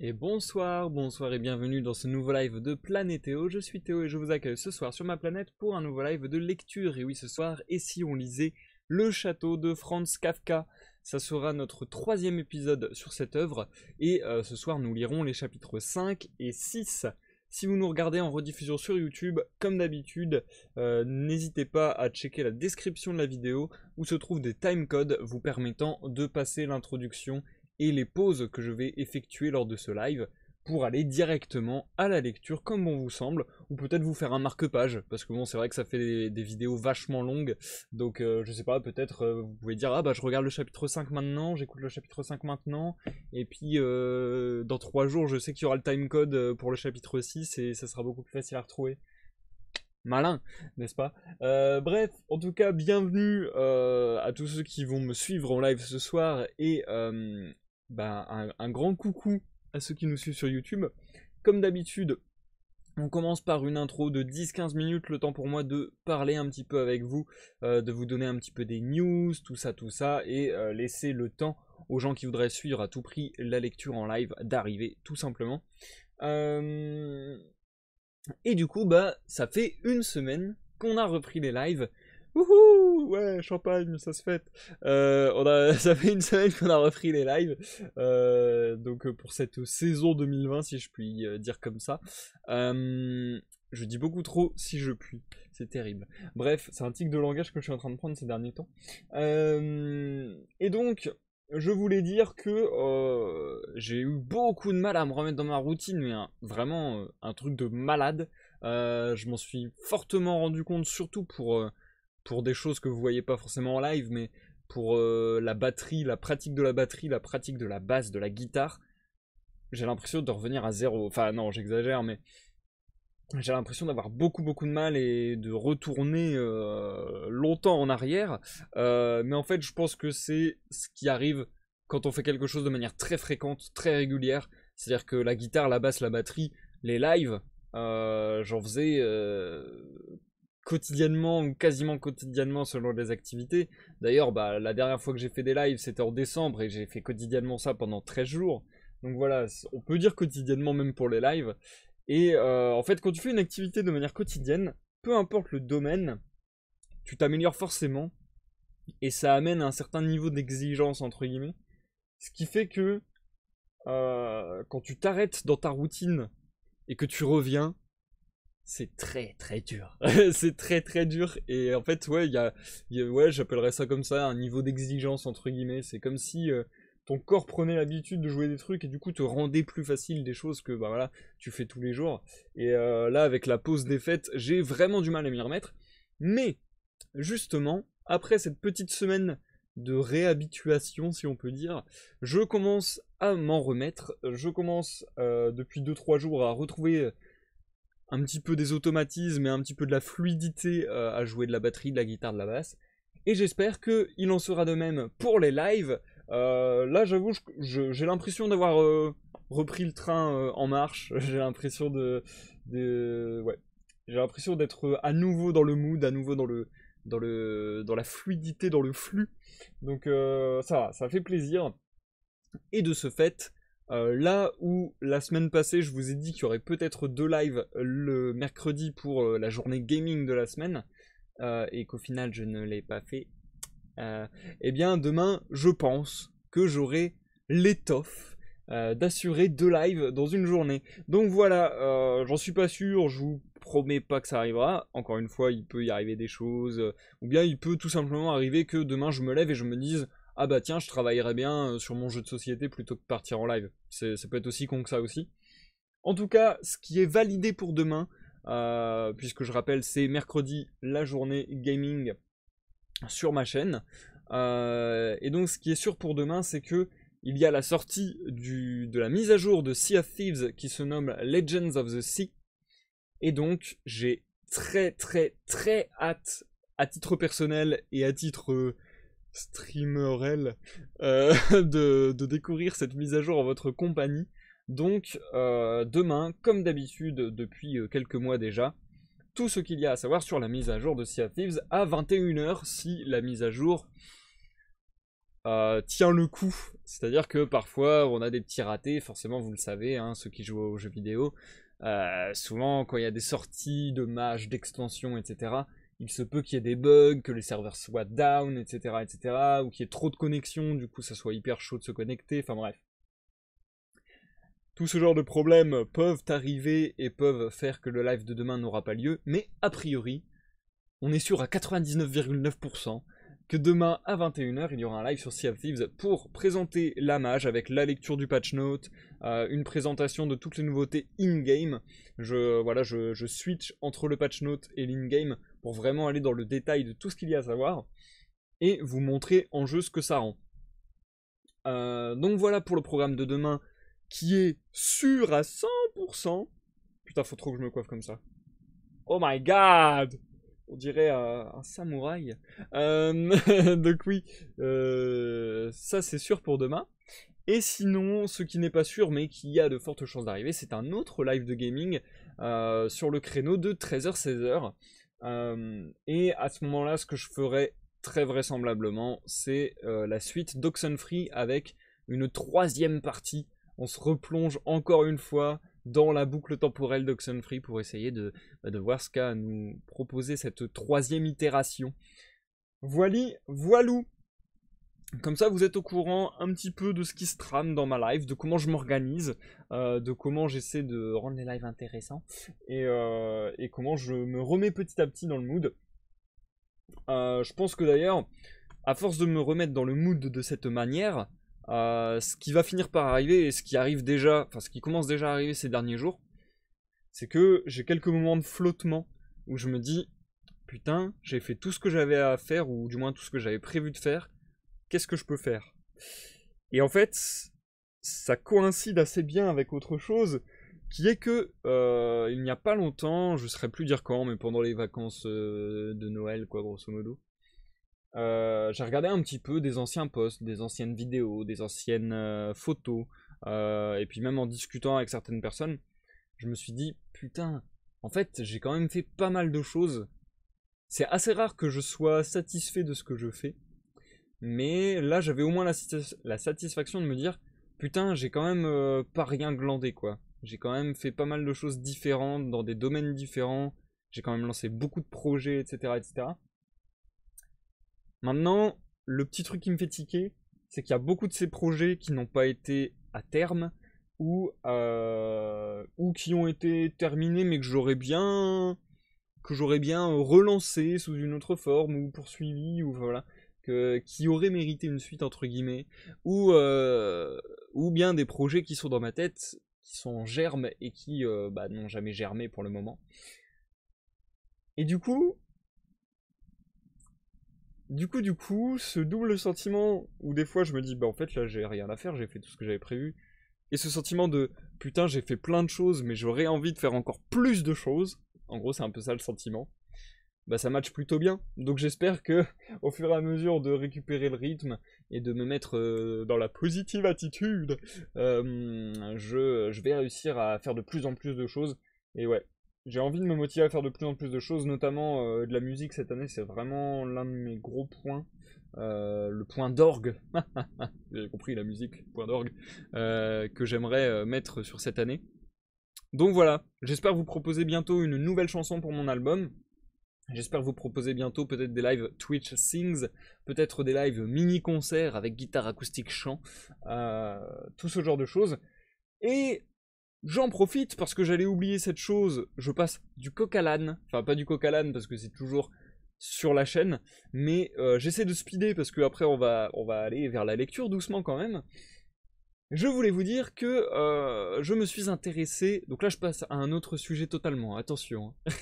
Et bonsoir, bonsoir et bienvenue dans ce nouveau live de Planétéo. Je suis Théo et je vous accueille ce soir sur ma planète pour un nouveau live de lecture. Et oui, ce soir, et si on lisait Le Château de Franz Kafka Ça sera notre troisième épisode sur cette œuvre. Et euh, ce soir, nous lirons les chapitres 5 et 6. Si vous nous regardez en rediffusion sur YouTube, comme d'habitude, euh, n'hésitez pas à checker la description de la vidéo où se trouvent des timecodes vous permettant de passer l'introduction et les pauses que je vais effectuer lors de ce live pour aller directement à la lecture comme bon vous semble, ou peut-être vous faire un marque-page, parce que bon, c'est vrai que ça fait des, vidéos vachement longues, donc euh, je sais pas, peut-être euh, vous pouvez dire, ah bah je regarde le chapitre 5 maintenant, j'écoute le chapitre 5 maintenant, et puis euh, dans 3 jours, je sais qu'il y aura le timecode pour le chapitre 6, et ça sera beaucoup plus facile à retrouver. Malin, n'est-ce pas Bref, en tout cas, bienvenue à tous ceux qui vont me suivre en live ce soir et bah, un, grand coucou à ceux qui nous suivent sur YouTube. Comme d'habitude, on commence par une intro de 10-15 minutes, le temps pour moi de parler un petit peu avec vous, euh, de vous donner un petit peu des news, tout ça, tout ça, et euh, laisser le temps aux gens qui voudraient suivre à tout prix la lecture en live d'arriver, tout simplement. Euh, et du coup, bah, ça fait une semaine qu'on a repris les lives. Wouhou Ouais, champagne, ça se fête. Euh, on a, ça fait une semaine qu'on a repris les lives. Euh, donc euh, pour cette saison 2020, si je puis dire comme ça. je dis beaucoup trop si je puis. C'est terrible. Bref, c'est un tic de langage que je suis en train de prendre ces derniers temps. et donc, je voulais dire que j'ai eu beaucoup de mal à me remettre dans ma routine, mais vraiment un truc de malade. je m'en suis fortement rendu compte, surtout pour pour des choses que vous ne voyez pas forcément en live, mais pour euh, la batterie, la pratique de la batterie, la pratique de la basse, de la guitare, j'ai l'impression de revenir à zéro. Enfin non, j'exagère, mais j'ai l'impression d'avoir beaucoup beaucoup de mal et de retourner euh, longtemps en arrière. Euh, mais en fait, je pense que c'est ce qui arrive quand on fait quelque chose de manière très fréquente, très régulière. C'est-à-dire que la guitare, la basse, la batterie, les lives, j'en faisais quotidiennement ou quasiment quotidiennement selon les activités. D'ailleurs, bah, la dernière fois que j'ai fait des lives, c'était en décembre et j'ai fait quotidiennement ça pendant 13 jours. Donc voilà, on peut dire quotidiennement même pour les lives. Et euh, en fait, quand tu fais une activité de manière quotidienne, peu importe le domaine, tu t'améliores forcément. Et ça amène à un certain niveau d'exigence, entre guillemets. Ce qui fait que euh, quand tu t'arrêtes dans ta routine et que tu reviens, c'est très très dur. c'est très très dur. Et en fait, ouais, y a, ouais, j'appellerais ça comme ça, un niveau d'exigence entre guillemets. C'est comme si euh, ton corps prenait l'habitude de jouer des trucs et du coup te rendait plus facile des choses que bah voilà, tu fais tous les jours. Et euh, là, avec la pause des fêtes, j'ai vraiment du mal à m'y remettre. Mais justement, après cette petite semaine de réhabituation, si on peut dire, je commence à m'en remettre. Je commence euh, depuis 2-3 jours à retrouver un petit peu des automatismes et un petit peu de la fluidité euh, à jouer de la batterie, de la guitare, de la basse. Et j'espère qu'il en sera de même pour les lives. Euh, là, j'avoue, j'ai l'impression d'avoir euh, repris le train en marche. J'ai l'impression de, j'ai l'impression d'être à nouveau dans le mood, à nouveau dans le, dans le, dans la fluidité, dans le flux. Donc ça va, ça fait plaisir. Et de ce fait, euh, là où la semaine passée, je vous ai dit qu'il y aurait peut-être deux lives euh, le mercredi pour euh, la journée gaming de la semaine, et qu'au final je ne l'ai pas fait, eh bien demain, je pense que j'aurai l'étoffe d'assurer deux lives dans une journée. Donc voilà, j'en suis pas sûr, je vous promets pas que ça arrivera. Encore une fois, il peut y arriver des choses, ou bien il peut tout simplement arriver que demain je me lève et je me dise ah bah tiens, je travaillerai bien euh, sur mon jeu de société plutôt que de partir en live. ça peut être aussi con que ça aussi. En tout cas, ce qui est validé pour demain, euh, puisque je rappelle, c'est mercredi la journée gaming sur ma chaîne. Euh, et donc, ce qui est sûr pour demain, c'est que il y a la sortie de la mise à jour de Sea of Thieves qui se nomme Legends of the Sea. Et donc, j'ai très très très hâte, à titre personnel et à titre streamerelle euh, de, découvrir cette mise à jour en votre compagnie. Donc euh, demain, comme d'habitude depuis euh, quelques mois déjà, tout ce qu'il y a à savoir sur la mise à jour de Sea of Thieves à 21h si la mise à jour tient le coup. C'est-à-dire que parfois on a des petits ratés, forcément vous le savez, hein, ceux qui jouent aux jeux vidéo, souvent quand il y a des sorties de matchs, d'extensions, etc., il se peut qu'il y ait des bugs, que les serveurs soient down, etc., etc., ou qu'il y ait trop de connexions, du coup ça soit hyper chaud de se connecter, enfin bref. Tout ce genre de problèmes peuvent arriver et peuvent faire que le live de demain n'aura pas lieu, mais a priori, on est sûr à 99,9% que demain à 21h, il y aura un live sur Sea of Thieves pour présenter la mage avec la lecture du patch note, euh, une présentation de toutes les nouveautés in-game. Je, voilà, je, je switch entre le patch note et l'in-game pour vraiment aller dans le détail de tout ce qu'il y a à savoir et vous montrer en jeu ce que ça rend. Euh, donc voilà pour le programme de demain qui est sûr à 100%. Putain, faut trop que je me coiffe comme ça. Oh my god! on dirait euh, un samouraï. Euh, donc oui, ça c'est sûr pour demain. Et sinon, ce qui n'est pas sûr, mais qui a de fortes chances d'arriver, c'est un autre live de gaming sur le créneau de 13h-16h. Euh, et à ce moment-là, ce que je ferai très vraisemblablement, c'est euh, la suite d'Oxenfree avec une troisième partie. On se replonge encore une fois dans la boucle temporelle d'Oxenfree pour essayer de, bah, de voir ce qu'a à nous proposer cette troisième itération. Voili, voilou comme ça, vous êtes au courant un petit peu de ce qui se trame dans ma live, de comment je m'organise, euh, de comment j'essaie de rendre les lives intéressants euh, et, comment je me remets petit à petit dans le mood. Euh, je pense que d'ailleurs, à force de me remettre dans le mood de cette manière, ce qui va finir par arriver et ce qui arrive déjà, enfin ce qui commence déjà à arriver ces derniers jours, c'est que j'ai quelques moments de flottement où je me dis putain, j'ai fait tout ce que j'avais à faire ou du moins tout ce que j'avais prévu de faire Qu'est-ce que je peux faire Et en fait, ça coïncide assez bien avec autre chose, qui est que euh, il n'y a pas longtemps, je ne saurais plus dire quand, mais pendant les vacances euh, de Noël, quoi, grosso modo, euh, j'ai regardé un petit peu des anciens posts, des anciennes vidéos, des anciennes photos, et puis même en discutant avec certaines personnes, je me suis dit, putain, en fait, j'ai quand même fait pas mal de choses. C'est assez rare que je sois satisfait de ce que je fais. Mais là, j'avais au moins la, satisfaction de me dire Putain, j'ai quand même euh, pas rien glandé, quoi. J'ai quand même fait pas mal de choses différentes, dans des domaines différents. J'ai quand même lancé beaucoup de projets, etc. etc. Maintenant, le petit truc qui me fait tiquer, c'est qu'il y a beaucoup de ces projets qui n'ont pas été à terme ou, euh, ou qui ont été terminés mais que j'aurais bien que j'aurais bien relancé sous une autre forme ou poursuivi ou voilà qui aurait mérité une suite entre guillemets, ou, euh, ou bien des projets qui sont dans ma tête, qui sont en germe et qui euh, bah, n'ont jamais germé pour le moment. Et du coup, du coup, du coup, ce double sentiment où des fois je me dis, bah en fait là j'ai rien à faire, j'ai fait tout ce que j'avais prévu, et ce sentiment de putain j'ai fait plein de choses, mais j'aurais envie de faire encore plus de choses. En gros, c'est un peu ça le sentiment. Bah, ça matche plutôt bien. Donc j'espère que, au fur et à mesure de récupérer le rythme et de me mettre euh, dans la positive attitude, euh, je, vais réussir à faire de plus en plus de choses. Et ouais, j'ai envie de me motiver à faire de plus en plus de choses, notamment euh, de la musique cette année, c'est vraiment l'un de mes gros points. le point d'orgue, vous avez compris la musique, point d'orgue, que j'aimerais mettre sur cette année. Donc voilà, j'espère vous proposer bientôt une nouvelle chanson pour mon album. J'espère vous proposer bientôt peut-être des lives Twitch Sings, peut-être des lives mini-concerts avec guitare acoustique chant, euh, tout ce genre de choses. Et j'en profite parce que j'allais oublier cette chose, je passe du coq à l'âne, enfin pas du coq à l'âne parce que c'est toujours sur la chaîne, mais euh, j'essaie de speeder parce que après on va, on va aller vers la lecture doucement quand même. Je voulais vous dire que euh, je me suis intéressé, donc là je passe à un autre sujet totalement, hein, attention. Hein.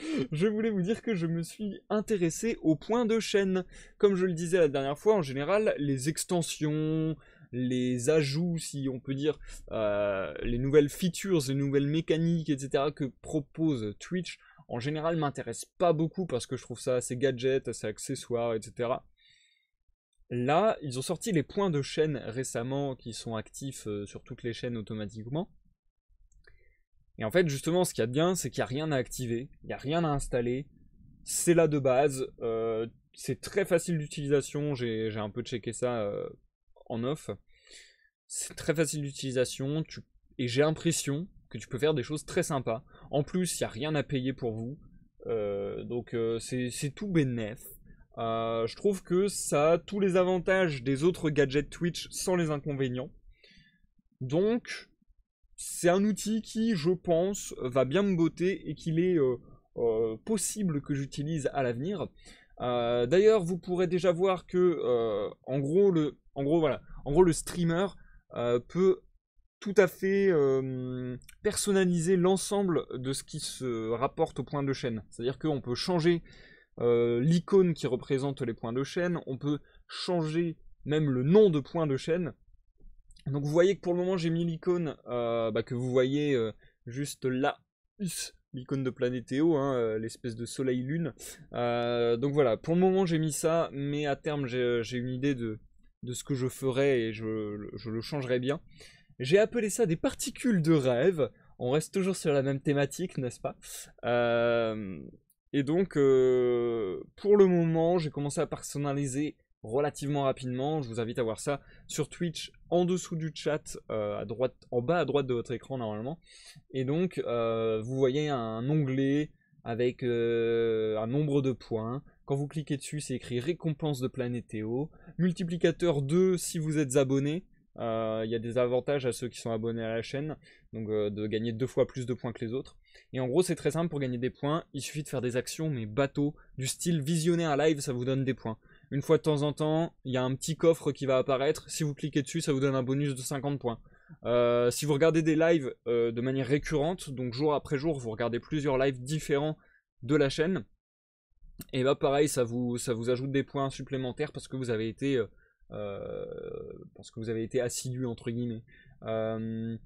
je voulais vous dire que je me suis intéressé au point de chaîne. Comme je le disais la dernière fois, en général, les extensions, les ajouts, si on peut dire, euh, les nouvelles features, les nouvelles mécaniques, etc. que propose Twitch, en général m'intéressent pas beaucoup parce que je trouve ça assez gadget, assez accessoire, etc. Là, ils ont sorti les points de chaîne récemment qui sont actifs euh, sur toutes les chaînes automatiquement. Et en fait, justement, ce qu'il y a de bien, c'est qu'il n'y a rien à activer, il n'y a rien à installer. C'est là de base. Euh, c'est très facile d'utilisation. J'ai un peu checké ça euh, en off. C'est très facile d'utilisation. Et j'ai l'impression que tu peux faire des choses très sympas. En plus, il n'y a rien à payer pour vous. donc, c'est tout bénéf. Euh, je trouve que ça a tous les avantages des autres gadgets Twitch sans les inconvénients. Donc, c'est un outil qui, je pense, va bien me botter et qu'il est euh, euh, possible que j'utilise à l'avenir. D'ailleurs, vous pourrez déjà voir que, en gros, le, en gros, voilà, en gros, le streamer peut tout à fait personnaliser l'ensemble de ce qui se rapporte au point de chaîne. C'est-à-dire qu'on peut changer euh, l'icône qui représente les points de chaîne, on peut changer même le nom de point de chaîne. Donc vous voyez que pour le moment j'ai mis l'icône euh, bah, que vous voyez euh, juste là, l'icône de Planétéo, hein, l'espèce de soleil-lune. donc voilà, pour le moment j'ai mis ça, mais à terme j'ai une idée de, ce que je ferais, et je, le changerai bien. J'ai appelé ça des particules de rêve. On reste toujours sur la même thématique, n'est-ce pas et donc, euh, pour le moment, j'ai commencé à personnaliser relativement rapidement. Je vous invite à voir ça sur Twitch en dessous du chat, euh, à droite, en bas à droite de votre écran normalement. Et donc, euh, vous voyez un onglet avec un nombre de points. Quand vous cliquez dessus, c'est écrit récompense de Planétéo. Multiplicateur 2 si vous êtes abonné. Euh, il y a des avantages à ceux qui sont abonnés à la chaîne, donc euh, de gagner deux fois plus de points que les autres. Et en gros, c'est très simple pour gagner des points. Il suffit de faire des actions, mais bateau, du style visionner un live, ça vous donne des points. Une fois de temps en temps, il y a un petit coffre qui va apparaître. Si vous cliquez dessus, ça vous donne un bonus de 50 points. Euh, si vous regardez des lives de manière récurrente, donc jour après jour, vous regardez plusieurs lives différents de la chaîne, et bah pareil, ça vous, ça vous ajoute des points supplémentaires parce que vous avez été euh, parce que vous avez été assidu entre guillemets. Euh,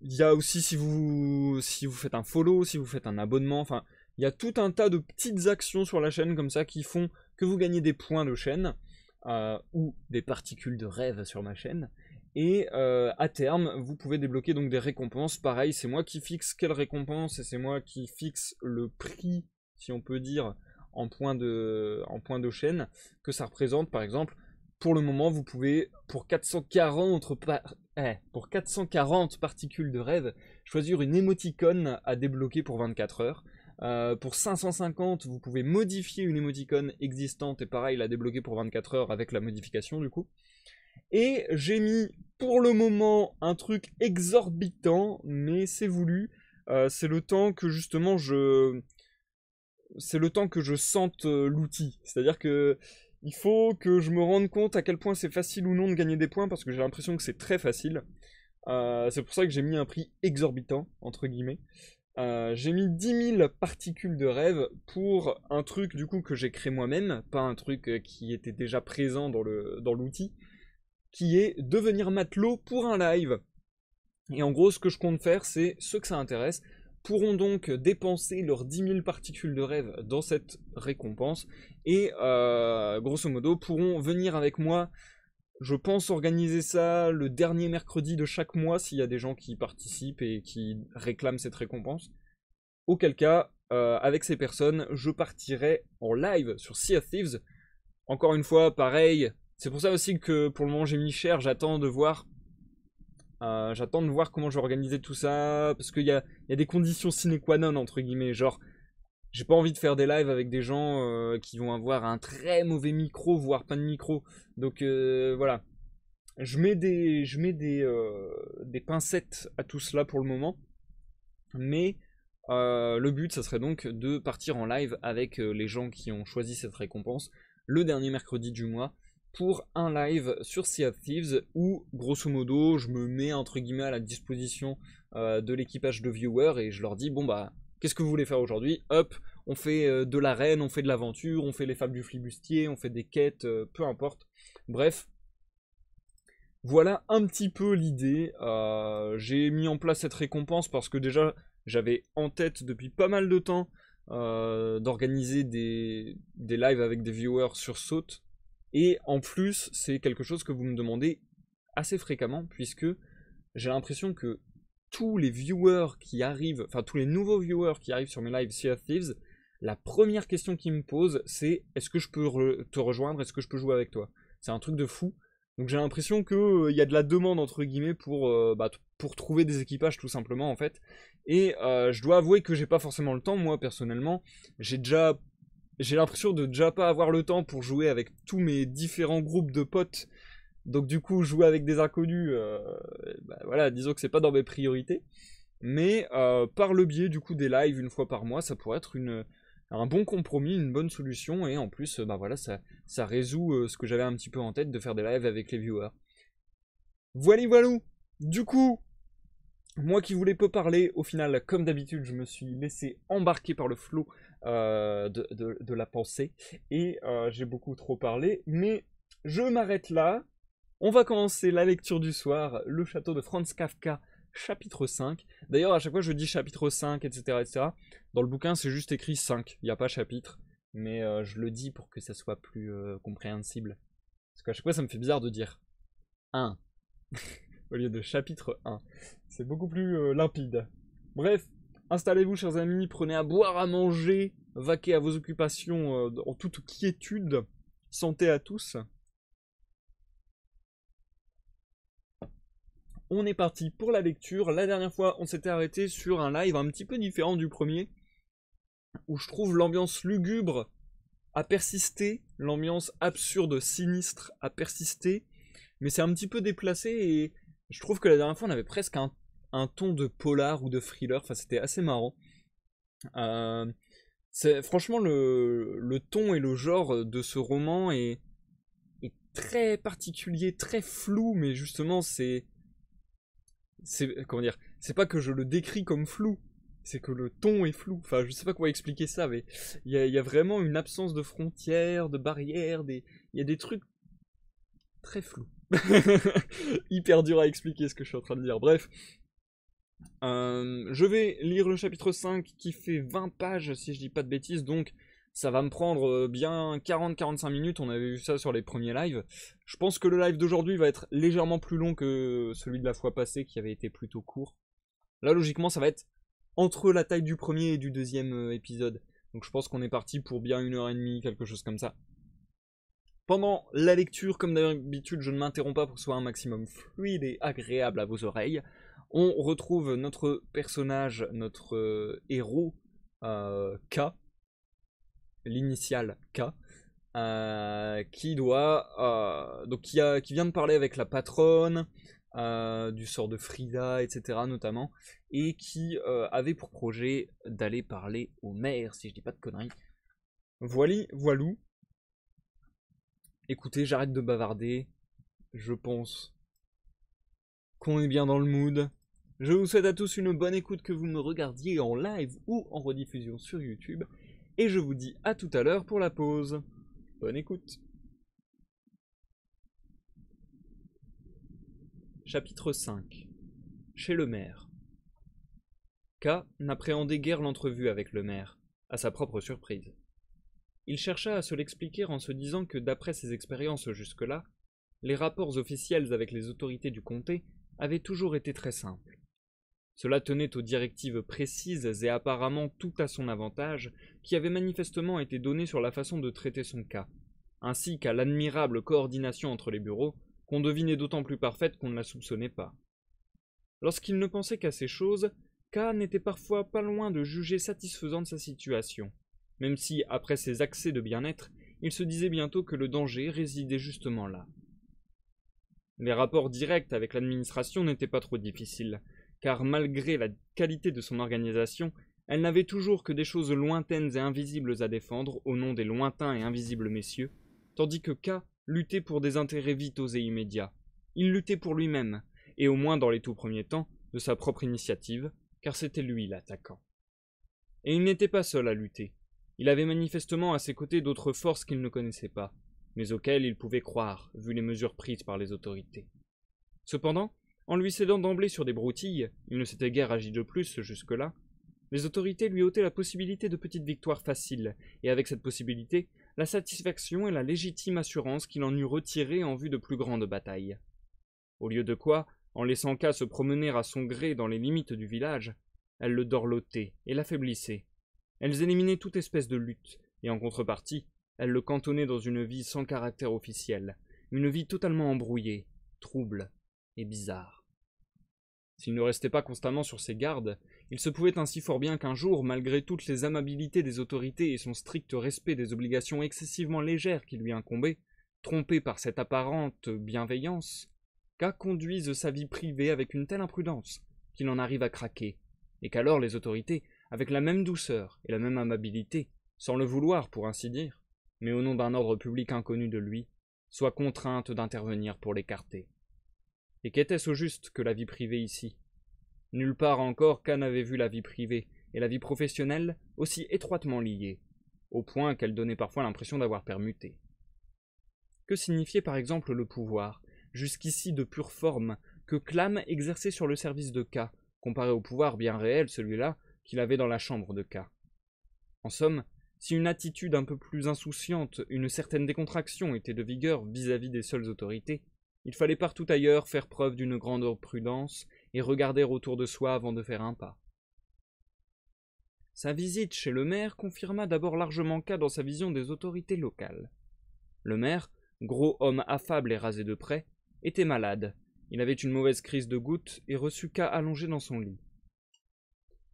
il y a aussi si vous si vous faites un follow, si vous faites un abonnement, enfin il y a tout un tas de petites actions sur la chaîne comme ça qui font que vous gagnez des points de chaîne euh, ou des particules de rêve sur ma chaîne. Et à terme, vous pouvez débloquer donc des récompenses. Pareil, c'est moi qui fixe quelle récompense et c'est moi qui fixe le prix, si on peut dire, en points de, en point de chaîne que ça représente. Par exemple, pour le moment, vous pouvez, pour 440, eh, pour 440 particules de rêve, choisir une émoticône à débloquer pour 24 heures. Euh, pour 550, vous pouvez modifier une émoticône existante et pareil, la débloquer pour 24 heures avec la modification du coup. Et j'ai mis pour le moment un truc exorbitant, mais c'est voulu. Euh, c'est le temps que justement je. C'est le temps que je sente euh, l'outil. C'est-à-dire que il faut que je me rende compte à quel point c'est facile ou non de gagner des points, parce que j'ai l'impression que c'est très facile. Euh, c'est pour ça que j'ai mis un prix exorbitant, entre guillemets. Euh, j'ai mis 10 000 particules de rêve pour un truc du coup que j'ai créé moi-même, pas un truc euh, qui était déjà présent dans l'outil, dans qui est devenir matelot pour un live. Et en gros, ce que je compte faire, c'est ce que ça intéresse, pourront donc dépenser leurs 10 000 particules de rêve dans cette récompense et euh, grosso modo pourront venir avec moi. Je pense organiser ça le dernier mercredi de chaque mois s'il y a des gens qui participent et qui réclament cette récompense. Auquel cas, euh, avec ces personnes, je partirai en live sur Sea of Thieves. Encore une fois, pareil, c'est pour ça aussi que pour le moment j'ai mis cher, j'attends de voir euh, j'attends de voir comment je vais organiser tout ça, parce qu'il y a, des conditions sine qua non, entre guillemets. Genre, j'ai pas envie de faire des lives avec des gens euh, qui vont avoir un très mauvais micro, voire pas de micro. Donc euh, voilà. Je mets, des, je mets des, des pincettes à tout cela pour le moment. Mais le but, ça serait donc de partir en live avec les gens qui ont choisi cette récompense le dernier mercredi du mois pour un live sur Sea of Thieves où, grosso modo, je me mets entre guillemets à la disposition euh, de l'équipage de viewers et je leur dis bon bah qu'est-ce que vous voulez faire aujourd'hui Hop, on fait de euh, de l'arène, on fait de l'aventure, on fait les fables du flibustier, on fait des quêtes, euh, peu importe. Bref. Voilà un petit peu l'idée. J'ai mis en place cette récompense parce que déjà j'avais en tête depuis pas mal de temps d'organiser des, des lives avec des viewers sur Saute. Et en plus, c'est quelque chose que vous me demandez assez fréquemment, puisque j'ai l'impression que tous les viewers qui arrivent, enfin tous les nouveaux viewers qui arrivent sur mes lives Sea Thieves, la première question qu'ils me posent, c'est est-ce que je peux te rejoindre, est-ce que je peux jouer avec toi C'est un truc de fou. Donc j'ai l'impression qu'il euh, il y a de la demande entre guillemets pour, euh, bah, pour trouver des équipages tout simplement en fait. Et euh, je dois avouer que j'ai pas forcément le temps, moi personnellement. J'ai déjà j'ai l'impression de déjà pas avoir le temps pour jouer avec tous mes différents groupes de potes. Donc du coup, jouer avec des inconnus, euh, bah, voilà, disons que c'est pas dans mes priorités. Mais euh, par le biais du coup des lives une fois par mois, ça pourrait être un bon compromis, une bonne solution. Et en plus, bah voilà, ça, ça résout euh, ce que j'avais un petit peu en tête de faire des lives avec les viewers. Voilà, voilà. Du coup, moi qui voulais peu parler, au final, comme d'habitude, je me suis laissé embarquer par le flot euh, de, la pensée. Et euh, j'ai beaucoup trop parlé, mais je m'arrête là. On va commencer la lecture du soir, le château de Franz Kafka, chapitre 5. D'ailleurs, à chaque fois, je dis chapitre 5, etc. etc. Dans le bouquin, c'est juste écrit 5, il n'y a pas chapitre. Mais euh, je le dis pour que ça soit plus compréhensible. Parce qu'à chaque fois, ça me fait bizarre de dire 1 au lieu de chapitre 1. C'est beaucoup plus limpide. Bref, Installez-vous, chers amis, prenez à boire, à manger, vaquez à vos occupations euh, en toute quiétude. Santé à tous. On est parti pour la lecture. La dernière fois, on s'était arrêté sur un live un petit peu différent du premier, où je trouve l'ambiance lugubre a persisté, l'ambiance absurde, sinistre a persisté, mais c'est un petit peu déplacé et je trouve que la dernière fois, on avait presque un un ton de polar ou de thriller. Enfin, c'était assez marrant. Euh, franchement, le, ton et le genre de ce roman est, très particulier, très flou, mais justement, c'est. Comment dire C'est pas que je le décris comme flou, c'est que le ton est flou. Enfin, je sais pas quoi expliquer ça, mais il y, a, vraiment une absence de frontières, de barrières, il y a des trucs très flous. Hyper dur à expliquer ce que je suis en train de dire. Bref, euh, je vais lire le chapitre 5 qui fait 20 pages si je dis pas de bêtises, donc ça va me prendre euh, bien 40-45 minutes, on avait vu ça sur les premiers lives. Je pense que le live d'aujourd'hui va être légèrement plus long que celui de la fois passée qui avait été plutôt court. Là logiquement ça va être entre la taille du premier et du deuxième euh, épisode. Donc je pense qu'on est parti pour bien une heure et demie, quelque chose comme ça. Pendant la lecture, comme d'habitude, je ne m'interromps pas pour que ce soit un maximum fluide et agréable à vos oreilles. On retrouve notre personnage, notre euh, héros euh, K, L'initial K, euh, qui doit donc qui, vient de parler avec la patronne du sort de Frida, etc. notamment, et qui avait pour projet d'aller parler au maire, si je dis pas de conneries. Voili, voilou. Écoutez, j'arrête de bavarder. Je pense qu'on est bien dans le mood. Je vous souhaite à tous une bonne écoute que vous me regardiez en live ou en rediffusion sur YouTube. Et je vous dis à tout à l'heure pour la pause. Bonne écoute. Chapitre 5 Chez le maire K n'appréhendait guère l'entrevue avec le maire, à sa propre surprise. Il chercha à se l'expliquer en se disant que d'après ses expériences jusque-là, les rapports officiels avec les autorités du comté avaient toujours été très simples. Cela tenait aux directives précises et apparemment tout à son avantage qui avaient manifestement été données sur la façon de traiter son cas, ainsi qu'à l'admirable coordination entre les bureaux, qu'on devinait d'autant plus parfaite qu'on ne la soupçonnait pas. Lorsqu'il ne pensait qu'à ces choses, K n'était parfois pas loin de juger satisfaisante sa situation, même si, après ses accès de bien-être, il se disait bientôt que le danger résidait justement là. Les rapports directs avec l'administration n'étaient pas trop difficiles, car malgré la qualité de son organisation, elle n'avait toujours que des choses lointaines et invisibles à défendre au nom des lointains et invisibles messieurs, tandis que K luttait pour des intérêts vitaux et immédiats. Il luttait pour lui-même, et au moins dans les tout premiers temps, de sa propre initiative, car c'était lui l'attaquant. Et il n'était pas seul à lutter. Il avait manifestement à ses côtés d'autres forces qu'il ne connaissait pas, mais auxquelles il pouvait croire, vu les mesures prises par les autorités. Cependant, en lui cédant d'emblée sur des broutilles, il ne s'était guère agi de plus jusque-là, les autorités lui ôtaient la possibilité de petites victoires faciles, et avec cette possibilité, la satisfaction et la légitime assurance qu'il en eût retirée en vue de plus grandes batailles. Au lieu de quoi, en laissant K se promener à son gré dans les limites du village, elles le dorlotaient et l'affaiblissaient. Elles éliminaient toute espèce de lutte, et en contrepartie, elles le cantonnaient dans une vie sans caractère officiel, une vie totalement embrouillée, trouble, et bizarre. S'il ne restait pas constamment sur ses gardes, il se pouvait ainsi fort bien qu'un jour, malgré toutes les amabilités des autorités et son strict respect des obligations excessivement légères qui lui incombaient, trompé par cette apparente bienveillance, K conduise sa vie privée avec une telle imprudence qu'il en arrive à craquer, et qu'alors les autorités, avec la même douceur et la même amabilité, sans le vouloir pour ainsi dire, mais au nom d'un ordre public inconnu de lui, soient contraintes d'intervenir pour l'écarter. Et qu'était-ce au juste que la vie privée ici Nulle part encore qu'Anne avait vu la vie privée et la vie professionnelle aussi étroitement liées, au point qu'elle donnait parfois l'impression d'avoir permuté. Que signifiait par exemple le pouvoir, jusqu'ici de pure forme, que Clam exerçait sur le service de K, comparé au pouvoir bien réel, celui-là, qu'il avait dans la chambre de K En somme, si une attitude un peu plus insouciante, une certaine décontraction était de vigueur vis à -vis des seules autorités, il fallait partout ailleurs faire preuve d'une grande prudence et regarder autour de soi avant de faire un pas. Sa visite chez le maire confirma d'abord largement K dans sa vision des autorités locales. Le maire, gros homme affable et rasé de près, était malade. Il avait une mauvaise crise de goutte et reçut K allongé dans son lit.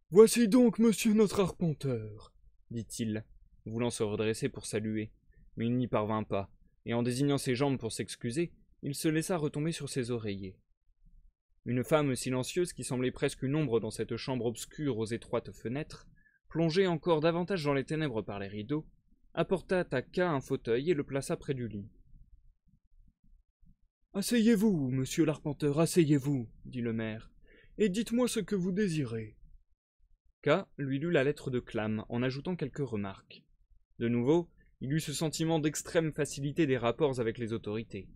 Voici donc monsieur notre arpenteur, dit-il, voulant se redresser pour saluer. Mais il n'y parvint pas, et en désignant ses jambes pour s'excuser, il se laissa retomber sur ses oreillers. Une femme silencieuse qui semblait presque une ombre dans cette chambre obscure aux étroites fenêtres, plongée encore davantage dans les ténèbres par les rideaux, apporta à K un fauteuil et le plaça près du lit. Asseyez-vous, monsieur l'arpenteur, asseyez-vous, dit le maire, et dites-moi ce que vous désirez. K lui lut la lettre de Clam en ajoutant quelques remarques. De nouveau, il eut ce sentiment d'extrême facilité des rapports avec les autorités.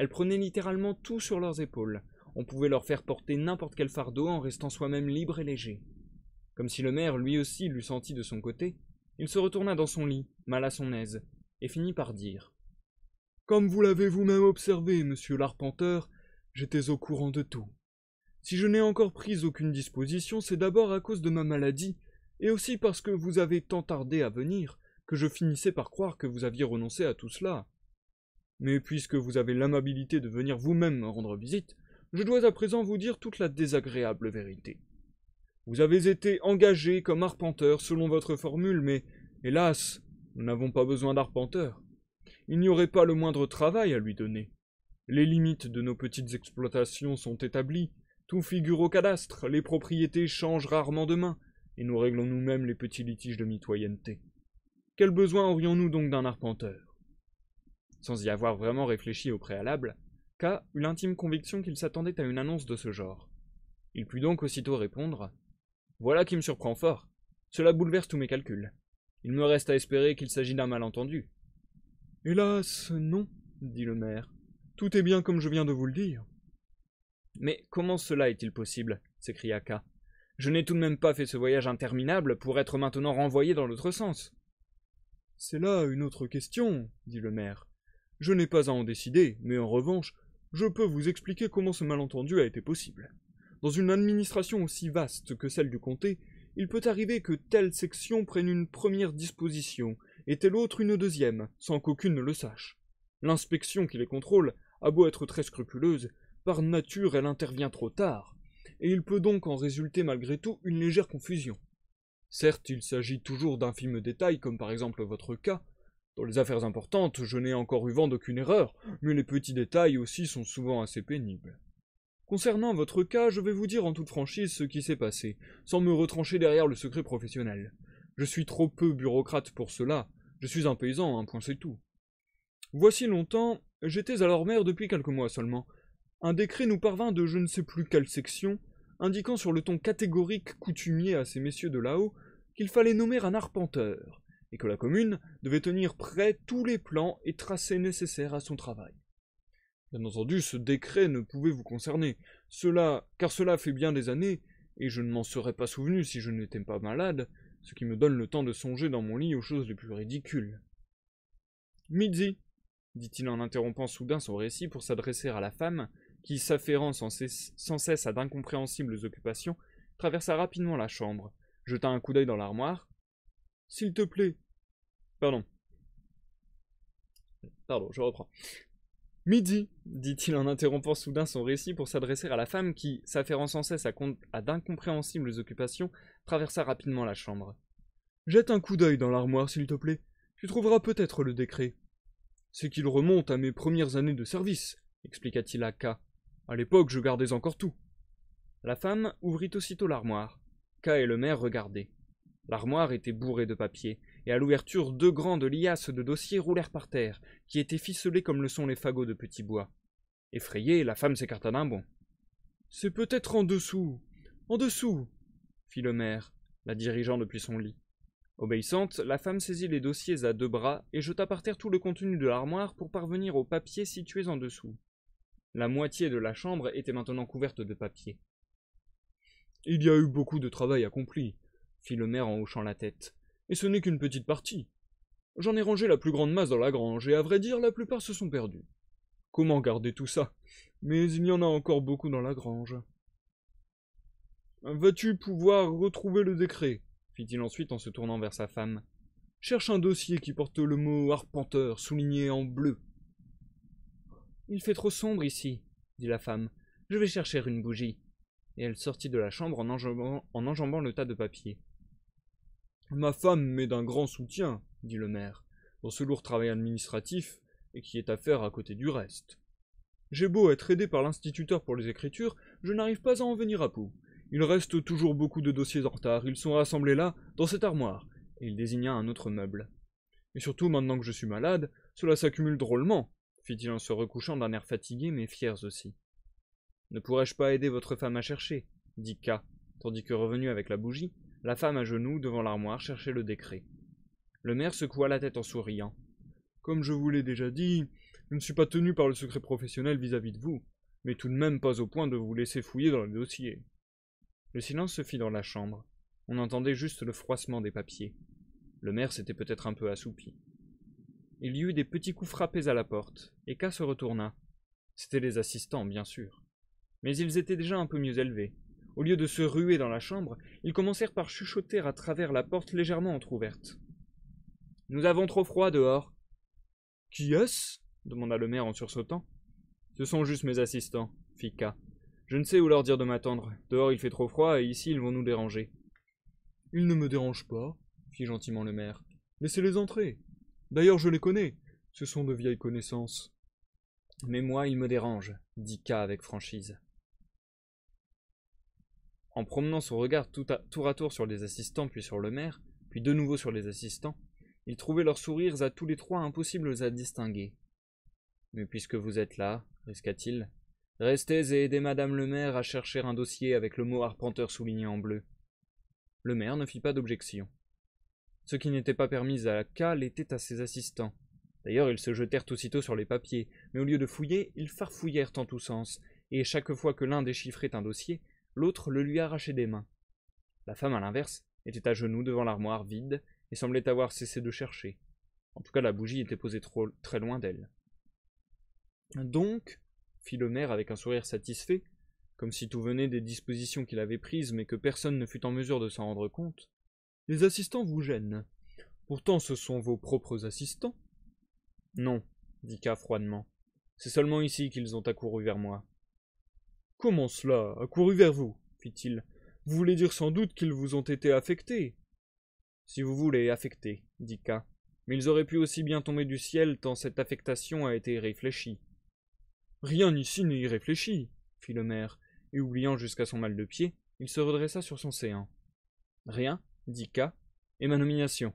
Elles prenaient littéralement tout sur leurs épaules. On pouvait leur faire porter n'importe quel fardeau en restant soi-même libre et léger. Comme si le maire lui aussi l'eût senti de son côté, il se retourna dans son lit, mal à son aise, et finit par dire Comme vous l'avez vous-même observé, monsieur l'arpenteur, j'étais au courant de tout. Si je n'ai encore pris aucune disposition, c'est d'abord à cause de ma maladie, et aussi parce que vous avez tant tardé à venir, que je finissais par croire que vous aviez renoncé à tout cela. Mais puisque vous avez l'amabilité de venir vous-même me rendre visite, je dois à présent vous dire toute la désagréable vérité. Vous avez été engagé comme arpenteur selon votre formule, mais, hélas, nous n'avons pas besoin d'arpenteur. Il n'y aurait pas le moindre travail à lui donner. Les limites de nos petites exploitations sont établies, tout figure au cadastre, les propriétés changent rarement de main, et nous réglons nous-mêmes les petits litiges de mitoyenneté. Quel besoin aurions-nous donc d'un arpenteur sans y avoir vraiment réfléchi au préalable, K eut l'intime conviction qu'il s'attendait à une annonce de ce genre. Il put donc aussitôt répondre Voilà qui me surprend fort. Cela bouleverse tous mes calculs. Il me reste à espérer qu'il s'agit d'un malentendu. Hélas, non, dit le maire. Tout est bien comme je viens de vous le dire. Mais comment cela est-il possible s'écria K. Je n'ai tout de même pas fait ce voyage interminable pour être maintenant renvoyé dans l'autre sens. C'est là une autre question, dit le maire. Je n'ai pas à en décider, mais en revanche, je peux vous expliquer comment ce malentendu a été possible. Dans une administration aussi vaste que celle du comté, il peut arriver que telle section prenne une première disposition et telle autre une deuxième, sans qu'aucune ne le sache. L'inspection qui les contrôle a beau être très scrupuleuse, par nature elle intervient trop tard, et il peut donc en résulter malgré tout une légère confusion. Certes, il s'agit toujours d'infimes détails, comme par exemple votre cas, dans les affaires importantes, je n'ai encore eu vent d'aucune erreur, mais les petits détails aussi sont souvent assez pénibles. Concernant votre cas, je vais vous dire en toute franchise ce qui s'est passé, sans me retrancher derrière le secret professionnel. Je suis trop peu bureaucrate pour cela, je suis un paysan, un point c'est tout. Voici longtemps, j'étais alors maire depuis quelques mois seulement. Un décret nous parvint de je ne sais plus quelle section, indiquant sur le ton catégorique coutumier à ces messieurs de là-haut qu'il fallait nommer un arpenteur, et que la commune devait tenir prêt tous les plans et tracés nécessaires à son travail. Bien entendu, ce décret ne pouvait vous concerner, cela, car cela fait bien des années, et je ne m'en serais pas souvenu si je n'étais pas malade, ce qui me donne le temps de songer dans mon lit aux choses les plus ridicules. Midzi, dit-il en interrompant soudain son récit pour s'adresser à la femme, qui, s'affairant sans cesse à d'incompréhensibles occupations, traversa rapidement la chambre, jeta un coup d'œil dans l'armoire, s'il te plaît. Pardon. Pardon, je reprends. Midi, dit-il en interrompant soudain son récit pour s'adresser à la femme qui, s'affairant sans cesse à, d'incompréhensibles occupations, traversa rapidement la chambre. Jette un coup d'œil dans l'armoire, s'il te plaît. Tu trouveras peut-être le décret. C'est qu'il remonte à mes premières années de service, expliqua-t-il à K. À l'époque, je gardais encore tout. La femme ouvrit aussitôt l'armoire. K et le maire regardaient. L'armoire était bourrée de papiers, et à l'ouverture deux grandes liasses de dossiers roulèrent par terre, qui étaient ficelées comme le sont les fagots de petits bois. Effrayée, la femme s'écarta d'un bond. C'est peut-être en dessous. En dessous. fit le maire, la dirigeant depuis son lit. Obéissante, la femme saisit les dossiers à deux bras et jeta par terre tout le contenu de l'armoire pour parvenir aux papiers situés en dessous. La moitié de la chambre était maintenant couverte de papiers. Il y a eu beaucoup de travail accompli, fit le maire en hochant la tête. Et ce n'est qu'une petite partie. J'en ai rangé la plus grande masse dans la grange, et à vrai dire, la plupart se sont perdus. Comment garder tout ça Mais il y en a encore beaucoup dans la grange. Vas-tu pouvoir retrouver le décret fit-il ensuite en se tournant vers sa femme. Cherche un dossier qui porte le mot arpenteur souligné en bleu. Il fait trop sombre ici, dit la femme. Je vais chercher une bougie. Et elle sortit de la chambre en enjambant, en enjambant le tas de papiers. Ma femme m'est d'un grand soutien, dit le maire, dans ce lourd travail administratif, et qui est à faire à côté du reste. J'ai beau être aidé par l'instituteur pour les écritures, je n'arrive pas à en venir à bout. Il reste toujours beaucoup de dossiers en retard, ils sont rassemblés là, dans cette armoire, et il désigna un autre meuble. Et surtout, maintenant que je suis malade, cela s'accumule drôlement, fit-il en se recouchant d'un air fatigué mais fier aussi. Ne pourrais-je pas aider votre femme à chercher dit K, tandis que revenu avec la bougie, la femme à genoux devant l'armoire cherchait le décret. Le maire secoua la tête en souriant. Comme je vous l'ai déjà dit, je ne suis pas tenu par le secret professionnel vis-à-vis de vous, mais tout de même pas au point de vous laisser fouiller dans le dossier. » Le silence se fit dans la chambre. On entendait juste le froissement des papiers. Le maire s'était peut-être un peu assoupi. Il y eut des petits coups frappés à la porte, et K se retourna. C'étaient les assistants, bien sûr. Mais ils étaient déjà un peu mieux élevés, au lieu de se ruer dans la chambre, ils commencèrent par chuchoter à travers la porte légèrement entr'ouverte. Nous avons trop froid dehors. Qui est-ce demanda le maire en sursautant. Ce sont juste mes assistants, fit K. Je ne sais où leur dire de m'attendre. Dehors il fait trop froid et ici ils vont nous déranger. Ils ne me dérangent pas, fit gentiment le maire. Laissez-les entrer. D'ailleurs je les connais. Ce sont de vieilles connaissances. Mais moi ils me dérangent, dit K avec franchise en promenant son regard tour à tour sur les assistants puis sur le maire, puis de nouveau sur les assistants, il trouvait leurs sourires à tous les trois impossibles à distinguer. Mais puisque vous êtes là, risqua-t-il, restez et aidez madame le maire à chercher un dossier avec le mot arpenteur souligné en bleu. Le maire ne fit pas d'objection. Ce qui n'était pas permis à cale était à ses assistants. D'ailleurs, ils se jetèrent aussitôt sur les papiers, mais au lieu de fouiller, ils farfouillèrent en tous sens, et chaque fois que l'un déchiffrait un dossier, l'autre le lui arrachait des mains. La femme, à l'inverse, était à genoux devant l'armoire vide et semblait avoir cessé de chercher. En tout cas, la bougie était posée trop, très loin d'elle. Donc, fit le maire avec un sourire satisfait, comme si tout venait des dispositions qu'il avait prises mais que personne ne fut en mesure de s'en rendre compte, les assistants vous gênent. Pourtant, ce sont vos propres assistants. Non, dit K froidement. C'est seulement ici qu'ils ont accouru vers moi. Comment cela couru vers vous fit-il. Vous voulez dire sans doute qu'ils vous ont été affectés Si vous voulez, affectés, dit K. Mais ils auraient pu aussi bien tomber du ciel tant cette affectation a été réfléchie. Rien ici n'est irréfléchi, fit le maire, et oubliant jusqu'à son mal de pied, il se redressa sur son séant. Rien, dit K, et ma nomination.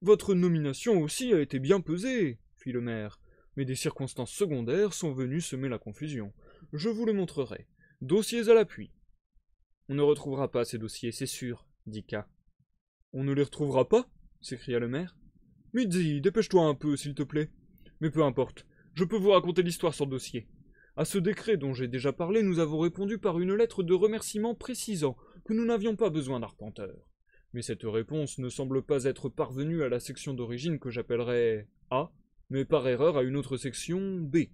Votre nomination aussi a été bien pesée, fit le maire, mais des circonstances secondaires sont venues semer la confusion je vous le montrerai. Dossiers à l'appui. On ne retrouvera pas ces dossiers, c'est sûr, dit K. On ne les retrouvera pas s'écria le maire. Midi, dépêche-toi un peu, s'il te plaît. Mais peu importe, je peux vous raconter l'histoire sans dossier. À ce décret dont j'ai déjà parlé, nous avons répondu par une lettre de remerciement précisant que nous n'avions pas besoin d'arpenteur. Mais cette réponse ne semble pas être parvenue à la section d'origine que j'appellerais A, mais par erreur à une autre section B.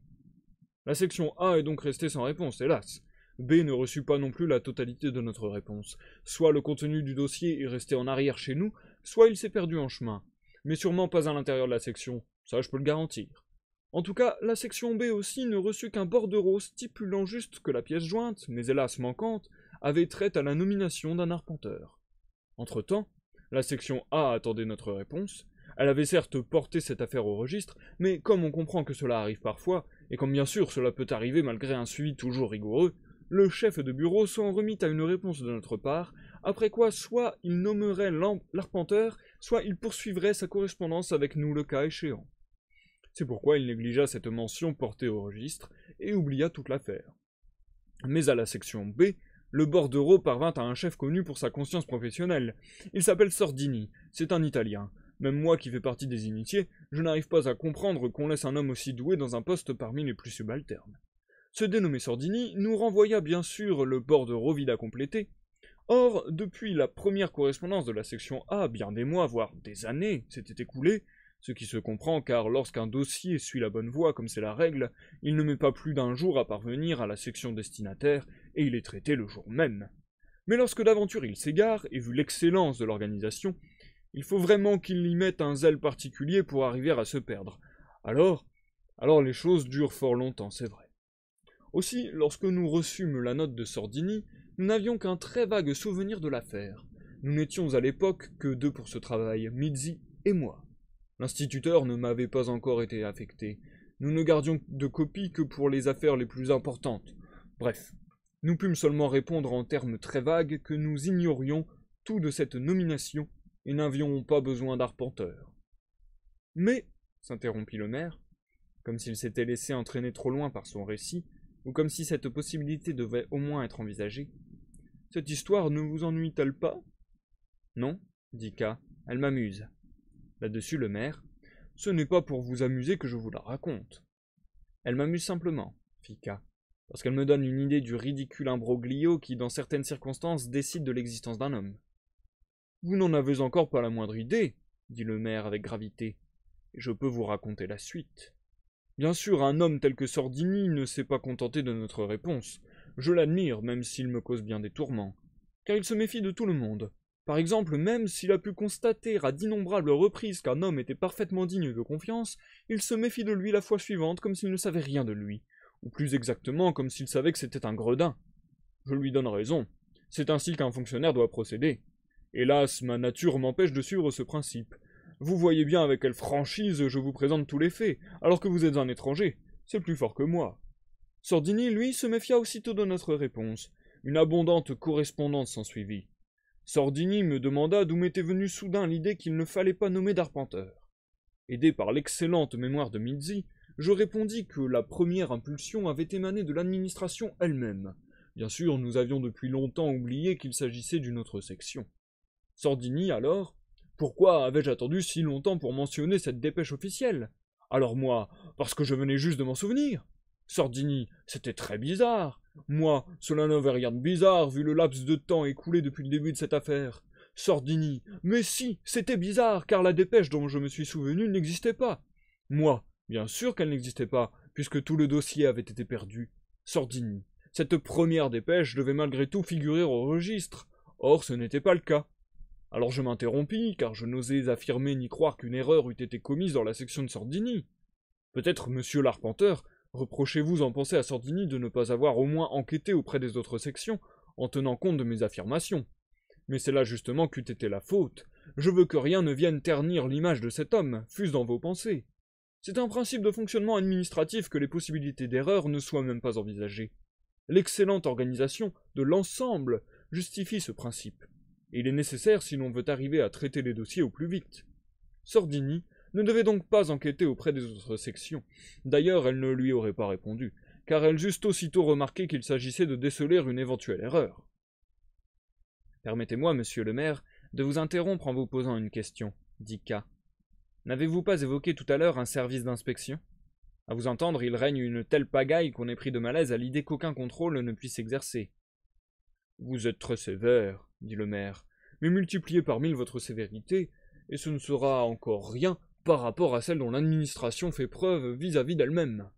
La section A est donc restée sans réponse, hélas. B ne reçut pas non plus la totalité de notre réponse. Soit le contenu du dossier est resté en arrière chez nous, soit il s'est perdu en chemin. Mais sûrement pas à l'intérieur de la section, ça je peux le garantir. En tout cas, la section B aussi ne reçut qu'un bordereau stipulant juste que la pièce jointe, mais hélas manquante, avait trait à la nomination d'un arpenteur. Entre-temps, la section A attendait notre réponse. Elle avait certes porté cette affaire au registre, mais comme on comprend que cela arrive parfois, et comme bien sûr cela peut arriver malgré un suivi toujours rigoureux, le chef de bureau s'en remit à une réponse de notre part, après quoi soit il nommerait l'arpenteur, soit il poursuivrait sa correspondance avec nous le cas échéant. C'est pourquoi il négligea cette mention portée au registre et oublia toute l'affaire. Mais à la section B, le bordereau parvint à un chef connu pour sa conscience professionnelle. Il s'appelle Sordini, c'est un Italien, même moi qui fais partie des initiés, je n'arrive pas à comprendre qu'on laisse un homme aussi doué dans un poste parmi les plus subalternes. Ce dénommé Sordini nous renvoya bien sûr le port de Rovida complété. Or, depuis la première correspondance de la section A, bien des mois, voire des années, s'étaient écoulés, ce qui se comprend car lorsqu'un dossier suit la bonne voie, comme c'est la règle, il ne met pas plus d'un jour à parvenir à la section destinataire, et il est traité le jour même. Mais lorsque d'aventure il s'égare, et vu l'excellence de l'organisation, il faut vraiment qu'il y mette un zèle particulier pour arriver à se perdre. Alors, alors les choses durent fort longtemps, c'est vrai. Aussi, lorsque nous reçûmes la note de Sordini, nous n'avions qu'un très vague souvenir de l'affaire. Nous n'étions à l'époque que deux pour ce travail, Midzi et moi. L'instituteur ne m'avait pas encore été affecté. Nous ne gardions de copie que pour les affaires les plus importantes. Bref, nous pûmes seulement répondre en termes très vagues que nous ignorions tout de cette nomination et n'avions pas besoin d'arpenteurs. Mais, s'interrompit le maire, comme s'il s'était laissé entraîner trop loin par son récit, ou comme si cette possibilité devait au moins être envisagée, cette histoire ne vous ennuie-t-elle pas Non, dit K, elle m'amuse. Là-dessus, le maire, ce n'est pas pour vous amuser que je vous la raconte. Elle m'amuse simplement, fit K, parce qu'elle me donne une idée du ridicule imbroglio qui, dans certaines circonstances, décide de l'existence d'un homme. Vous n'en avez encore pas la moindre idée, dit le maire avec gravité. je peux vous raconter la suite. Bien sûr, un homme tel que Sordini ne s'est pas contenté de notre réponse. Je l'admire, même s'il me cause bien des tourments. Car il se méfie de tout le monde. Par exemple, même s'il a pu constater à d'innombrables reprises qu'un homme était parfaitement digne de confiance, il se méfie de lui la fois suivante comme s'il ne savait rien de lui, ou plus exactement comme s'il savait que c'était un gredin. Je lui donne raison. C'est ainsi qu'un fonctionnaire doit procéder. Hélas, ma nature m'empêche de suivre ce principe. Vous voyez bien avec quelle franchise je vous présente tous les faits, alors que vous êtes un étranger. C'est plus fort que moi. Sordini, lui, se méfia aussitôt de notre réponse. Une abondante correspondance s'ensuivit. Sordini me demanda d'où m'était venue soudain l'idée qu'il ne fallait pas nommer d'arpenteur. Aidé par l'excellente mémoire de Midzi, je répondis que la première impulsion avait émané de l'administration elle-même. Bien sûr, nous avions depuis longtemps oublié qu'il s'agissait d'une autre section. Sordini alors Pourquoi avais-je attendu si longtemps pour mentionner cette dépêche officielle Alors moi, parce que je venais juste de m'en souvenir Sordini, c'était très bizarre. Moi, cela n'avait rien de bizarre vu le laps de temps écoulé depuis le début de cette affaire. Sordini, mais si, c'était bizarre, car la dépêche dont je me suis souvenu n'existait pas. Moi, bien sûr qu'elle n'existait pas, puisque tout le dossier avait été perdu. Sordini, cette première dépêche devait malgré tout figurer au registre. Or, ce n'était pas le cas. Alors je m'interrompis, car je n'osais affirmer ni croire qu'une erreur eût été commise dans la section de Sordini. Peut-être, monsieur l'arpenteur, reprochez-vous en pensée à Sordini de ne pas avoir au moins enquêté auprès des autres sections, en tenant compte de mes affirmations. Mais c'est là justement qu'eût été la faute. Je veux que rien ne vienne ternir l'image de cet homme, fût-ce dans vos pensées. C'est un principe de fonctionnement administratif que les possibilités d'erreur ne soient même pas envisagées. L'excellente organisation de l'ensemble justifie ce principe il est nécessaire si l'on veut arriver à traiter les dossiers au plus vite. Sordini ne devait donc pas enquêter auprès des autres sections. D'ailleurs, elle ne lui aurait pas répondu, car elle juste aussitôt remarqué qu'il s'agissait de déceler une éventuelle erreur. Permettez-moi, monsieur le maire, de vous interrompre en vous posant une question, dit K. N'avez-vous pas évoqué tout à l'heure un service d'inspection À vous entendre, il règne une telle pagaille qu'on est pris de malaise à l'idée qu'aucun contrôle ne puisse s'exercer. Vous êtes très sévère, dit le maire, mais multipliez par mille votre sévérité, et ce ne sera encore rien par rapport à celle dont l'administration fait preuve vis-à-vis d'elle-même.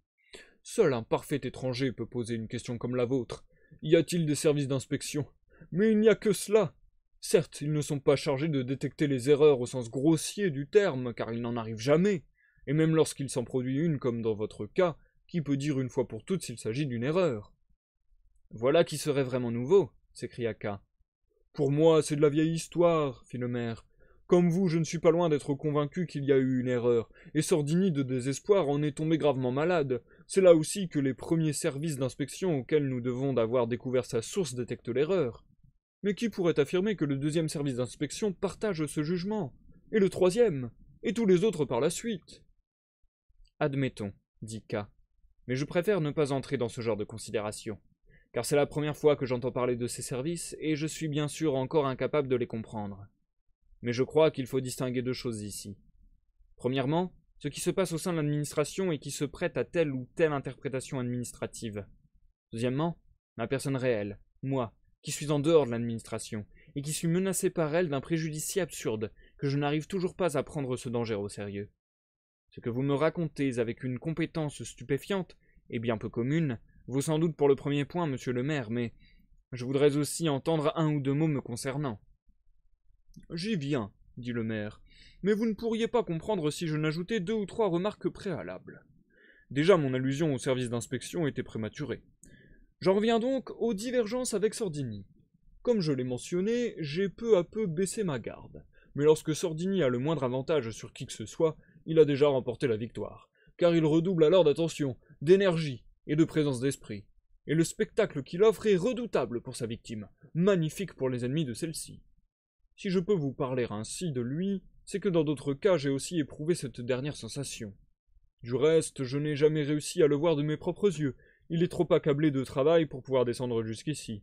Seul un parfait étranger peut poser une question comme la vôtre. Y a-t-il des services d'inspection Mais il n'y a que cela. Certes, ils ne sont pas chargés de détecter les erreurs au sens grossier du terme, car il n'en arrive jamais, et même lorsqu'il s'en produit une, comme dans votre cas, qui peut dire une fois pour toutes s'il s'agit d'une erreur Voilà qui serait vraiment nouveau, s'écria K. Pour moi, c'est de la vieille histoire, fit le maire. Comme vous, je ne suis pas loin d'être convaincu qu'il y a eu une erreur, et Sordini de désespoir en est tombé gravement malade. C'est là aussi que les premiers services d'inspection auxquels nous devons d'avoir découvert sa source détectent l'erreur. Mais qui pourrait affirmer que le deuxième service d'inspection partage ce jugement Et le troisième Et tous les autres par la suite Admettons, dit K. Mais je préfère ne pas entrer dans ce genre de considération car c'est la première fois que j'entends parler de ces services, et je suis bien sûr encore incapable de les comprendre. Mais je crois qu'il faut distinguer deux choses ici. Premièrement, ce qui se passe au sein de l'administration et qui se prête à telle ou telle interprétation administrative. Deuxièmement, ma personne réelle, moi, qui suis en dehors de l'administration, et qui suis menacé par elle d'un préjudice si absurde que je n'arrive toujours pas à prendre ce danger au sérieux. Ce que vous me racontez avec une compétence stupéfiante, et bien peu commune, vous sans doute pour le premier point, monsieur le maire, mais je voudrais aussi entendre un ou deux mots me concernant. J'y viens, dit le maire, mais vous ne pourriez pas comprendre si je n'ajoutais deux ou trois remarques préalables. Déjà mon allusion au service d'inspection était prématurée. J'en reviens donc aux divergences avec Sordini. Comme je l'ai mentionné, j'ai peu à peu baissé ma garde, mais lorsque Sordini a le moindre avantage sur qui que ce soit, il a déjà remporté la victoire, car il redouble alors d'attention, d'énergie, et de présence d'esprit, et le spectacle qu'il offre est redoutable pour sa victime, magnifique pour les ennemis de celle-ci. Si je peux vous parler ainsi de lui, c'est que dans d'autres cas j'ai aussi éprouvé cette dernière sensation. Du reste, je n'ai jamais réussi à le voir de mes propres yeux, il est trop accablé de travail pour pouvoir descendre jusqu'ici.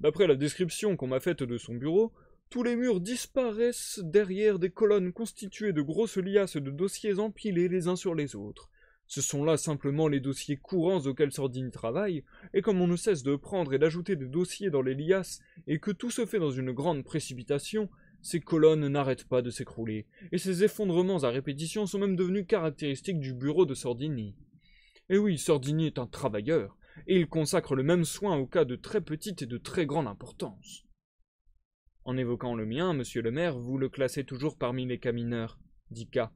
D'après la description qu'on m'a faite de son bureau, tous les murs disparaissent derrière des colonnes constituées de grosses liasses de dossiers empilés les uns sur les autres, ce sont là simplement les dossiers courants auxquels Sordini travaille, et comme on ne cesse de prendre et d'ajouter des dossiers dans les liasses, et que tout se fait dans une grande précipitation, ces colonnes n'arrêtent pas de s'écrouler, et ces effondrements à répétition sont même devenus caractéristiques du bureau de Sordini. Et oui, Sordini est un travailleur, et il consacre le même soin aux cas de très petite et de très grande importance. En évoquant le mien, monsieur le maire, vous le classez toujours parmi les cas mineurs, dit K,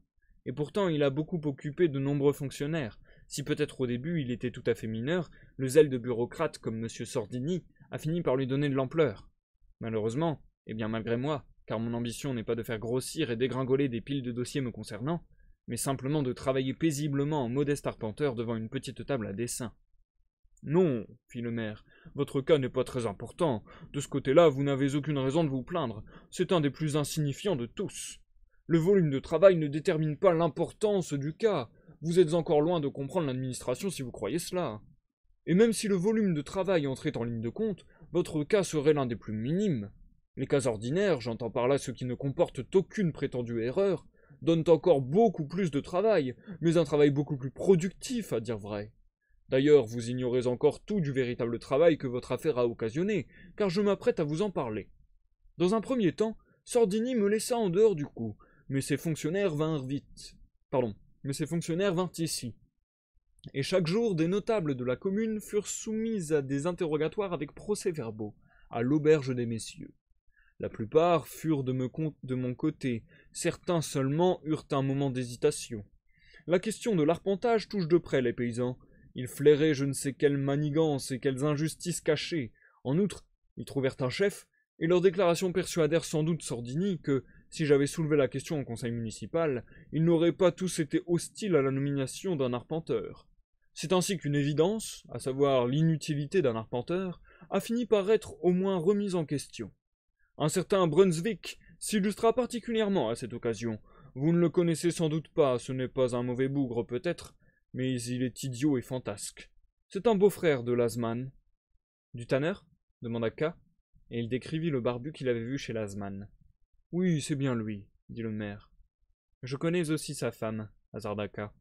et pourtant, il a beaucoup occupé de nombreux fonctionnaires. Si peut-être au début il était tout à fait mineur, le zèle de bureaucrate comme M. Sordini a fini par lui donner de l'ampleur. Malheureusement, et bien malgré moi, car mon ambition n'est pas de faire grossir et dégringoler des piles de dossiers me concernant, mais simplement de travailler paisiblement en modeste arpenteur devant une petite table à dessin. Non, fit le maire, votre cas n'est pas très important. De ce côté-là, vous n'avez aucune raison de vous plaindre. C'est un des plus insignifiants de tous. Le volume de travail ne détermine pas l'importance du cas. Vous êtes encore loin de comprendre l'administration si vous croyez cela. Et même si le volume de travail entrait en ligne de compte, votre cas serait l'un des plus minimes. Les cas ordinaires, j'entends par là ceux qui ne comportent aucune prétendue erreur, donnent encore beaucoup plus de travail, mais un travail beaucoup plus productif, à dire vrai. D'ailleurs, vous ignorez encore tout du véritable travail que votre affaire a occasionné, car je m'apprête à vous en parler. Dans un premier temps, Sordini me laissa en dehors du coup, mais ces fonctionnaires vinrent vite. Pardon, mais ces fonctionnaires vinrent ici. Et chaque jour, des notables de la commune furent soumis à des interrogatoires avec procès-verbaux, à l'auberge des messieurs. La plupart furent de, me de mon côté, certains seulement eurent un moment d'hésitation. La question de l'arpentage touche de près les paysans. Ils flairaient je ne sais quelles manigances et quelles injustices cachées. En outre, ils trouvèrent un chef, et leurs déclarations persuadèrent sans doute Sordini que, si j'avais soulevé la question au conseil municipal, ils n'auraient pas tous été hostiles à la nomination d'un arpenteur. C'est ainsi qu'une évidence, à savoir l'inutilité d'un arpenteur, a fini par être au moins remise en question. Un certain Brunswick s'illustra particulièrement à cette occasion. Vous ne le connaissez sans doute pas, ce n'est pas un mauvais bougre peut-être, mais il est idiot et fantasque. C'est un beau-frère de Lasman. Du tanner demanda K, et il décrivit le barbu qu'il avait vu chez Lasman. Oui, c'est bien lui, dit le maire. Je connais aussi sa femme, Azardaka.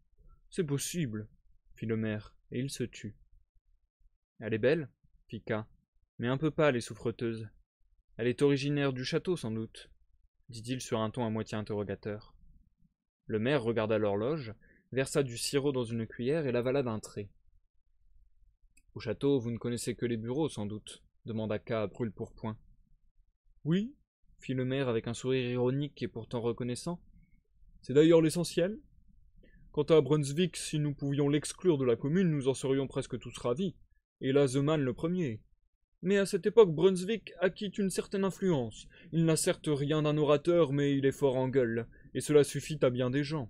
C'est possible, fit le maire, et il se tut. Elle est belle, fit K, mais un peu pâle et souffreteuse. Elle est originaire du château, sans doute, dit-il sur un ton à moitié interrogateur. Le maire regarda l'horloge, versa du sirop dans une cuillère et l'avala d'un trait. Au château, vous ne connaissez que les bureaux, sans doute, demanda K à brûle-pourpoint. Oui, fit le maire avec un sourire ironique et pourtant reconnaissant. C'est d'ailleurs l'essentiel. Quant à Brunswick, si nous pouvions l'exclure de la commune, nous en serions presque tous ravis, et là le premier. Mais à cette époque, Brunswick acquit une certaine influence. Il n'a certes rien d'un orateur, mais il est fort en gueule, et cela suffit à bien des gens.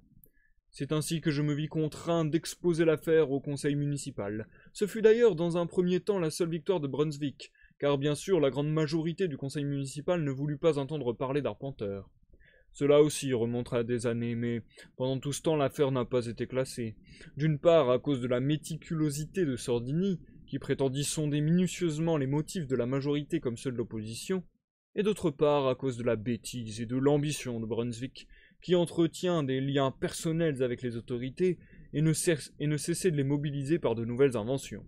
C'est ainsi que je me vis contraint d'exposer l'affaire au conseil municipal. Ce fut d'ailleurs dans un premier temps la seule victoire de Brunswick, car bien sûr la grande majorité du conseil municipal ne voulut pas entendre parler d'Arpenteur. Cela aussi remontera des années, mais pendant tout ce temps l'affaire n'a pas été classée. D'une part à cause de la méticulosité de Sordini, qui prétendit sonder minutieusement les motifs de la majorité comme ceux de l'opposition, et d'autre part à cause de la bêtise et de l'ambition de Brunswick, qui entretient des liens personnels avec les autorités et ne, et ne cessait de les mobiliser par de nouvelles inventions.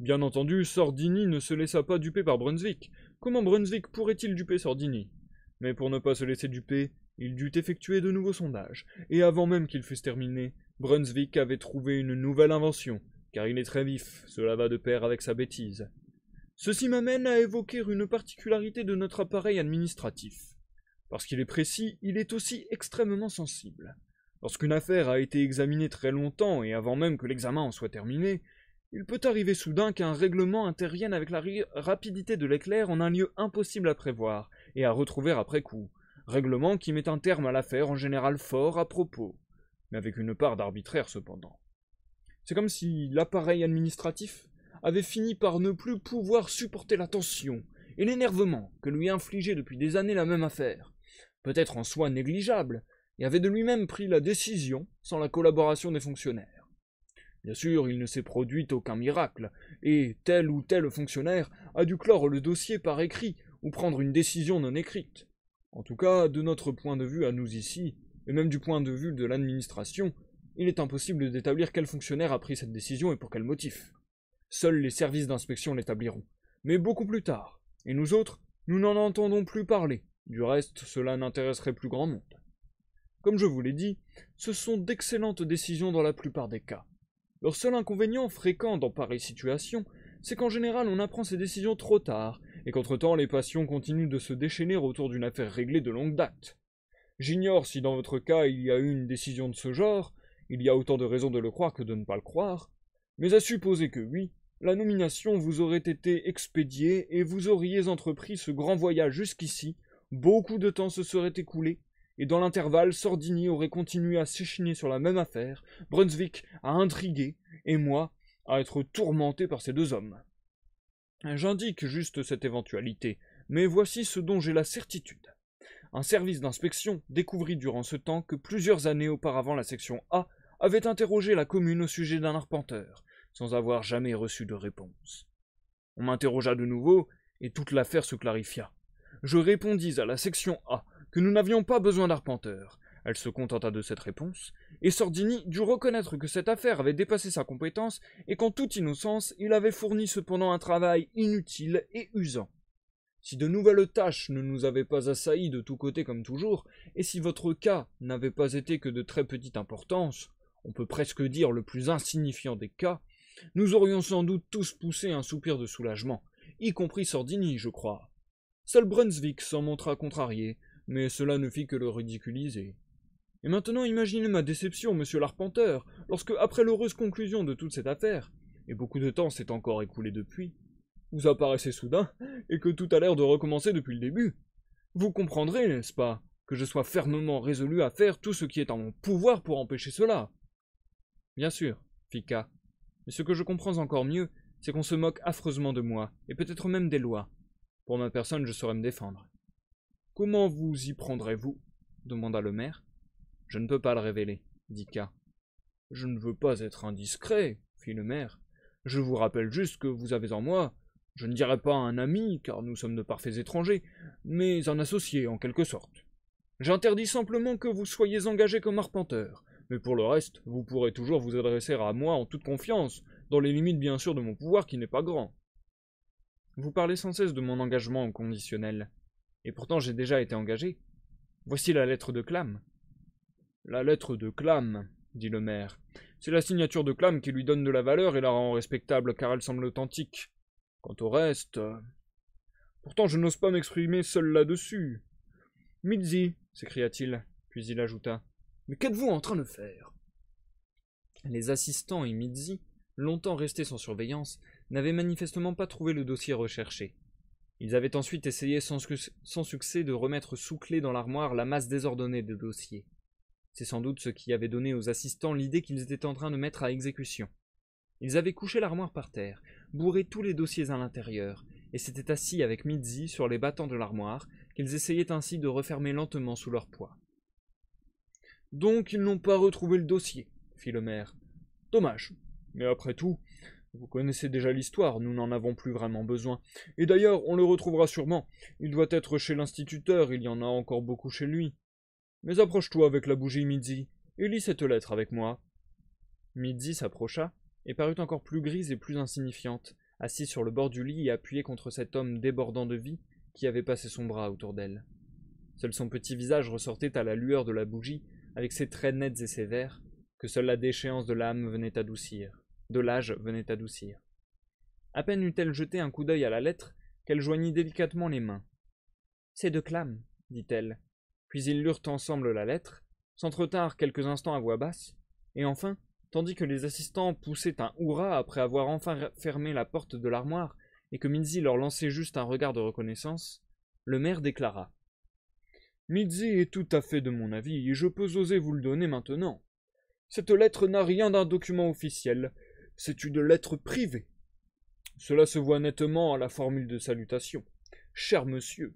Bien entendu, Sordini ne se laissa pas duper par Brunswick. Comment Brunswick pourrait-il duper Sordini Mais pour ne pas se laisser duper, il dut effectuer de nouveaux sondages, et avant même qu'ils fussent terminés, Brunswick avait trouvé une nouvelle invention, car il est très vif, cela va de pair avec sa bêtise. Ceci m'amène à évoquer une particularité de notre appareil administratif. Parce qu'il est précis, il est aussi extrêmement sensible. Lorsqu'une affaire a été examinée très longtemps et avant même que l'examen en soit terminé, il peut arriver soudain qu'un règlement intervienne avec la rapidité de l'éclair en un lieu impossible à prévoir et à retrouver après coup, règlement qui met un terme à l'affaire en général fort à propos, mais avec une part d'arbitraire cependant. C'est comme si l'appareil administratif avait fini par ne plus pouvoir supporter la tension et l'énervement que lui infligeait depuis des années la même affaire, peut-être en soi négligeable, et avait de lui-même pris la décision sans la collaboration des fonctionnaires. Bien sûr, il ne s'est produit aucun miracle, et tel ou tel fonctionnaire a dû clore le dossier par écrit ou prendre une décision non écrite. En tout cas, de notre point de vue à nous ici, et même du point de vue de l'administration, il est impossible d'établir quel fonctionnaire a pris cette décision et pour quel motif. Seuls les services d'inspection l'établiront, mais beaucoup plus tard, et nous autres, nous n'en entendons plus parler, du reste cela n'intéresserait plus grand monde. Comme je vous l'ai dit, ce sont d'excellentes décisions dans la plupart des cas, leur seul inconvénient fréquent dans pareille situation, c'est qu'en général on apprend ses décisions trop tard, et qu'entre-temps les passions continuent de se déchaîner autour d'une affaire réglée de longue date. J'ignore si dans votre cas il y a eu une décision de ce genre, il y a autant de raisons de le croire que de ne pas le croire, mais à supposer que oui, la nomination vous aurait été expédiée et vous auriez entrepris ce grand voyage jusqu'ici, beaucoup de temps se serait écoulé, et dans l'intervalle, Sordini aurait continué à s'échiner sur la même affaire, Brunswick à intriguer, et moi à être tourmenté par ces deux hommes. J'indique juste cette éventualité, mais voici ce dont j'ai la certitude. Un service d'inspection découvrit durant ce temps que plusieurs années auparavant la section A avait interrogé la commune au sujet d'un arpenteur, sans avoir jamais reçu de réponse. On m'interrogea de nouveau, et toute l'affaire se clarifia. Je répondis à la section A que nous n'avions pas besoin d'arpenteurs. » Elle se contenta de cette réponse, et Sordini dut reconnaître que cette affaire avait dépassé sa compétence et qu'en toute innocence, il avait fourni cependant un travail inutile et usant. Si de nouvelles tâches ne nous avaient pas assaillis de tous côtés comme toujours, et si votre cas n'avait pas été que de très petite importance, on peut presque dire le plus insignifiant des cas, nous aurions sans doute tous poussé un soupir de soulagement, y compris Sordini, je crois. Seul Brunswick s'en montra contrarié, mais cela ne fit que le ridiculiser. Et maintenant imaginez ma déception, monsieur l'arpenteur, lorsque, après l'heureuse conclusion de toute cette affaire, et beaucoup de temps s'est encore écoulé depuis, vous apparaissez soudain, et que tout a l'air de recommencer depuis le début. Vous comprendrez, n'est-ce pas, que je sois fermement résolu à faire tout ce qui est en mon pouvoir pour empêcher cela. Bien sûr, fit K. Mais ce que je comprends encore mieux, c'est qu'on se moque affreusement de moi, et peut-être même des lois. Pour ma personne, je saurais me défendre. Comment vous y prendrez-vous demanda le maire. Je ne peux pas le révéler, dit K. Je ne veux pas être indiscret, fit le maire. Je vous rappelle juste que vous avez en moi, je ne dirais pas un ami, car nous sommes de parfaits étrangers, mais un associé en quelque sorte. J'interdis simplement que vous soyez engagé comme arpenteur, mais pour le reste, vous pourrez toujours vous adresser à moi en toute confiance, dans les limites bien sûr de mon pouvoir qui n'est pas grand. Vous parlez sans cesse de mon engagement conditionnel, et pourtant j'ai déjà été engagé. Voici la lettre de Clam. La lettre de Clam, dit le maire. C'est la signature de Clam qui lui donne de la valeur et la rend respectable car elle semble authentique. Quant au reste. Pourtant je n'ose pas m'exprimer seule là-dessus. Midzi, s'écria-t-il, puis il ajouta. Mais qu'êtes-vous en train de faire Les assistants et Midzi, longtemps restés sans surveillance, n'avaient manifestement pas trouvé le dossier recherché. Ils avaient ensuite essayé sans, succès de remettre sous clé dans l'armoire la masse désordonnée de dossiers. C'est sans doute ce qui avait donné aux assistants l'idée qu'ils étaient en train de mettre à exécution. Ils avaient couché l'armoire par terre, bourré tous les dossiers à l'intérieur, et s'étaient assis avec Midzi sur les battants de l'armoire, qu'ils essayaient ainsi de refermer lentement sous leur poids. Donc ils n'ont pas retrouvé le dossier, fit le maire. Dommage. Mais après tout, vous connaissez déjà l'histoire, nous n'en avons plus vraiment besoin. Et d'ailleurs, on le retrouvera sûrement. Il doit être chez l'instituteur, il y en a encore beaucoup chez lui. Mais approche-toi avec la bougie, Midzi, et lis cette lettre avec moi. Midzi s'approcha, et parut encore plus grise et plus insignifiante, assise sur le bord du lit et appuyée contre cet homme débordant de vie qui avait passé son bras autour d'elle. Seul son petit visage ressortait à la lueur de la bougie, avec ses traits nets et sévères, que seule la déchéance de l'âme venait adoucir de l'âge venait adoucir. À peine eut-elle jeté un coup d'œil à la lettre qu'elle joignit délicatement les mains. C'est de Clam, dit-elle. Puis ils lurent ensemble la lettre, s'entretinrent quelques instants à voix basse, et enfin, tandis que les assistants poussaient un hurrah après avoir enfin fermé la porte de l'armoire et que Midzi leur lançait juste un regard de reconnaissance, le maire déclara Midzi est tout à fait de mon avis et je peux oser vous le donner maintenant. Cette lettre n'a rien d'un document officiel, c'est une lettre privée. Cela se voit nettement à la formule de salutation. Cher monsieur.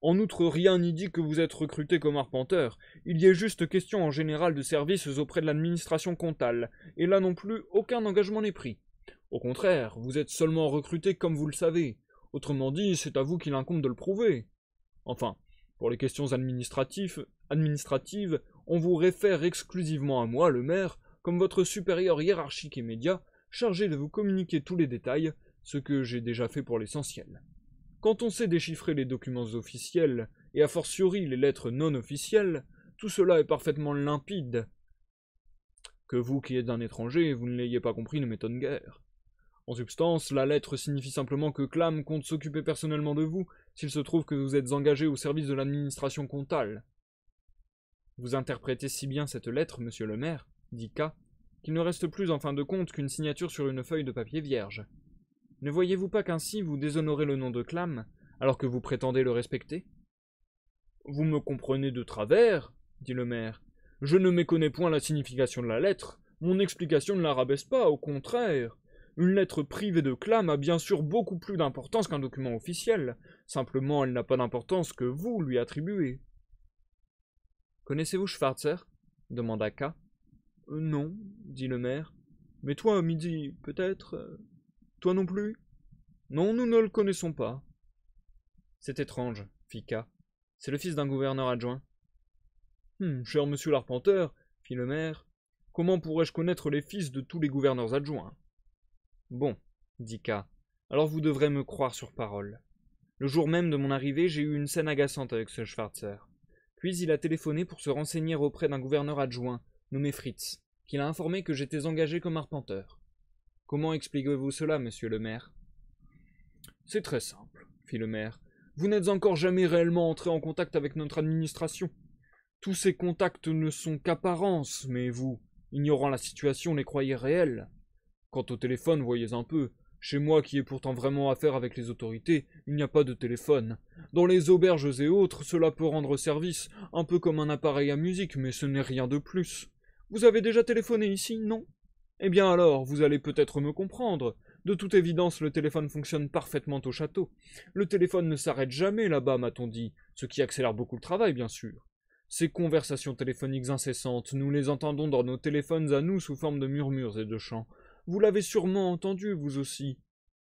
En outre, rien n'y dit que vous êtes recruté comme arpenteur. Il y a juste question en général de services auprès de l'administration comptale, et là non plus aucun engagement n'est pris. Au contraire, vous êtes seulement recruté comme vous le savez. Autrement dit, c'est à vous qu'il incombe de le prouver. Enfin, pour les questions administratives, administratives, on vous réfère exclusivement à moi, le maire, comme votre supérieur hiérarchique immédiat, chargé de vous communiquer tous les détails, ce que j'ai déjà fait pour l'essentiel. Quand on sait déchiffrer les documents officiels, et a fortiori les lettres non officielles, tout cela est parfaitement limpide. Que vous qui êtes un étranger, vous ne l'ayez pas compris ne m'étonne guère. En substance, la lettre signifie simplement que Clam compte s'occuper personnellement de vous s'il se trouve que vous êtes engagé au service de l'administration comptale. Vous interprétez si bien cette lettre, monsieur le maire, dit K, qu'il ne reste plus en fin de compte qu'une signature sur une feuille de papier vierge. Ne voyez-vous pas qu'ainsi vous déshonorez le nom de Clam, alors que vous prétendez le respecter Vous me comprenez de travers, dit le maire. Je ne méconnais point la signification de la lettre. Mon explication ne la rabaisse pas, au contraire. Une lettre privée de Clam a bien sûr beaucoup plus d'importance qu'un document officiel. Simplement, elle n'a pas d'importance que vous lui attribuez. Connaissez-vous Schwarzer demanda K, euh, non, dit le maire. Mais toi, midi, peut-être euh, Toi non plus Non, nous ne le connaissons pas. C'est étrange, fit K. C'est le fils d'un gouverneur adjoint. Hum, cher monsieur l'arpenteur, fit le maire, comment pourrais-je connaître les fils de tous les gouverneurs adjoints Bon, dit K, alors vous devrez me croire sur parole. Le jour même de mon arrivée, j'ai eu une scène agaçante avec ce Schwarzer. Puis il a téléphoné pour se renseigner auprès d'un gouverneur adjoint, nommé Fritz, qui a informé que j'étais engagé comme arpenteur. Comment expliquez-vous cela, monsieur le maire C'est très simple, fit le maire. Vous n'êtes encore jamais réellement entré en contact avec notre administration. Tous ces contacts ne sont qu'apparence, mais vous, ignorant la situation, les croyez réels. Quant au téléphone, voyez un peu. Chez moi, qui ai pourtant vraiment affaire avec les autorités, il n'y a pas de téléphone. Dans les auberges et autres, cela peut rendre service, un peu comme un appareil à musique, mais ce n'est rien de plus. Vous avez déjà téléphoné ici, non Eh bien alors, vous allez peut-être me comprendre. De toute évidence, le téléphone fonctionne parfaitement au château. Le téléphone ne s'arrête jamais là-bas, m'a-t-on dit, ce qui accélère beaucoup le travail, bien sûr. Ces conversations téléphoniques incessantes, nous les entendons dans nos téléphones à nous sous forme de murmures et de chants. Vous l'avez sûrement entendu, vous aussi.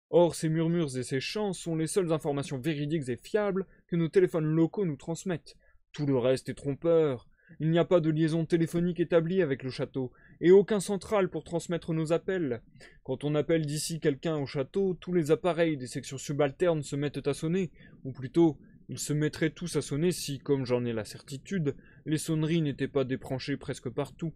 Or, ces murmures et ces chants sont les seules informations véridiques et fiables que nos téléphones locaux nous transmettent. Tout le reste est trompeur. Il n'y a pas de liaison téléphonique établie avec le château, et aucun central pour transmettre nos appels. Quand on appelle d'ici quelqu'un au château, tous les appareils des sections subalternes se mettent à sonner, ou plutôt, ils se mettraient tous à sonner si, comme j'en ai la certitude, les sonneries n'étaient pas débranchées presque partout.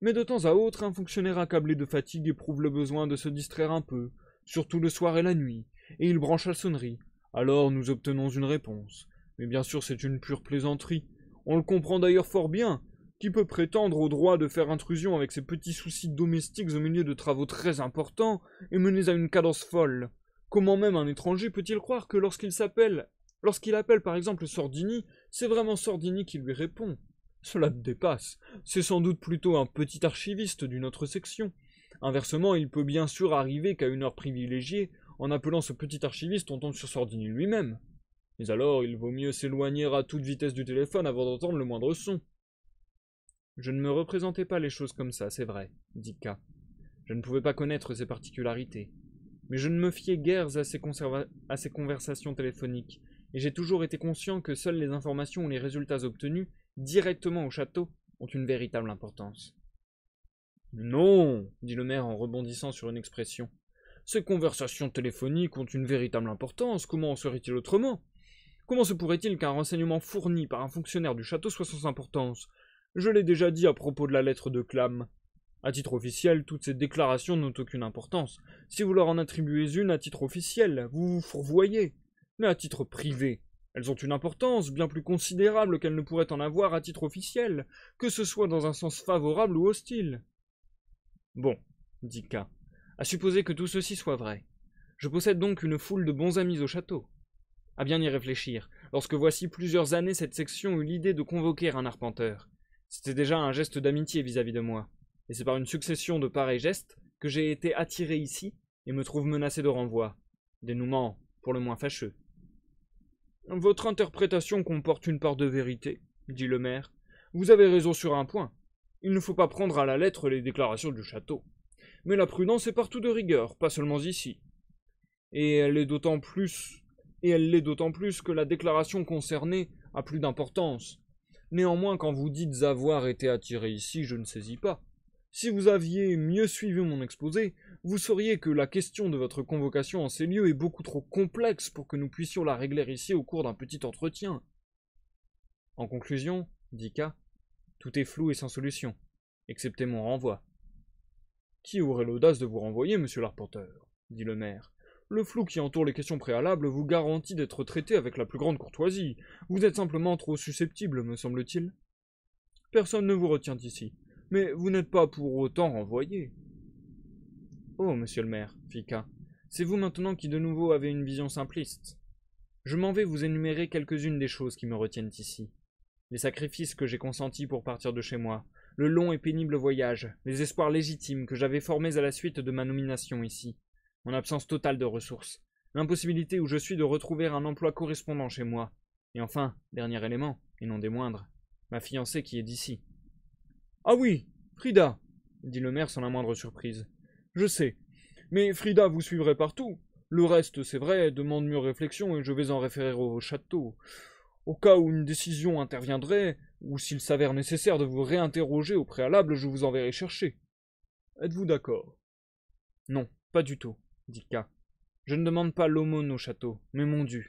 Mais de temps à autre, un fonctionnaire accablé de fatigue éprouve le besoin de se distraire un peu, surtout le soir et la nuit, et il branche la sonnerie. Alors nous obtenons une réponse. Mais bien sûr, c'est une pure plaisanterie. On le comprend d'ailleurs fort bien. Qui peut prétendre au droit de faire intrusion avec ses petits soucis domestiques au milieu de travaux très importants et menés à une cadence folle Comment même un étranger peut-il croire que lorsqu'il s'appelle, lorsqu'il appelle par exemple Sordini, c'est vraiment Sordini qui lui répond Cela dépasse. C'est sans doute plutôt un petit archiviste d'une autre section. Inversement, il peut bien sûr arriver qu'à une heure privilégiée, en appelant ce petit archiviste, on tombe sur Sordini lui-même. Mais alors, il vaut mieux s'éloigner à toute vitesse du téléphone avant d'entendre le moindre son. Je ne me représentais pas les choses comme ça, c'est vrai, dit K. Je ne pouvais pas connaître ces particularités. Mais je ne me fiais guère à ces, à ces conversations téléphoniques, et j'ai toujours été conscient que seules les informations ou les résultats obtenus directement au château ont une véritable importance. Non, dit le maire en rebondissant sur une expression. Ces conversations téléphoniques ont une véritable importance, comment en serait-il autrement Comment se pourrait-il qu'un renseignement fourni par un fonctionnaire du château soit sans importance Je l'ai déjà dit à propos de la lettre de Clam. À titre officiel, toutes ces déclarations n'ont aucune importance. Si vous leur en attribuez une à titre officiel, vous vous fourvoyez. Mais à titre privé, elles ont une importance bien plus considérable qu'elles ne pourraient en avoir à titre officiel, que ce soit dans un sens favorable ou hostile. Bon, dit K, à supposer que tout ceci soit vrai. Je possède donc une foule de bons amis au château à bien y réfléchir, lorsque voici plusieurs années cette section eut l'idée de convoquer un arpenteur. C'était déjà un geste d'amitié vis-à-vis de moi, et c'est par une succession de pareils gestes que j'ai été attiré ici et me trouve menacé de renvoi. Dénouement pour le moins fâcheux. Votre interprétation comporte une part de vérité, dit le maire. Vous avez raison sur un point. Il ne faut pas prendre à la lettre les déclarations du château. Mais la prudence est partout de rigueur, pas seulement ici. Et elle est d'autant plus et elle l'est d'autant plus que la déclaration concernée a plus d'importance. Néanmoins, quand vous dites avoir été attiré ici, je ne saisis pas. Si vous aviez mieux suivi mon exposé, vous sauriez que la question de votre convocation en ces lieux est beaucoup trop complexe pour que nous puissions la régler ici au cours d'un petit entretien. En conclusion, dit K, tout est flou et sans solution, excepté mon renvoi. Qui aurait l'audace de vous renvoyer, monsieur l'arpenteur dit le maire. Le flou qui entoure les questions préalables vous garantit d'être traité avec la plus grande courtoisie. Vous êtes simplement trop susceptible, me semble-t-il. Personne ne vous retient ici, mais vous n'êtes pas pour autant renvoyé. Oh, monsieur le maire, fit c'est vous maintenant qui de nouveau avez une vision simpliste. Je m'en vais vous énumérer quelques-unes des choses qui me retiennent ici. Les sacrifices que j'ai consentis pour partir de chez moi, le long et pénible voyage, les espoirs légitimes que j'avais formés à la suite de ma nomination ici, mon absence totale de ressources, l'impossibilité où je suis de retrouver un emploi correspondant chez moi, et enfin, dernier élément, et non des moindres, ma fiancée qui est d'ici. Ah oui, Frida, dit le maire sans la moindre surprise. Je sais. Mais Frida vous suivrait partout. Le reste, c'est vrai, demande mieux réflexion et je vais en référer au château. Au cas où une décision interviendrait, ou s'il s'avère nécessaire de vous réinterroger au préalable, je vous enverrai chercher. Êtes-vous d'accord Non, pas du tout dit K. Je ne demande pas l'aumône au château, mais mon dieu.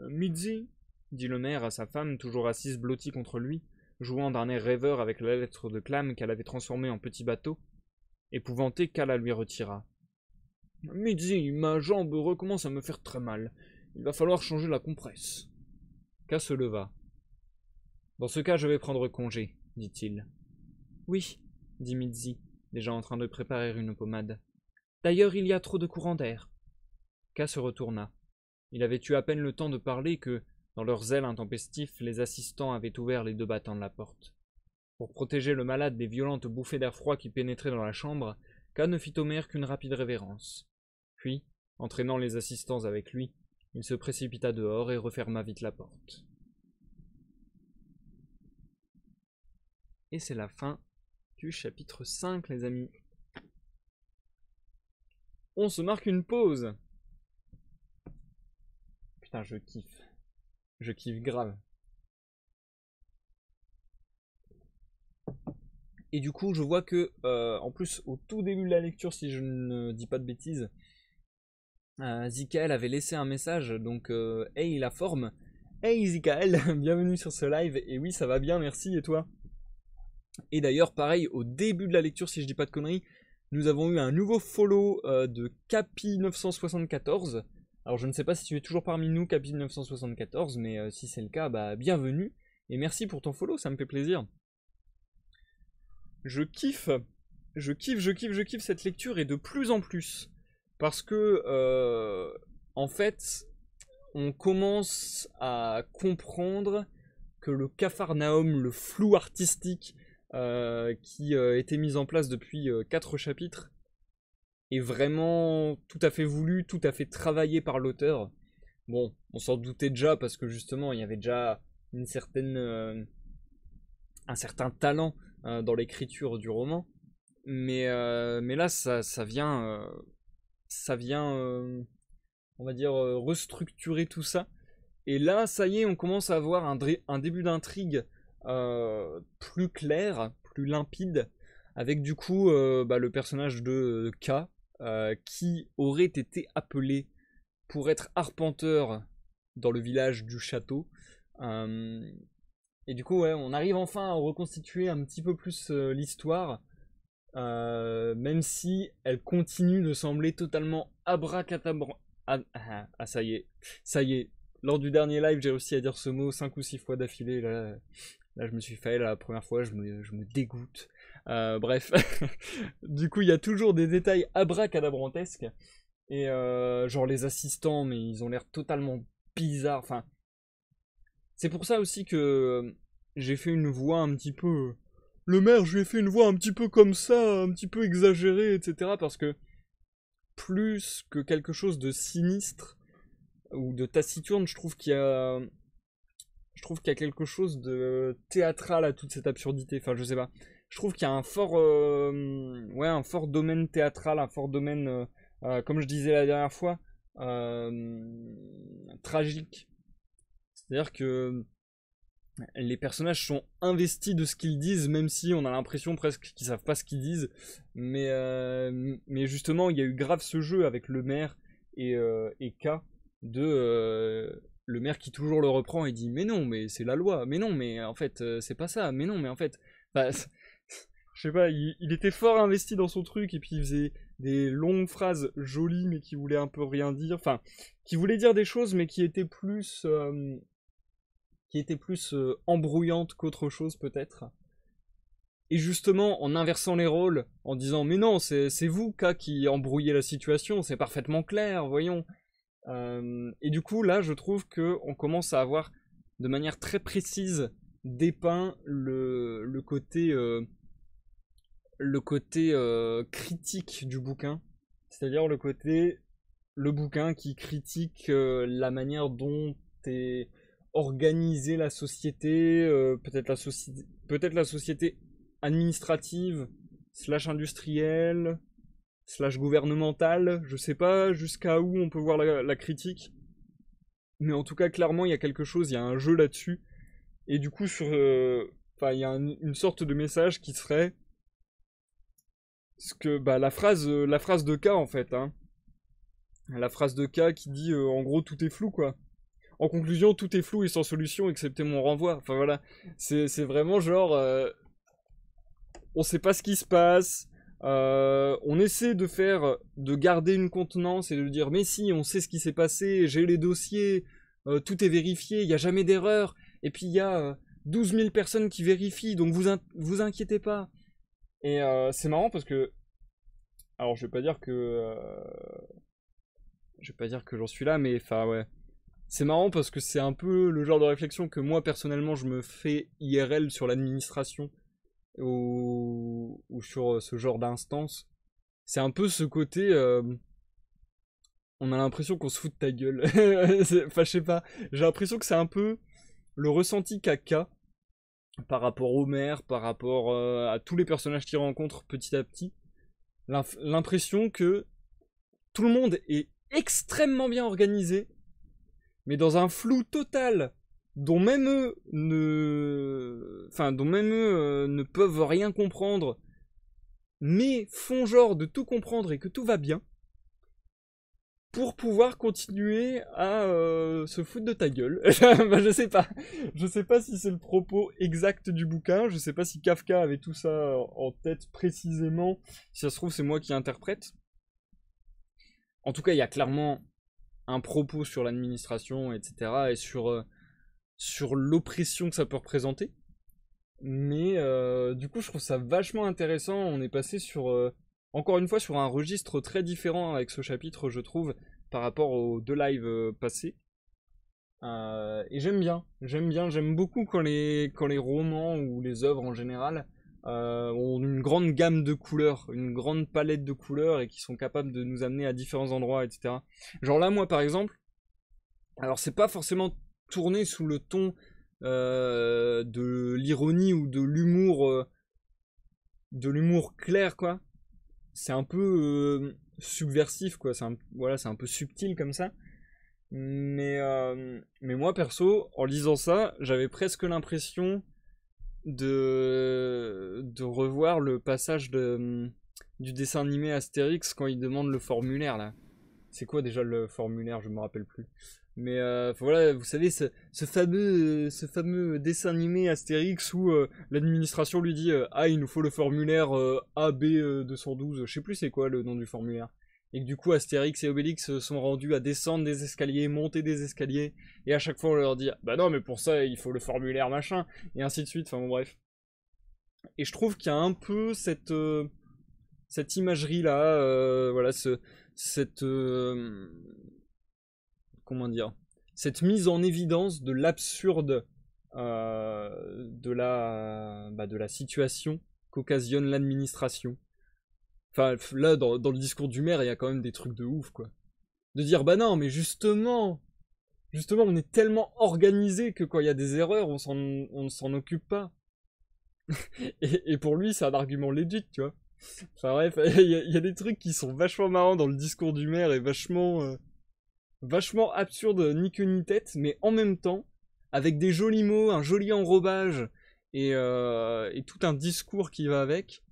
Euh, »« Midzi, » dit le maire à sa femme, toujours assise blottie contre lui, jouant d'un air rêveur avec la lettre de clame qu'elle avait transformée en petit bateau. Épouvanté, K la lui retira. Midzi, ma jambe recommence à me faire très mal. Il va falloir changer la compresse. K se leva. Dans ce cas, je vais prendre congé, dit-il. Oui, dit Midzi, déjà en train de préparer une pommade. D'ailleurs, il y a trop de courant d'air. K se retourna. Il avait eu à peine le temps de parler que, dans leur zèle intempestif, les assistants avaient ouvert les deux battants de la porte. Pour protéger le malade des violentes bouffées d'air froid qui pénétraient dans la chambre, K ne fit au maire qu'une rapide révérence. Puis, entraînant les assistants avec lui, il se précipita dehors et referma vite la porte. Et c'est la fin du chapitre 5, les amis. On se marque une pause. Putain, je kiffe. Je kiffe grave. Et du coup, je vois que, euh, en plus, au tout début de la lecture, si je ne dis pas de bêtises, euh, avait laissé un message. Donc, euh, hey la forme. Hey Zikael, bienvenue sur ce live. Et oui, ça va bien, merci. Et toi Et d'ailleurs, pareil, au début de la lecture, si je dis pas de conneries, nous avons eu un nouveau follow euh, de Capi974. Alors je ne sais pas si tu es toujours parmi nous, Capi974, mais euh, si c'est le cas, bah bienvenue. Et merci pour ton follow, ça me fait plaisir. Je kiffe, je kiffe, je kiffe, je kiffe cette lecture et de plus en plus. Parce que, euh, en fait, on commence à comprendre que le capharnaüm, le flou artistique, euh, qui euh, était mise en place depuis 4 euh, quatre chapitres, est vraiment tout à fait voulu, tout à fait travaillé par l'auteur. Bon, on s'en doutait déjà parce que justement, il y avait déjà une certaine, un certain talent dans l'écriture du roman. Mais, mais là, ça, ça vient, ça vient on va dire, restructurer tout ça. Et là, ça y est, on commence à avoir un, un début d'intrigue euh, plus clair, plus limpide, avec du coup euh, bah, le personnage de euh, K, qui aurait été appelé pour être arpenteur dans le village du château. et du coup, on arrive enfin à reconstituer un petit peu plus l'histoire, même si elle continue de sembler totalement abracadabra. Ah, ah, ah, ça y est, ça y est. Lors du dernier live, j'ai réussi à dire ce mot 5 ou 6 fois d'affilée. Là, je me suis fait la première fois, je me, dégoûte. Euh, bref, du coup, il y a toujours des détails abracadabrantesques. Et euh, genre les assistants, mais ils ont l'air totalement bizarres. Enfin, c'est pour ça aussi que euh, j'ai fait une voix un petit peu. Le maire, je lui ai fait une voix un petit peu comme ça, un petit peu exagérée, etc. Parce que plus que quelque chose de sinistre ou de taciturne, je trouve qu'il y a je trouve qu'il y a quelque chose de théâtral à toute cette absurdité. Enfin, je sais pas. Je trouve qu'il y a un fort, euh, ouais, un fort domaine théâtral, un fort domaine, euh, euh, comme je disais la dernière fois, tragique. C'est-à-dire que les personnages sont investis de ce qu'ils disent, même si on a l'impression presque qu'ils savent pas ce qu'ils disent. Mais, mais justement, il y a eu grave ce jeu avec le maire et, et K de le maire qui toujours le reprend et dit mais non mais c'est la loi mais non mais en fait euh, c'est pas ça mais non mais en fait bah, je sais pas il, était fort investi dans son truc et puis il faisait des longues phrases jolies mais qui voulaient un peu rien dire enfin qui voulait dire des choses mais qui étaient plus euh, qui étaient plus embrouillante embrouillantes qu'autre chose peut-être et justement, en inversant les rôles, en disant Mais non, c'est vous, K, qui embrouillez la situation, c'est parfaitement clair, voyons. Euh, et du coup, là, je trouve qu'on commence à avoir de manière très précise dépeint le, côté, le côté euh, euh, critique du bouquin, c'est-à-dire le côté le bouquin qui critique la manière dont est organisée la société, peut-être la société administrative slash industrielle, slash gouvernemental, je sais pas jusqu'à où on peut voir la, critique, mais en tout cas clairement il y a quelque chose, il y a un jeu là-dessus, et du coup sur, euh, il y a une sorte de message qui serait ce que bah la phrase, la phrase de K en fait, hein, la phrase de K qui dit euh, en gros tout est flou quoi. En conclusion, tout est flou et sans solution, excepté mon renvoi. Enfin voilà, c'est vraiment genre, euh, on sait pas ce qui se passe, euh, on essaie de faire, de garder une contenance et de dire mais si, on sait ce qui s'est passé, j'ai les dossiers, euh, tout est vérifié, il n'y a jamais d'erreur, et puis il y a 12 euh, 000 personnes qui vérifient, donc vous, vous inquiétez pas. Et c'est marrant parce que, alors je vais pas dire que, je vais pas dire que j'en suis là, mais enfin ouais. C'est marrant parce que c'est un peu le genre de réflexion que moi personnellement je me fais IRL sur l'administration ou, sur euh, ce genre d'instance, c'est un peu ce côté. Euh, on a l'impression qu'on se fout de ta gueule. enfin, je sais pas. J'ai l'impression que c'est un peu le ressenti caca par rapport au maire, par rapport euh, à tous les personnages qu'il rencontre petit à petit. L'impression que tout le monde est extrêmement bien organisé, mais dans un flou total dont même eux ne, enfin, dont même euh, ne peuvent rien comprendre, mais font genre de tout comprendre et que tout va bien, pour pouvoir continuer à euh, se foutre de ta gueule. je sais pas, je sais pas si c'est le propos exact du bouquin, je sais pas si Kafka avait tout ça en tête précisément. Si ça se trouve, c'est moi qui interprète. En tout cas, il y a clairement un propos sur l'administration, etc., et sur euh, sur l'oppression que ça peut représenter. Mais euh, du coup, je trouve ça vachement intéressant. On est passé sur, euh, encore une fois, sur un registre très différent avec ce chapitre, je trouve, par rapport aux deux lives euh, passés. et j'aime bien, j'aime bien, j'aime beaucoup quand les, quand les romans ou les œuvres en général ont une grande gamme de couleurs, une grande palette de couleurs et qui sont capables de nous amener à différents endroits, etc. Genre là, moi par exemple, alors c'est pas forcément tourner sous le ton euh, de l'ironie ou de l'humour euh, de l'humour clair quoi c'est un peu euh, subversif quoi c'est voilà c'est un peu subtil comme ça mais mais moi perso en lisant ça j'avais presque l'impression de de revoir le passage de hum, du dessin animé Astérix quand il demande le formulaire là c'est quoi déjà le formulaire je me rappelle plus mais euh, voilà, vous savez, ce, fameux, euh, ce fameux dessin animé Astérix où euh, l'administration lui dit Ah, il nous faut le formulaire AB212, je sais plus c'est quoi le nom du formulaire. Et que du coup, Astérix et Obélix sont rendus à descendre des escaliers, monter des escaliers, et à chaque fois on leur dit Bah non, mais pour ça, il faut le formulaire machin, et ainsi de suite, enfin bon, bref. Et je trouve qu'il y a un peu cette, cette imagerie là, voilà, ce, cette comment dire, cette mise en évidence de l'absurde euh, de, la, bah, de la situation qu'occasionne l'administration. Enfin, là, dans, le discours du maire, il y a quand même des trucs de ouf, quoi. De dire, bah non, mais justement, justement, on est tellement organisé que quand il y a des erreurs, on ne s'en occupe pas. et, pour lui, c'est un argument légit, tu vois. Enfin bref, il y, a des trucs qui sont vachement marrants dans le discours du maire et vachement... Euh, vachement absurde, ni queue ni tête, mais en même temps, avec des jolis mots, un joli enrobage euh, et, tout un discours qui va avec,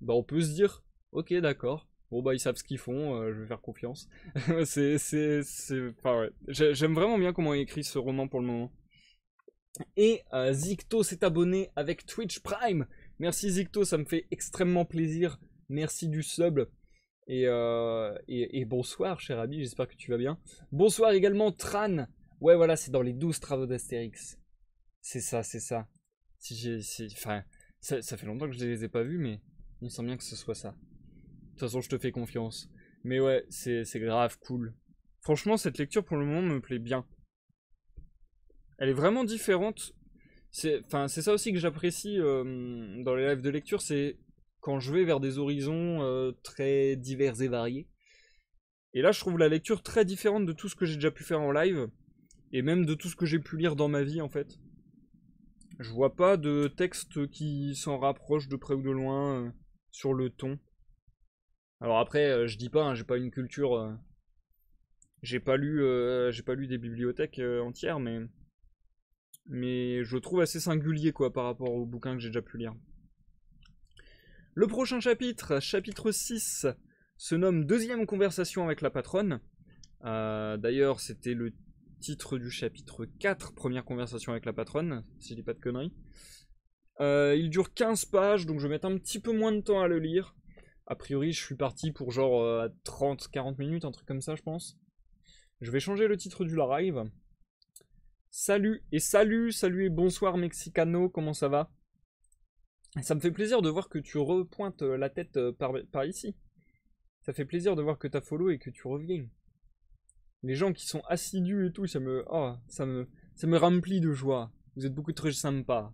bah on peut se dire, ok d'accord, bon bah ils savent ce qu'ils font, euh, je vais faire confiance. c'est, c'est, enfin ouais, j'aime vraiment bien comment il écrit ce roman pour le moment. Et Zikto euh, Zicto s'est abonné avec Twitch Prime. Merci Zicto, ça me fait extrêmement plaisir. Merci du sub. Euh, et, et, bonsoir, cher ami, j'espère que tu vas bien. Bonsoir également, Tran. Ouais, voilà, c'est dans les 12 travaux d'Astérix. C'est ça, c'est ça. Si j'ai, enfin, ça, fait longtemps que je ne les ai pas vus, mais il me semble bien que ce soit ça. De toute façon, je te fais confiance. Mais ouais, c'est grave cool. Franchement, cette lecture pour le moment me plaît bien. Elle est vraiment différente. C'est ça aussi que j'apprécie euh, dans les lives de lecture, c'est quand je vais vers des horizons euh, très divers et variés. Et là, je trouve la lecture très différente de tout ce que j'ai déjà pu faire en live, et même de tout ce que j'ai pu lire dans ma vie, en fait. Je vois pas de texte qui s'en rapproche de près ou de loin euh, sur le ton. Alors après, euh, je dis pas, hein, j'ai pas une culture... j'ai pas, lu, j'ai pas lu des bibliothèques entières, mais... Mais je trouve assez singulier, quoi, par rapport aux bouquins que j'ai déjà pu lire. Le prochain chapitre, chapitre 6, se nomme Deuxième conversation avec la patronne. Euh, d'ailleurs, c'était le titre du chapitre 4, Première conversation avec la patronne, si je dis pas de conneries. Euh, il dure 15 pages, donc je vais mettre un petit peu moins de temps à le lire. A priori, je suis parti pour genre 30-40 euh, minutes, un truc comme ça, je pense. Je vais changer le titre du live. Salut et salut, salut et bonsoir Mexicano, comment ça va ça me fait plaisir de voir que tu repointes euh, la tête euh, par, ici. Ça fait plaisir de voir que tu as follow et que tu reviens. Les gens qui sont assidus et tout, ça me, oh, ça me, ça me remplit de joie. Vous êtes beaucoup très sympa.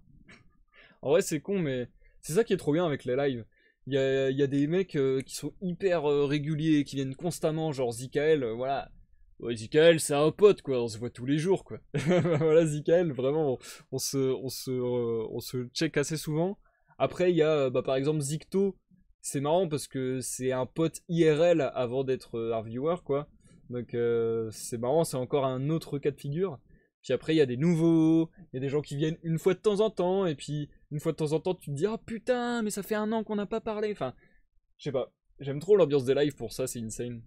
En vrai, c'est con, mais c'est ça qui est trop bien avec les lives. Il y a, des mecs euh, qui sont hyper réguliers, qui viennent constamment, genre Zikael, voilà. Ouais, Zikael, c'est un pote, quoi. On se voit tous les jours, quoi. voilà, Zikael, vraiment, se, on, se, on se check assez souvent. Après, il y a euh, bah, par exemple Zicto. C'est marrant parce que c'est un pote IRL avant d'être euh, un viewer, quoi. Donc euh, c'est marrant, c'est encore un autre cas de figure. Puis après, il y a des nouveaux, il y a des gens qui viennent une fois de temps en temps, et puis une fois de temps en temps, tu te dis Ah putain, mais ça fait un an qu'on n'a pas parlé. Enfin, je sais pas, j'aime trop l'ambiance des lives pour ça, c'est insane.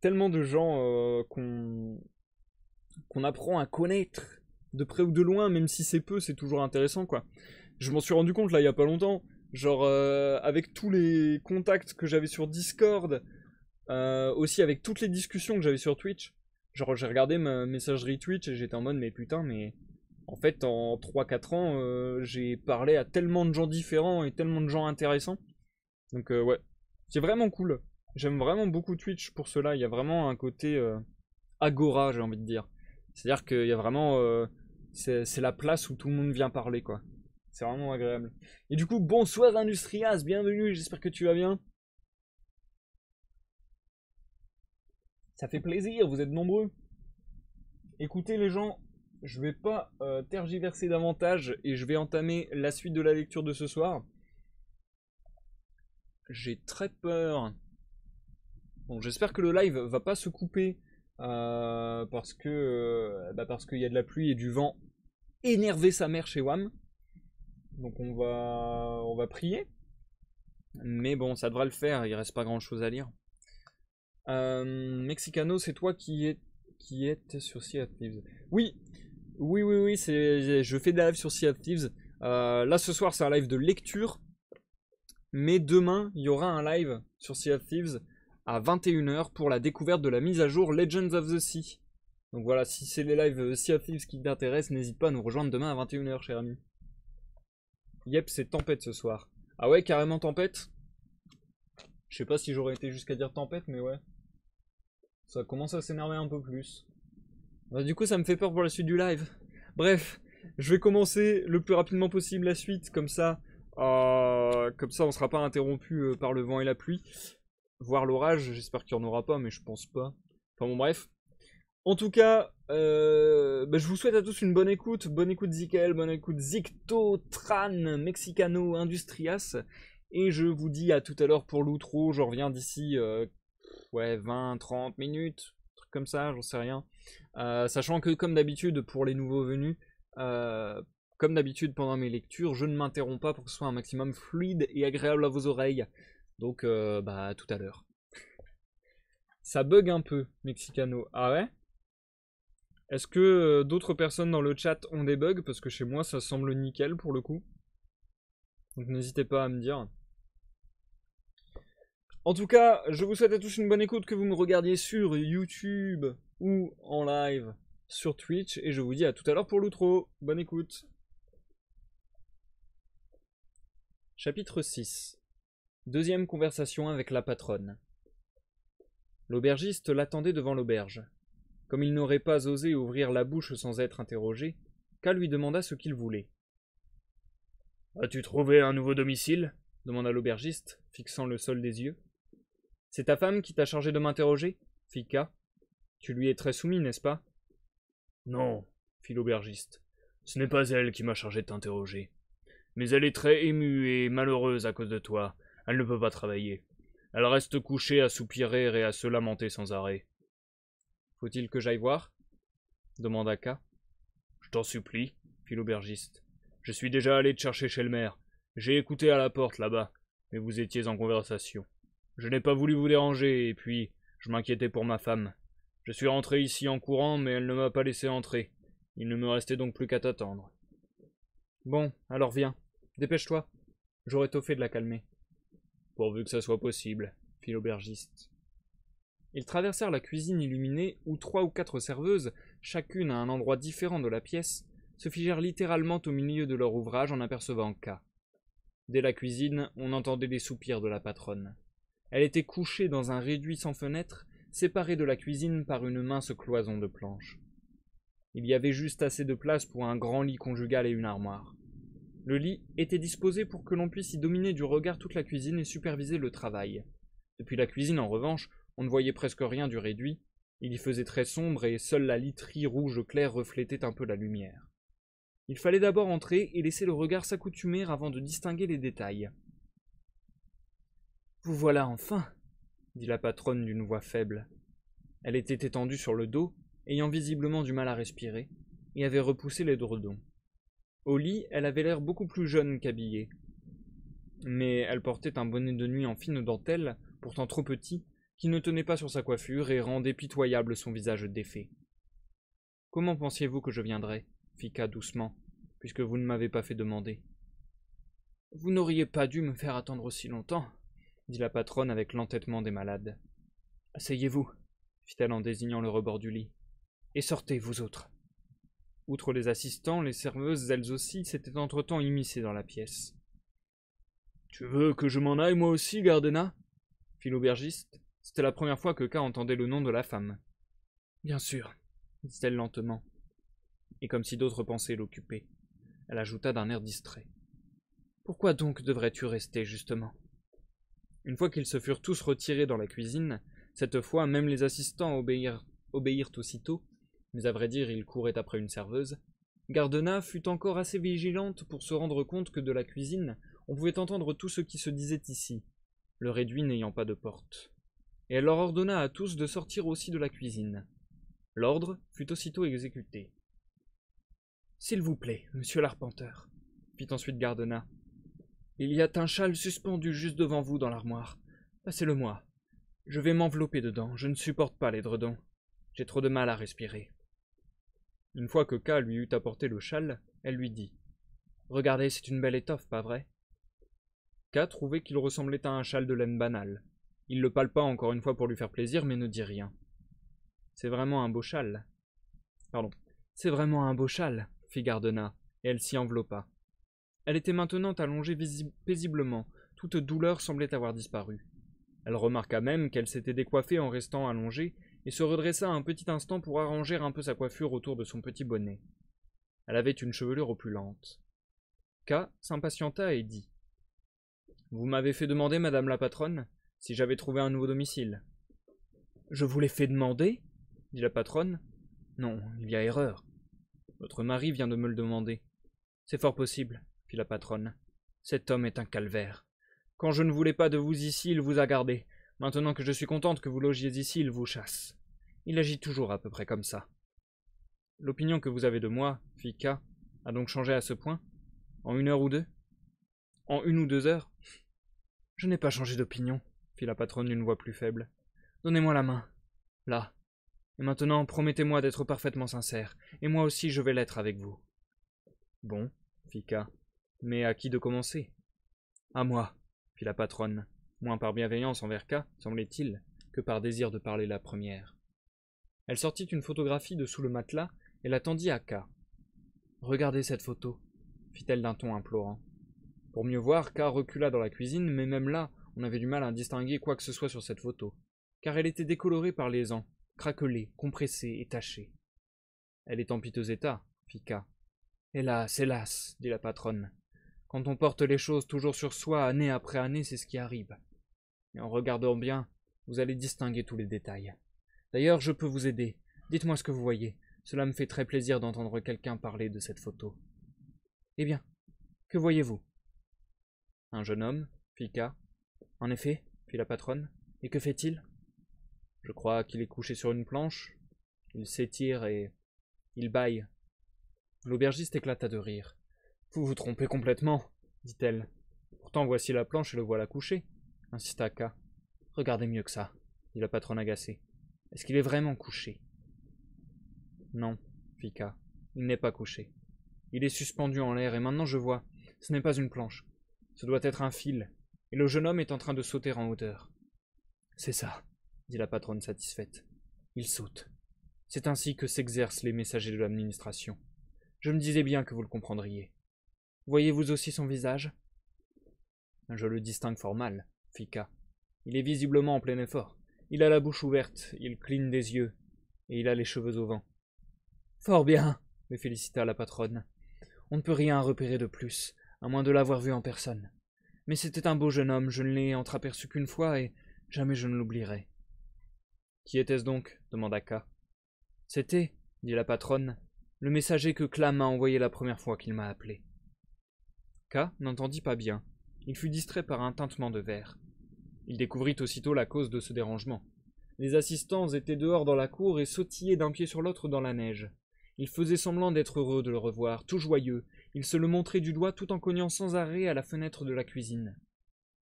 Tellement de gens qu'on qu'on apprend à connaître de près ou de loin, même si c'est peu, c'est toujours intéressant quoi je m'en suis rendu compte là il y a pas longtemps. Genre euh, avec tous les contacts que j'avais sur Discord, euh, aussi avec toutes les discussions que j'avais sur Twitch. Genre j'ai regardé ma messagerie Twitch et j'étais en mode mais putain mais en fait en 3-4 ans euh, j'ai parlé à tellement de gens différents et tellement de gens intéressants. Donc ouais, c'est vraiment cool. J'aime vraiment beaucoup Twitch pour cela. Il y a vraiment un côté agora j'ai envie de dire. C'est-à-dire qu'il y a vraiment c'est la place où tout le monde vient parler quoi. C'est vraiment agréable. Et du coup, bonsoir Industrias, bienvenue, j'espère que tu vas bien. Ça fait plaisir, vous êtes nombreux. Écoutez les gens, je vais pas euh, tergiverser davantage et je vais entamer la suite de la lecture de ce soir. J'ai très peur. Bon, j'espère que le live va pas se couper euh, parce que euh, bah, parce qu'il y a de la pluie et du vent. Énerver sa mère chez Wam. Donc on va, on va prier. Mais bon, ça devra le faire, il reste pas grand chose à lire. Euh, Mexicano, c'est toi qui es qui est sur Sea of Thieves. Oui, oui, oui, oui, je fais des lives sur Sea of Thieves. Euh, là, ce soir, c'est un live de lecture. Mais demain, il y aura un live sur Sea of Thieves à 21h pour la découverte de la mise à jour Legends of the Sea. Donc voilà, si c'est les lives Sea of Thieves qui t'intéressent, n'hésite pas à nous rejoindre demain à 21h, cher ami. Yep, c'est tempête ce soir. Ah ouais, carrément tempête Je sais pas si j'aurais été jusqu'à dire tempête, mais ouais. Ça commence à s'énerver un peu plus. Bah, du coup, ça me fait peur pour la suite du live. Bref, je vais commencer le plus rapidement possible la suite, comme ça, euh, comme ça, on sera pas interrompu euh, par le vent et la pluie, Voir l'orage. J'espère qu'il n'y en aura pas, mais je pense pas. Enfin bon, bref. En tout cas, euh, bah, je vous souhaite à tous une bonne écoute, bonne écoute Zikel, bonne écoute Zicto, Tran, Mexicano, Industrias, et je vous dis à tout à l'heure pour l'outro, je reviens d'ici euh, ouais, 20-30 minutes, truc comme ça, j'en sais rien. Euh, sachant que comme d'habitude pour les nouveaux venus, comme d'habitude pendant mes lectures, je ne m'interromps pas pour que ce soit un maximum fluide et agréable à vos oreilles. Donc bah à tout à l'heure. Ça bug un peu, Mexicano. Ah ouais est-ce que euh, d'autres personnes dans le chat ont des bugs Parce que chez moi, ça semble nickel pour le coup. Donc n'hésitez pas à me dire. En tout cas, je vous souhaite à tous une bonne écoute, que vous me regardiez sur YouTube ou en live sur Twitch. Et je vous dis à tout à l'heure pour l'outro. Bonne écoute. Chapitre 6. Deuxième conversation avec la patronne. L'aubergiste l'attendait devant l'auberge comme il n'aurait pas osé ouvrir la bouche sans être interrogé, K lui demanda ce qu'il voulait. As-tu trouvé un nouveau domicile demanda l'aubergiste, fixant le sol des yeux. C'est ta femme qui t'a chargé de m'interroger fit K. Tu lui es très soumis, n'est-ce pas Non, fit l'aubergiste. Ce n'est pas elle qui m'a chargé de t'interroger. Mais elle est très émue et malheureuse à cause de toi. Elle ne peut pas travailler. Elle reste couchée à soupirer et à se lamenter sans arrêt. Faut-il que j'aille voir demanda K. Je t'en supplie, fit l'aubergiste. Je suis déjà allé te chercher chez le maire. J'ai écouté à la porte là-bas, mais vous étiez en conversation. Je n'ai pas voulu vous déranger, et puis je m'inquiétais pour ma femme. Je suis rentré ici en courant, mais elle ne m'a pas laissé entrer. Il ne me restait donc plus qu'à t'attendre. Bon, alors viens, dépêche-toi. J'aurais tôt fait de la calmer. Pourvu que ça soit possible, fit l'aubergiste. Ils traversèrent la cuisine illuminée où trois ou quatre serveuses, chacune à un endroit différent de la pièce, se figèrent littéralement au milieu de leur ouvrage en apercevant K. Dès la cuisine, on entendait les soupirs de la patronne. Elle était couchée dans un réduit sans fenêtre, séparé de la cuisine par une mince cloison de planches. Il y avait juste assez de place pour un grand lit conjugal et une armoire. Le lit était disposé pour que l'on puisse y dominer du regard toute la cuisine et superviser le travail. Depuis la cuisine, en revanche, on ne voyait presque rien du réduit, il y faisait très sombre et seule la literie rouge clair reflétait un peu la lumière. Il fallait d'abord entrer et laisser le regard s'accoutumer avant de distinguer les détails. Vous voilà enfin, dit la patronne d'une voix faible. Elle était étendue sur le dos, ayant visiblement du mal à respirer, et avait repoussé les dredons. Au lit, elle avait l'air beaucoup plus jeune qu'habillée. Mais elle portait un bonnet de nuit en fine dentelle, pourtant trop petit, qui ne tenait pas sur sa coiffure et rendait pitoyable son visage défait. Comment pensiez-vous que je viendrais fit Ka doucement, puisque vous ne m'avez pas fait demander. Vous n'auriez pas dû me faire attendre aussi longtemps, dit la patronne avec l'entêtement des malades. Asseyez-vous, fit-elle en désignant le rebord du lit, et sortez, vous autres. Outre les assistants, les serveuses, elles aussi, s'étaient entre-temps immiscées dans la pièce. Tu veux que je m'en aille moi aussi, Gardena fit l'aubergiste, c'était la première fois que Ka entendait le nom de la femme. Bien sûr, dit-elle lentement, et comme si d'autres pensées l'occupaient. Elle ajouta d'un air distrait. Pourquoi donc devrais-tu rester, justement Une fois qu'ils se furent tous retirés dans la cuisine, cette fois même les assistants obéirent aussitôt, mais à vrai dire ils couraient après une serveuse, Gardena fut encore assez vigilante pour se rendre compte que de la cuisine, on pouvait entendre tout ce qui se disait ici, le réduit n'ayant pas de porte et elle leur ordonna à tous de sortir aussi de la cuisine. L'ordre fut aussitôt exécuté. S'il vous plaît, monsieur l'arpenteur, fit ensuite Gardena, il y a un châle suspendu juste devant vous dans l'armoire. Passez-le-moi. Je vais m'envelopper dedans, je ne supporte pas les dredons. J'ai trop de mal à respirer. Une fois que K lui eut apporté le châle, elle lui dit Regardez, c'est une belle étoffe, pas vrai K trouvait qu'il ressemblait à un châle de laine banale, il le palpa encore une fois pour lui faire plaisir, mais ne dit rien. C'est vraiment un beau châle. Pardon. C'est vraiment un beau châle, fit Gardena, et elle s'y enveloppa. Elle était maintenant allongée paisiblement, toute douleur semblait avoir disparu. Elle remarqua même qu'elle s'était décoiffée en restant allongée, et se redressa un petit instant pour arranger un peu sa coiffure autour de son petit bonnet. Elle avait une chevelure opulente. K s'impatienta et dit. Vous m'avez fait demander, madame la patronne, si j'avais trouvé un nouveau domicile. Je vous l'ai fait demander dit la patronne. Non, il y a erreur. Votre mari vient de me le demander. C'est fort possible, fit la patronne. Cet homme est un calvaire. Quand je ne voulais pas de vous ici, il vous a gardé. Maintenant que je suis contente que vous logiez ici, il vous chasse. Il agit toujours à peu près comme ça. L'opinion que vous avez de moi, fit K, a donc changé à ce point En une heure ou deux En une ou deux heures Je n'ai pas changé d'opinion fit la patronne d'une voix plus faible. Donnez-moi la main. Là. Et maintenant, promettez-moi d'être parfaitement sincère, et moi aussi je vais l'être avec vous. Bon, fit K. Mais à qui de commencer À moi, fit la patronne, moins par bienveillance envers K, semblait-il, que par désir de parler la première. Elle sortit une photographie de sous le matelas et la tendit à K. Regardez cette photo, fit-elle d'un ton implorant. Pour mieux voir, K recula dans la cuisine, mais même là, on avait du mal à distinguer quoi que ce soit sur cette photo, car elle était décolorée par les ans, craquelée, compressée et tachée. Elle est en piteux état, fit Hélas, hélas, dit la patronne. Quand on porte les choses toujours sur soi, année après année, c'est ce qui arrive. Et en regardant bien, vous allez distinguer tous les détails. D'ailleurs, je peux vous aider. Dites-moi ce que vous voyez. Cela me fait très plaisir d'entendre quelqu'un parler de cette photo. Eh bien, que voyez-vous Un jeune homme, Fika, en effet, fit la patronne. Et que fait-il Je crois qu'il est couché sur une planche. Il s'étire et. il baille. » L'aubergiste éclata de rire. Vous vous trompez complètement, dit-elle. Pourtant voici la planche et le voilà couché, insista K. Regardez mieux que ça, dit la patronne agacée. Est-ce qu'il est vraiment couché Non, fit K. Il n'est pas couché. Il est suspendu en l'air et maintenant je vois. Ce n'est pas une planche. Ce doit être un fil et le jeune homme est en train de sauter en hauteur. C'est ça, dit la patronne satisfaite. Il saute. C'est ainsi que s'exercent les messagers de l'administration. Je me disais bien que vous le comprendriez. Voyez-vous aussi son visage Je le distingue fort mal, fit K. Il est visiblement en plein effort. Il a la bouche ouverte, il cligne des yeux, et il a les cheveux au vent. Fort bien, me félicita la patronne. On ne peut rien repérer de plus, à moins de l'avoir vu en personne. Mais c'était un beau jeune homme, je ne l'ai entreaperçu qu'une fois et jamais je ne l'oublierai. Qui était-ce donc demanda K. C'était, dit la patronne, le messager que Clam m'a envoyé la première fois qu'il m'a appelé. K n'entendit pas bien. Il fut distrait par un tintement de verre. Il découvrit aussitôt la cause de ce dérangement. Les assistants étaient dehors dans la cour et sautillaient d'un pied sur l'autre dans la neige. Ils faisaient semblant d'être heureux de le revoir, tout joyeux, il se le montrait du doigt tout en cognant sans arrêt à la fenêtre de la cuisine.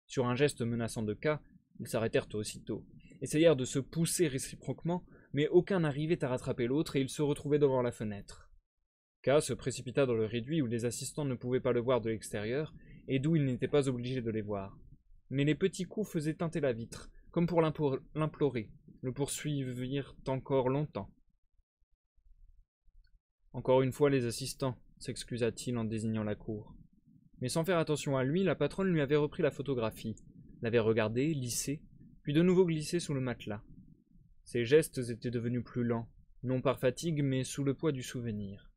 Sur un geste menaçant de K, ils s'arrêtèrent aussitôt, essayèrent de se pousser réciproquement, mais aucun n'arrivait à rattraper l'autre et ils se retrouvaient devant la fenêtre. K se précipita dans le réduit où les assistants ne pouvaient pas le voir de l'extérieur et d'où ils n'étaient pas obligé de les voir. Mais les petits coups faisaient teinter la vitre, comme pour l'implorer, le poursuivirent encore longtemps. Encore une fois les assistants, s'excusa-t-il en désignant la cour. Mais sans faire attention à lui, la patronne lui avait repris la photographie, l'avait regardée, lissée, puis de nouveau glissée sous le matelas. Ses gestes étaient devenus plus lents, non par fatigue, mais sous le poids du souvenir.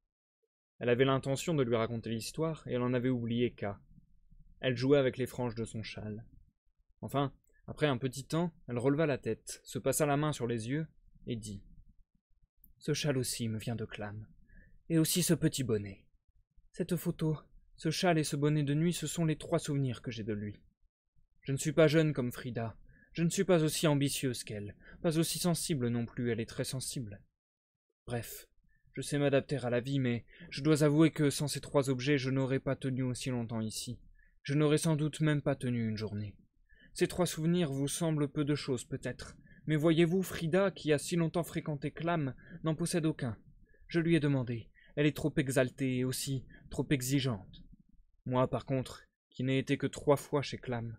Elle avait l'intention de lui raconter l'histoire, et elle en avait oublié qu'à. Elle jouait avec les franges de son châle. Enfin, après un petit temps, elle releva la tête, se passa la main sur les yeux, et dit. Ce châle aussi me vient de Clame, et aussi ce petit bonnet. Cette photo, ce châle et ce bonnet de nuit, ce sont les trois souvenirs que j'ai de lui. Je ne suis pas jeune comme Frida, je ne suis pas aussi ambitieuse qu'elle, pas aussi sensible non plus, elle est très sensible. Bref, je sais m'adapter à la vie, mais je dois avouer que sans ces trois objets, je n'aurais pas tenu aussi longtemps ici. Je n'aurais sans doute même pas tenu une journée. Ces trois souvenirs vous semblent peu de choses, peut-être, mais voyez-vous, Frida, qui a si longtemps fréquenté Clam, n'en possède aucun. Je lui ai demandé. Elle est trop exaltée, et aussi, trop exigeante. Moi, par contre, qui n'ai été que trois fois chez Clam.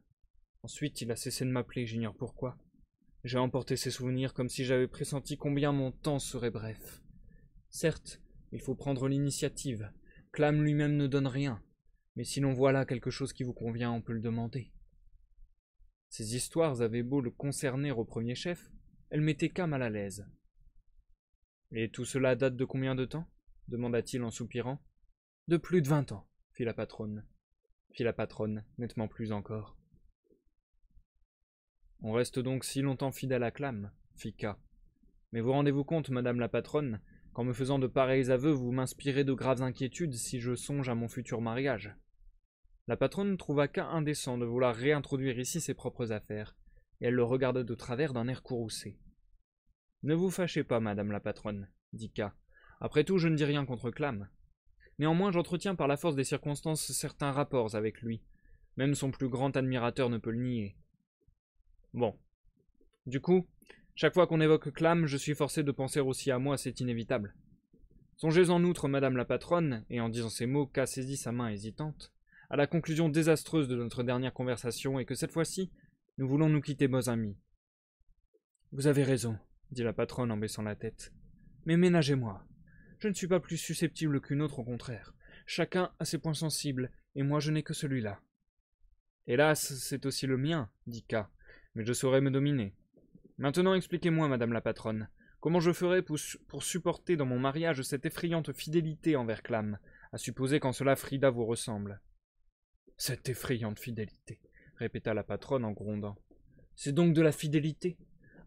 Ensuite, il a cessé de m'appeler, j'ignore pourquoi. J'ai emporté ses souvenirs comme si j'avais pressenti combien mon temps serait bref. Certes, il faut prendre l'initiative. Clam lui-même ne donne rien. Mais si l'on voit là quelque chose qui vous convient, on peut le demander. Ces histoires avaient beau le concerner au premier chef, elles mettaient Cam à l'aise. Et tout cela date de combien de temps demanda-t-il en soupirant de plus de vingt ans, fit la patronne. Fit la patronne, nettement plus encore. On reste donc si longtemps fidèle à Clam, fit K. Mais vous rendez-vous compte, madame la patronne, qu'en me faisant de pareils aveux, vous m'inspirez de graves inquiétudes si je songe à mon futur mariage. La patronne trouva K indécent de vouloir réintroduire ici ses propres affaires, et elle le regarda de travers d'un air courroucé. Ne vous fâchez pas, madame la patronne, dit K. Après tout, je ne dis rien contre Clam. Néanmoins, j'entretiens par la force des circonstances certains rapports avec lui. Même son plus grand admirateur ne peut le nier. Bon. Du coup, chaque fois qu'on évoque Clam, je suis forcé de penser aussi à moi, c'est inévitable. Songez en outre, madame la patronne, et en disant ces mots, K saisit sa main hésitante, à la conclusion désastreuse de notre dernière conversation, et que cette fois-ci, nous voulons nous quitter, bons amis. Vous avez raison, dit la patronne en baissant la tête. Mais ménagez-moi. Je ne suis pas plus susceptible qu'une autre, au contraire. Chacun a ses points sensibles, et moi je n'ai que celui-là. Hélas, c'est aussi le mien, dit K, mais je saurai me dominer. Maintenant expliquez-moi, madame la patronne, comment je ferai pour, pour, supporter dans mon mariage cette effrayante fidélité envers Clam, à supposer qu'en cela Frida vous ressemble. Cette effrayante fidélité, répéta la patronne en grondant. C'est donc de la fidélité.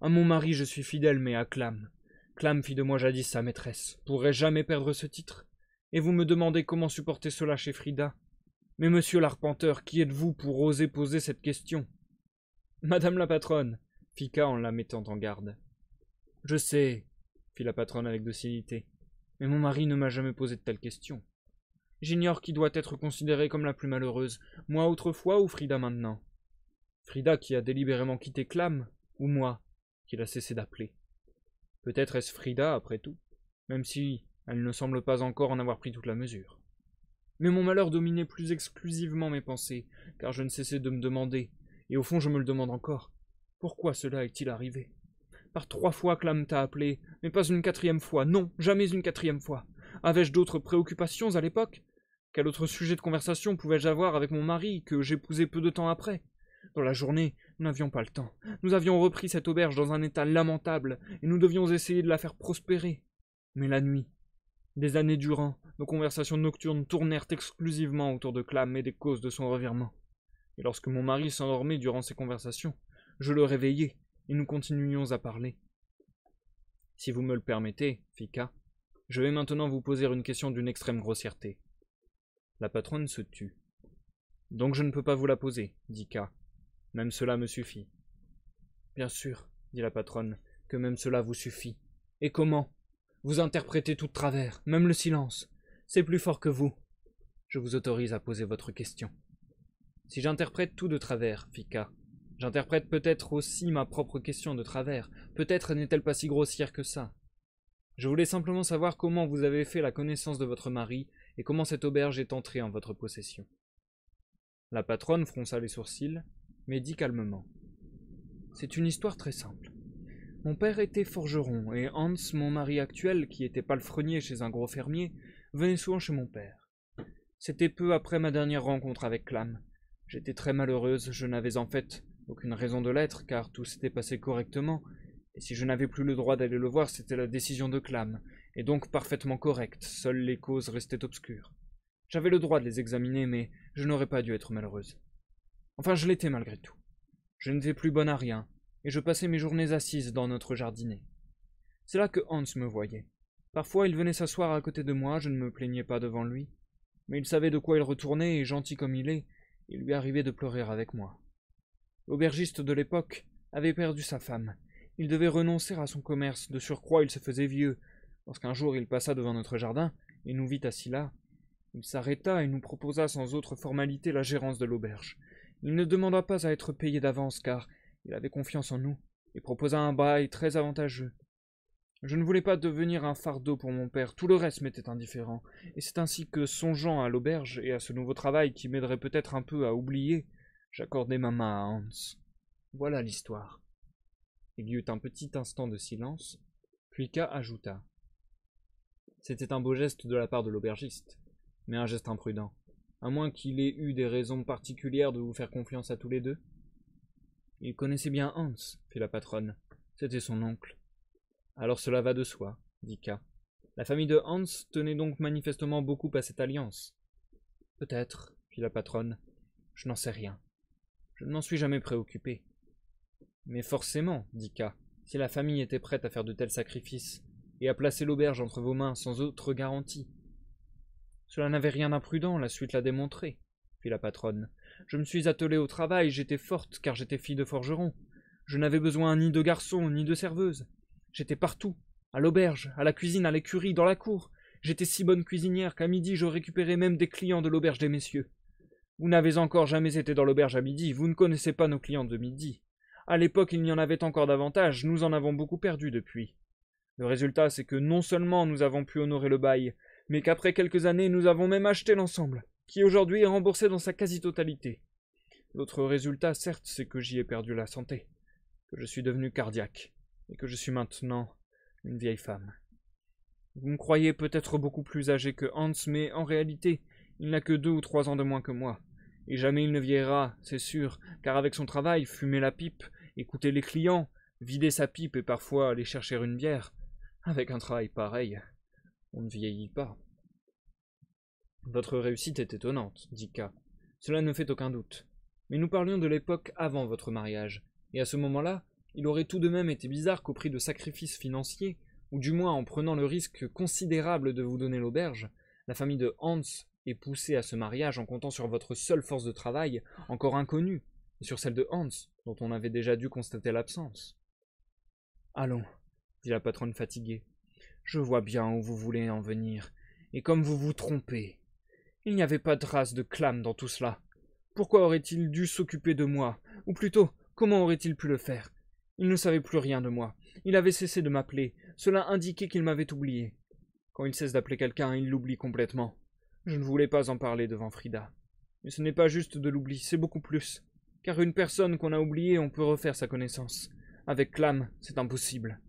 À mon mari je suis fidèle, mais à Clam, Clam fit de moi jadis sa maîtresse. Pourrais jamais perdre ce titre Et vous me demandez comment supporter cela chez Frida Mais monsieur l'arpenteur, qui êtes-vous pour oser poser cette question Madame la patronne, fit en la mettant en garde. Je sais, fit la patronne avec docilité, mais mon mari ne m'a jamais posé de telles questions. J'ignore qui doit être considérée comme la plus malheureuse, moi autrefois ou Frida maintenant Frida qui a délibérément quitté Clam, ou moi qui l'a cessé d'appeler Peut-être est-ce Frida, après tout, même si elle ne semble pas encore en avoir pris toute la mesure. Mais mon malheur dominait plus exclusivement mes pensées, car je ne cessais de me demander, et au fond je me le demande encore, pourquoi cela est-il arrivé Par trois fois Clam t'a appelé, mais pas une quatrième fois, non, jamais une quatrième fois. Avais-je d'autres préoccupations à l'époque Quel autre sujet de conversation pouvais-je avoir avec mon mari que j'épousais peu de temps après Dans la journée, nous n'avions pas le temps. Nous avions repris cette auberge dans un état lamentable, et nous devions essayer de la faire prospérer. Mais la nuit, des années durant, nos conversations nocturnes tournèrent exclusivement autour de Clam et des causes de son revirement. Et lorsque mon mari s'endormait durant ces conversations, je le réveillais, et nous continuions à parler. Si vous me le permettez, fit K, je vais maintenant vous poser une question d'une extrême grossièreté. La patronne se tut. Donc je ne peux pas vous la poser, dit K, même cela me suffit. Bien sûr, dit la patronne, que même cela vous suffit. Et comment Vous interprétez tout de travers, même le silence. C'est plus fort que vous. Je vous autorise à poser votre question. Si j'interprète tout de travers, fit j'interprète peut-être aussi ma propre question de travers. Peut-être n'est-elle pas si grossière que ça. Je voulais simplement savoir comment vous avez fait la connaissance de votre mari et comment cette auberge est entrée en votre possession. La patronne fronça les sourcils, mais dit calmement. C'est une histoire très simple. Mon père était forgeron, et Hans, mon mari actuel, qui était palefrenier chez un gros fermier, venait souvent chez mon père. C'était peu après ma dernière rencontre avec Clam. J'étais très malheureuse, je n'avais en fait aucune raison de l'être, car tout s'était passé correctement, et si je n'avais plus le droit d'aller le voir, c'était la décision de Clam, et donc parfaitement correcte, seules les causes restaient obscures. J'avais le droit de les examiner, mais je n'aurais pas dû être malheureuse. Enfin, je l'étais malgré tout. Je n'étais plus bonne à rien, et je passais mes journées assise dans notre jardinet. C'est là que Hans me voyait. Parfois, il venait s'asseoir à côté de moi, je ne me plaignais pas devant lui. Mais il savait de quoi il retournait, et gentil comme il est, il lui arrivait de pleurer avec moi. L'aubergiste de l'époque avait perdu sa femme. Il devait renoncer à son commerce. De surcroît, il se faisait vieux. Lorsqu'un jour il passa devant notre jardin et nous vit assis là, il s'arrêta et nous proposa sans autre formalité la gérance de l'auberge. Il ne demanda pas à être payé d'avance car il avait confiance en nous et proposa un bail très avantageux. Je ne voulais pas devenir un fardeau pour mon père, tout le reste m'était indifférent, et c'est ainsi que, songeant à l'auberge et à ce nouveau travail qui m'aiderait peut-être un peu à oublier, j'accordai ma main à Hans. Voilà l'histoire. Il y eut un petit instant de silence, puis K ajouta. C'était un beau geste de la part de l'aubergiste, mais un geste imprudent. À moins qu'il ait eu des raisons particulières de vous faire confiance à tous les deux. Il connaissait bien Hans, fit la patronne. C'était son oncle. Alors cela va de soi, dit K. La famille de Hans tenait donc manifestement beaucoup à cette alliance. Peut-être, fit la patronne. Je n'en sais rien. Je ne m'en suis jamais préoccupé. Mais forcément, dit K, si la famille était prête à faire de tels sacrifices, et à placer l'auberge entre vos mains sans autre garantie, cela n'avait rien d'imprudent, la suite l'a démontré, fit la patronne. Je me suis attelée au travail, j'étais forte car j'étais fille de forgeron. Je n'avais besoin ni de garçon ni de serveuse. J'étais partout, à l'auberge, à la cuisine, à l'écurie, dans la cour. J'étais si bonne cuisinière qu'à midi je récupérais même des clients de l'auberge des messieurs. Vous n'avez encore jamais été dans l'auberge à midi, vous ne connaissez pas nos clients de midi. À l'époque il n'y en avait encore davantage, nous en avons beaucoup perdu depuis. Le résultat c'est que non seulement nous avons pu honorer le bail, mais qu'après quelques années nous avons même acheté l'ensemble, qui aujourd'hui est remboursé dans sa quasi-totalité. L'autre résultat, certes, c'est que j'y ai perdu la santé, que je suis devenu cardiaque, et que je suis maintenant une vieille femme. Vous me croyez peut-être beaucoup plus âgé que Hans, mais en réalité, il n'a que deux ou trois ans de moins que moi. Et jamais il ne vieillira, c'est sûr, car avec son travail, fumer la pipe, écouter les clients, vider sa pipe et parfois aller chercher une bière, avec un travail pareil, on ne vieillit pas. Votre réussite est étonnante, dit K. Cela ne fait aucun doute. Mais nous parlions de l'époque avant votre mariage, et à ce moment-là, il aurait tout de même été bizarre qu'au prix de sacrifices financiers, ou du moins en prenant le risque considérable de vous donner l'auberge, la famille de Hans est poussée à ce mariage en comptant sur votre seule force de travail, encore inconnue, et sur celle de Hans, dont on avait déjà dû constater l'absence. Allons, dit la patronne fatiguée, je vois bien où vous voulez en venir, et comme vous vous trompez. Il n'y avait pas de trace de Clam dans tout cela. Pourquoi aurait-il dû s'occuper de moi Ou plutôt, comment aurait-il pu le faire Il ne savait plus rien de moi. Il avait cessé de m'appeler. Cela indiquait qu'il m'avait oublié. Quand il cesse d'appeler quelqu'un, il l'oublie complètement. Je ne voulais pas en parler devant Frida. Mais ce n'est pas juste de l'oublier. c'est beaucoup plus. Car une personne qu'on a oubliée, on peut refaire sa connaissance. Avec Clam, c'est impossible.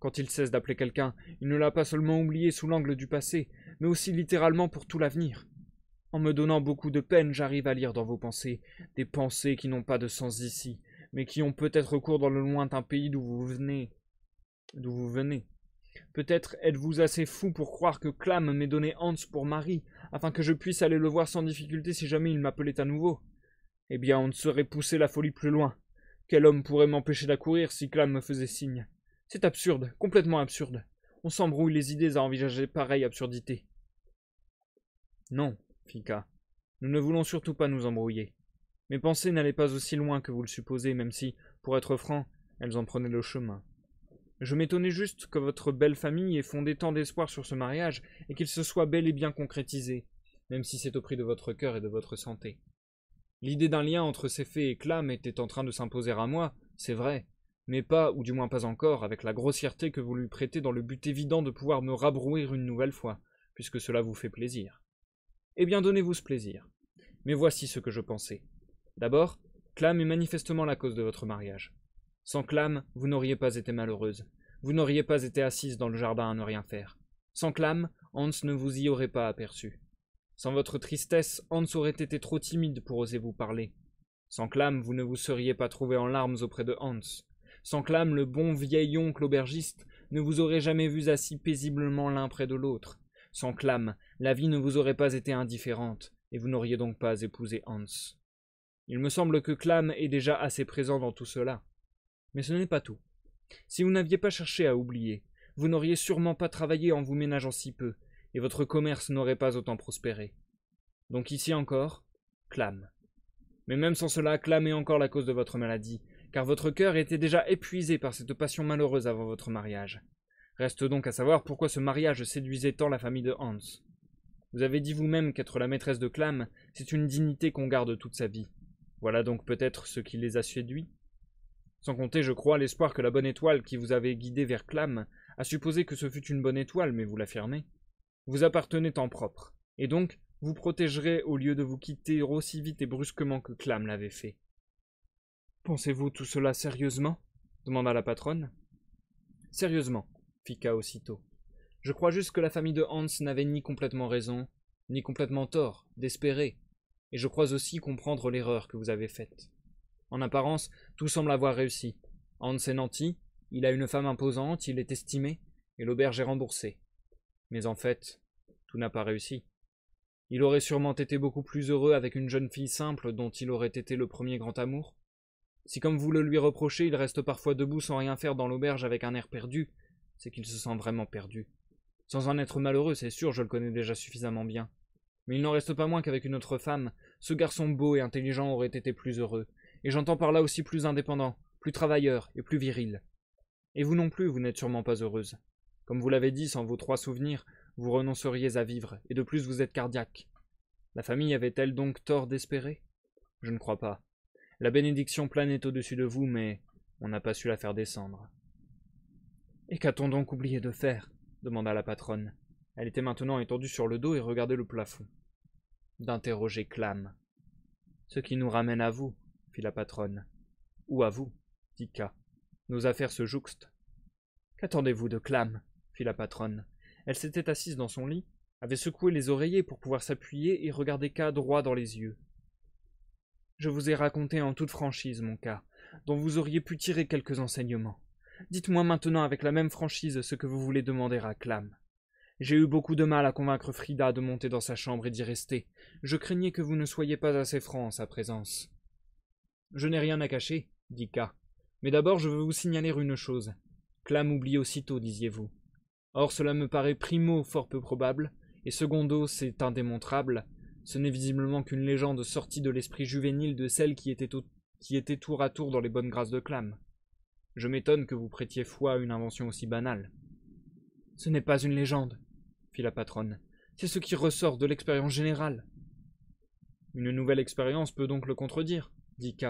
Quand il cesse d'appeler quelqu'un, il ne l'a pas seulement oublié sous l'angle du passé, mais aussi littéralement pour tout l'avenir. En me donnant beaucoup de peine, j'arrive à lire dans vos pensées, des pensées qui n'ont pas de sens ici, mais qui ont peut-être cours dans le lointain pays d'où vous venez. D'où vous venez. Peut-être êtes-vous assez fou pour croire que Clam m'ait donné Hans pour mari, afin que je puisse aller le voir sans difficulté si jamais il m'appelait à nouveau. Eh bien, on ne saurait pousser la folie plus loin. Quel homme pourrait m'empêcher d'accourir si Clam me faisait signe c'est absurde, complètement absurde. On s'embrouille les idées à envisager pareille absurdité. Non, Fika. Nous ne voulons surtout pas nous embrouiller. Mes pensées n'allaient pas aussi loin que vous le supposez, même si, pour être franc, elles en prenaient le chemin. Je m'étonnais juste que votre belle famille ait fondé tant d'espoir sur ce mariage et qu'il se soit bel et bien concrétisé, même si c'est au prix de votre cœur et de votre santé. L'idée d'un lien entre ces faits et Clam était en train de s'imposer à moi, c'est vrai, mais pas, ou du moins pas encore, avec la grossièreté que vous lui prêtez dans le but évident de pouvoir me rabrouer une nouvelle fois, puisque cela vous fait plaisir. Eh bien, donnez-vous ce plaisir. Mais voici ce que je pensais. D'abord, Clam est manifestement la cause de votre mariage. Sans Clam, vous n'auriez pas été malheureuse. Vous n'auriez pas été assise dans le jardin à ne rien faire. Sans Clam, Hans ne vous y aurait pas aperçu. Sans votre tristesse, Hans aurait été trop timide pour oser vous parler. Sans Clam, vous ne vous seriez pas trouvé en larmes auprès de Hans. « Sans Clam, le bon vieil oncle aubergiste, ne vous aurait jamais vus assis paisiblement l'un près de l'autre. Sans Clam, la vie ne vous aurait pas été indifférente, et vous n'auriez donc pas épousé Hans. Il me semble que Clam est déjà assez présent dans tout cela. Mais ce n'est pas tout. Si vous n'aviez pas cherché à oublier, vous n'auriez sûrement pas travaillé en vous ménageant si peu, et votre commerce n'aurait pas autant prospéré. Donc ici encore, Clam. Mais même sans cela, Clam est encore la cause de votre maladie, car votre cœur était déjà épuisé par cette passion malheureuse avant votre mariage. Reste donc à savoir pourquoi ce mariage séduisait tant la famille de Hans. Vous avez dit vous-même qu'être la maîtresse de Clam, c'est une dignité qu'on garde toute sa vie. Voilà donc peut-être ce qui les a séduits. Sans compter, je crois, l'espoir que la bonne étoile qui vous avait guidé vers Clam a supposé que ce fût une bonne étoile, mais vous l'affirmez. Vous appartenez en propre, et donc vous protégerez au lieu de vous quitter aussi vite et brusquement que Clam l'avait fait. Pensez-vous tout cela sérieusement demanda la patronne. Sérieusement, fit K aussitôt. Je crois juste que la famille de Hans n'avait ni complètement raison, ni complètement tort d'espérer, et je crois aussi comprendre l'erreur que vous avez faite. En apparence, tout semble avoir réussi. Hans est nanti, il a une femme imposante, il est estimé, et l'auberge est remboursée. Mais en fait, tout n'a pas réussi. Il aurait sûrement été beaucoup plus heureux avec une jeune fille simple dont il aurait été le premier grand amour, si comme vous le lui reprochez, il reste parfois debout sans rien faire dans l'auberge avec un air perdu, c'est qu'il se sent vraiment perdu. Sans en être malheureux, c'est sûr, je le connais déjà suffisamment bien. Mais il n'en reste pas moins qu'avec une autre femme, ce garçon beau et intelligent aurait été plus heureux, et j'entends par là aussi plus indépendant, plus travailleur et plus viril. Et vous non plus, vous n'êtes sûrement pas heureuse. Comme vous l'avez dit, sans vos trois souvenirs, vous renonceriez à vivre, et de plus vous êtes cardiaque. La famille avait-elle donc tort d'espérer Je ne crois pas. La bénédiction plane est au-dessus de vous, mais on n'a pas su la faire descendre. Et qu'a-t-on donc oublié de faire demanda la patronne. Elle était maintenant étendue sur le dos et regardait le plafond. D'interroger Clam. Ce qui nous ramène à vous, fit la patronne. Ou à vous, dit K. Nos affaires se jouxtent. Qu'attendez-vous de Clam fit la patronne. Elle s'était assise dans son lit, avait secoué les oreillers pour pouvoir s'appuyer et regardait K droit dans les yeux. Je vous ai raconté en toute franchise mon cas, dont vous auriez pu tirer quelques enseignements. Dites-moi maintenant avec la même franchise ce que vous voulez demander à Clam. J'ai eu beaucoup de mal à convaincre Frida de monter dans sa chambre et d'y rester. Je craignais que vous ne soyez pas assez franc en sa présence. Je n'ai rien à cacher, dit K. Mais d'abord je veux vous signaler une chose. Clam oublie aussitôt, disiez-vous. Or cela me paraît primo fort peu probable, et secondo c'est indémontrable, ce n'est visiblement qu'une légende sortie de l'esprit juvénile de celle qui était, qui était tour à tour dans les bonnes grâces de Clam. Je m'étonne que vous prêtiez foi à une invention aussi banale. Ce n'est pas une légende, fit la patronne. C'est ce qui ressort de l'expérience générale. Une nouvelle expérience peut donc le contredire, dit K.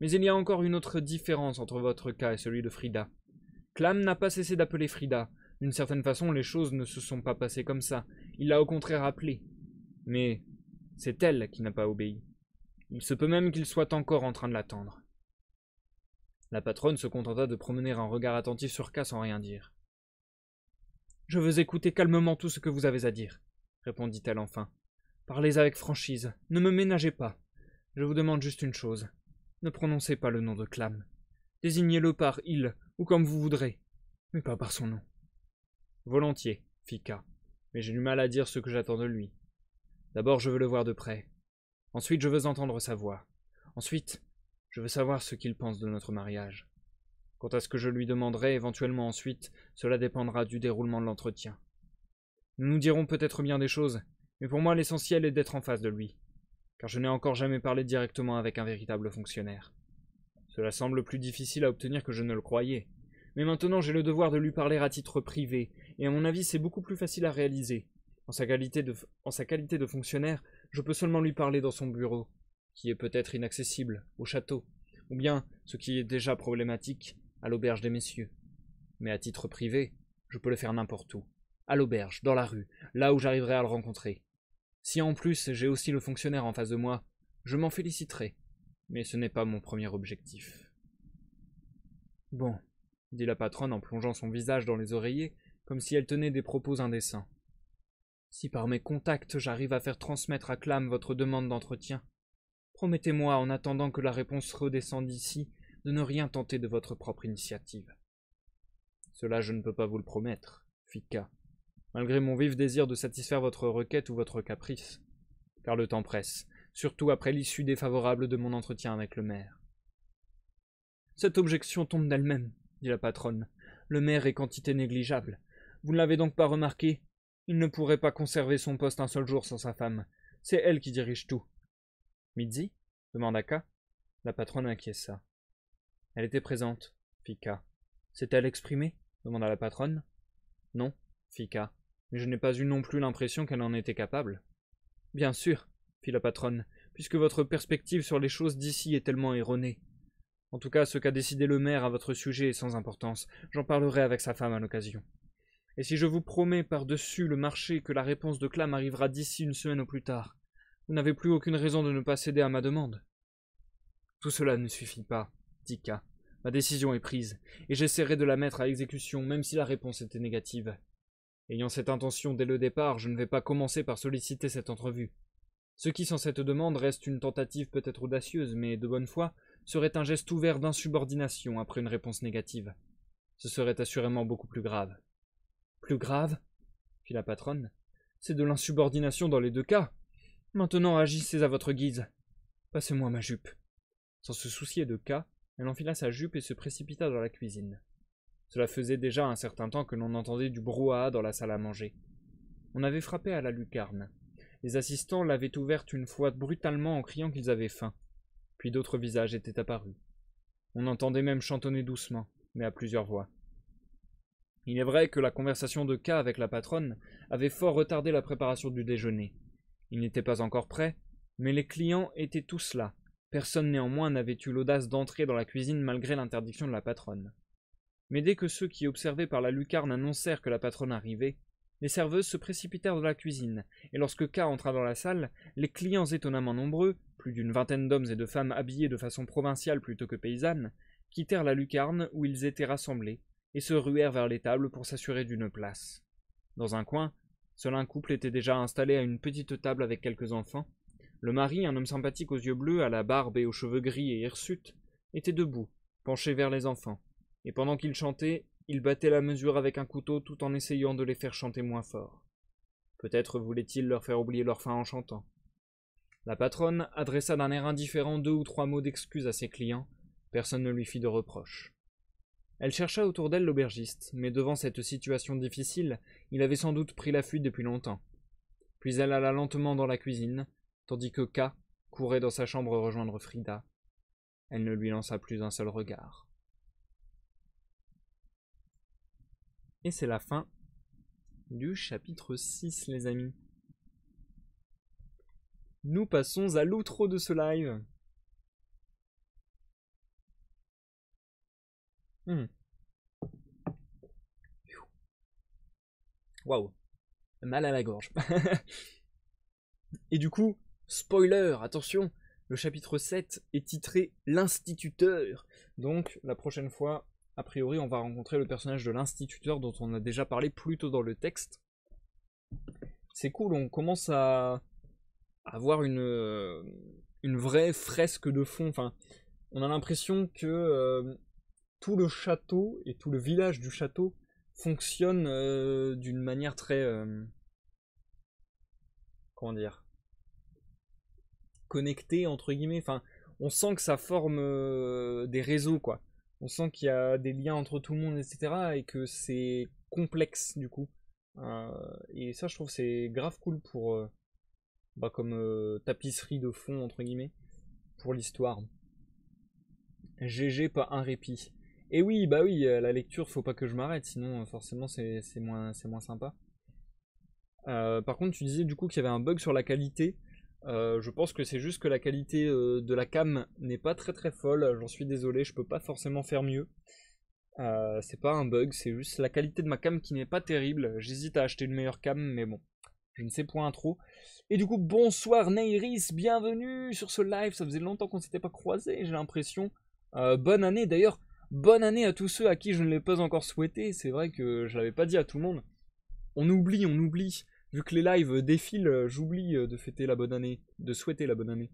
Mais il y a encore une autre différence entre votre cas et celui de Frida. Clam n'a pas cessé d'appeler Frida. D'une certaine façon, les choses ne se sont pas passées comme ça. Il l'a au contraire appelée. Mais c'est elle qui n'a pas obéi. Il se peut même qu'il soit encore en train de l'attendre. La patronne se contenta de promener un regard attentif sur K sans rien dire. Je veux écouter calmement tout ce que vous avez à dire, répondit-elle enfin. Parlez avec franchise, ne me ménagez pas. Je vous demande juste une chose. Ne prononcez pas le nom de Clam. Désignez-le par il ou comme vous voudrez, mais pas par son nom. Volontiers, fit K, mais j'ai du mal à dire ce que j'attends de lui. D'abord, je veux le voir de près. Ensuite, je veux entendre sa voix. Ensuite, je veux savoir ce qu'il pense de notre mariage. Quant à ce que je lui demanderai éventuellement ensuite, cela dépendra du déroulement de l'entretien. Nous nous dirons peut-être bien des choses, mais pour moi l'essentiel est d'être en face de lui, car je n'ai encore jamais parlé directement avec un véritable fonctionnaire. Cela semble plus difficile à obtenir que je ne le croyais, mais maintenant j'ai le devoir de lui parler à titre privé, et à mon avis c'est beaucoup plus facile à réaliser, en sa, qualité de, sa qualité de fonctionnaire, je peux seulement lui parler dans son bureau, qui est peut-être inaccessible, au château, ou bien, ce qui est déjà problématique, à l'auberge des messieurs. Mais à titre privé, je peux le faire n'importe où, à l'auberge, dans la rue, là où j'arriverai à le rencontrer. Si en plus j'ai aussi le fonctionnaire en face de moi, je m'en féliciterai, mais ce n'est pas mon premier objectif. Bon, dit la patronne en plongeant son visage dans les oreillers, comme si elle tenait des propos indécents. Si par mes contacts j'arrive à faire transmettre à Clam votre demande d'entretien, promettez-moi, en attendant que la réponse redescende ici, de ne rien tenter de votre propre initiative. Cela je ne peux pas vous le promettre, fit K, malgré mon vif désir de satisfaire votre requête ou votre caprice, car le temps presse, surtout après l'issue défavorable de mon entretien avec le maire. Cette objection tombe d'elle-même, dit la patronne. Le maire est quantité négligeable. Vous ne l'avez donc pas remarqué il ne pourrait pas conserver son poste un seul jour sans sa femme. C'est elle qui dirige tout. Midi demanda K. La patronne acquiesça. Elle était présente, fit K. S'est-elle exprimée demanda la patronne. Non, fit K. Mais je n'ai pas eu non plus l'impression qu'elle en était capable. Bien sûr, fit la patronne, puisque votre perspective sur les choses d'ici est tellement erronée. En tout cas, ce qu'a décidé le maire à votre sujet est sans importance. J'en parlerai avec sa femme à l'occasion. Et si je vous promets par-dessus le marché que la réponse de Clam arrivera d'ici une semaine au plus tard, vous n'avez plus aucune raison de ne pas céder à ma demande. Tout cela ne suffit pas, dit K. Ma décision est prise, et j'essaierai de la mettre à exécution même si la réponse était négative. Ayant cette intention dès le départ, je ne vais pas commencer par solliciter cette entrevue. Ce qui, sans cette demande, reste une tentative peut-être audacieuse, mais de bonne foi, serait un geste ouvert d'insubordination après une réponse négative. Ce serait assurément beaucoup plus grave. Plus grave, fit la patronne, c'est de l'insubordination dans les deux cas. Maintenant agissez à votre guise. Passez-moi ma jupe. Sans se soucier de cas, elle enfila sa jupe et se précipita dans la cuisine. Cela faisait déjà un certain temps que l'on entendait du brouhaha dans la salle à manger. On avait frappé à la lucarne. Les assistants l'avaient ouverte une fois brutalement en criant qu'ils avaient faim. Puis d'autres visages étaient apparus. On entendait même chantonner doucement, mais à plusieurs voix. Il est vrai que la conversation de K avec la patronne avait fort retardé la préparation du déjeuner. Il n'était pas encore prêt, mais les clients étaient tous là. Personne néanmoins n'avait eu l'audace d'entrer dans la cuisine malgré l'interdiction de la patronne. Mais dès que ceux qui observaient par la lucarne annoncèrent que la patronne arrivait, les serveuses se précipitèrent dans la cuisine, et lorsque K entra dans la salle, les clients étonnamment nombreux, plus d'une vingtaine d'hommes et de femmes habillés de façon provinciale plutôt que paysanne, quittèrent la lucarne où ils étaient rassemblés et se ruèrent vers les tables pour s'assurer d'une place. Dans un coin, seul un couple était déjà installé à une petite table avec quelques enfants. Le mari, un homme sympathique aux yeux bleus, à la barbe et aux cheveux gris et hirsutes, était debout, penché vers les enfants, et pendant qu'il chantait, il battait la mesure avec un couteau tout en essayant de les faire chanter moins fort. Peut-être voulait-il leur faire oublier leur faim en chantant. La patronne adressa d'un air indifférent deux ou trois mots d'excuses à ses clients. Personne ne lui fit de reproche. Elle chercha autour d'elle l'aubergiste, mais devant cette situation difficile, il avait sans doute pris la fuite depuis longtemps. Puis elle alla lentement dans la cuisine, tandis que K courait dans sa chambre rejoindre Frida. Elle ne lui lança plus un seul regard. Et c'est la fin du chapitre 6, les amis. Nous passons à l'outro de ce live. Mhm. Waouh. Wow. Mal à la gorge. Et du coup, spoiler, attention, le chapitre 7 est titré L'instituteur. Donc la prochaine fois, a priori, on va rencontrer le personnage de l'instituteur dont on a déjà parlé plus tôt dans le texte. C'est cool, on commence à avoir une, euh, une vraie fresque de fond. Enfin, on a l'impression que euh, tout le château et tout le village du château fonctionne euh, d'une manière très euh, comment dire connecté entre guillemets. Enfin, on sent que ça forme euh, des réseaux quoi. On sent qu'il y a des liens entre tout le monde, etc. Et que c'est complexe du coup. et ça, je trouve c'est grave cool pour bah, comme tapisserie de fond entre guillemets pour l'histoire. GG pas un répit. Et oui, bah oui, euh, la lecture, faut pas que je m'arrête, sinon euh, forcément c'est moins, moins sympa. Euh, par contre, tu disais du coup qu'il y avait un bug sur la qualité. je pense que c'est juste que la qualité de la cam n'est pas très très folle. J'en suis désolé, je peux pas forcément faire mieux. c'est pas un bug, c'est juste la qualité de ma cam qui n'est pas terrible. J'hésite à acheter une meilleure cam, mais bon, je ne sais point trop. Et du coup, bonsoir Neiris, bienvenue sur ce live. Ça faisait longtemps qu'on s'était pas croisé, j'ai l'impression. bonne année d'ailleurs. Bonne année à tous ceux à qui je ne l'ai pas encore souhaité. C'est vrai que je l'avais pas dit à tout le monde. On oublie, on oublie. Vu que les lives défilent, j'oublie euh, de fêter la bonne année, de souhaiter la bonne année.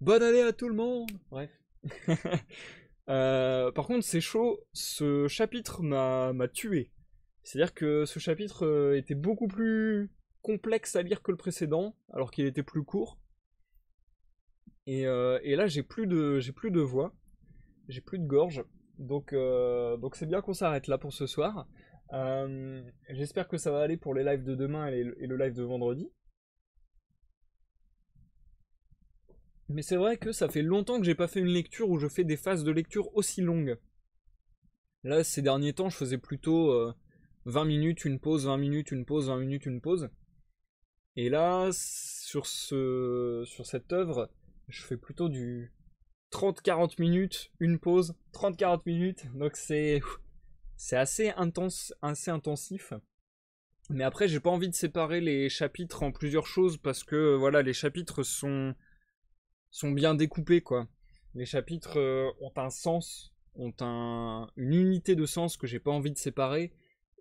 Bonne année à tout le monde Bref. Euh, par contre, c'est chaud, ce chapitre m'a tué. C'est-à-dire que ce chapitre euh, était beaucoup plus complexe à lire que le précédent, alors qu'il était plus court. Et, et là, j'ai plus de, j'ai plus de voix, j'ai plus de gorge. Euh, donc, c'est bien qu'on s'arrête là pour ce soir. Euh, j'espère que ça va aller pour les lives de demain et, le live de vendredi. Mais c'est vrai que ça fait longtemps que j'ai pas fait une lecture où je fais des phases de lecture aussi longues. Là, ces derniers temps, je faisais plutôt 20 euh, minutes, une pause, 20 minutes, une pause, 20 minutes, une pause. Et là, sur, ce, sur cette œuvre, je fais plutôt du, 30-40 minutes, une pause, 30-40 minutes. Donc c'est c'est assez intense, assez intensif. Mais après, j'ai pas envie de séparer les chapitres en plusieurs choses parce que voilà, les chapitres sont sont bien découpés quoi. Les chapitres euh, ont un sens, ont un, une unité de sens que j'ai pas envie de séparer.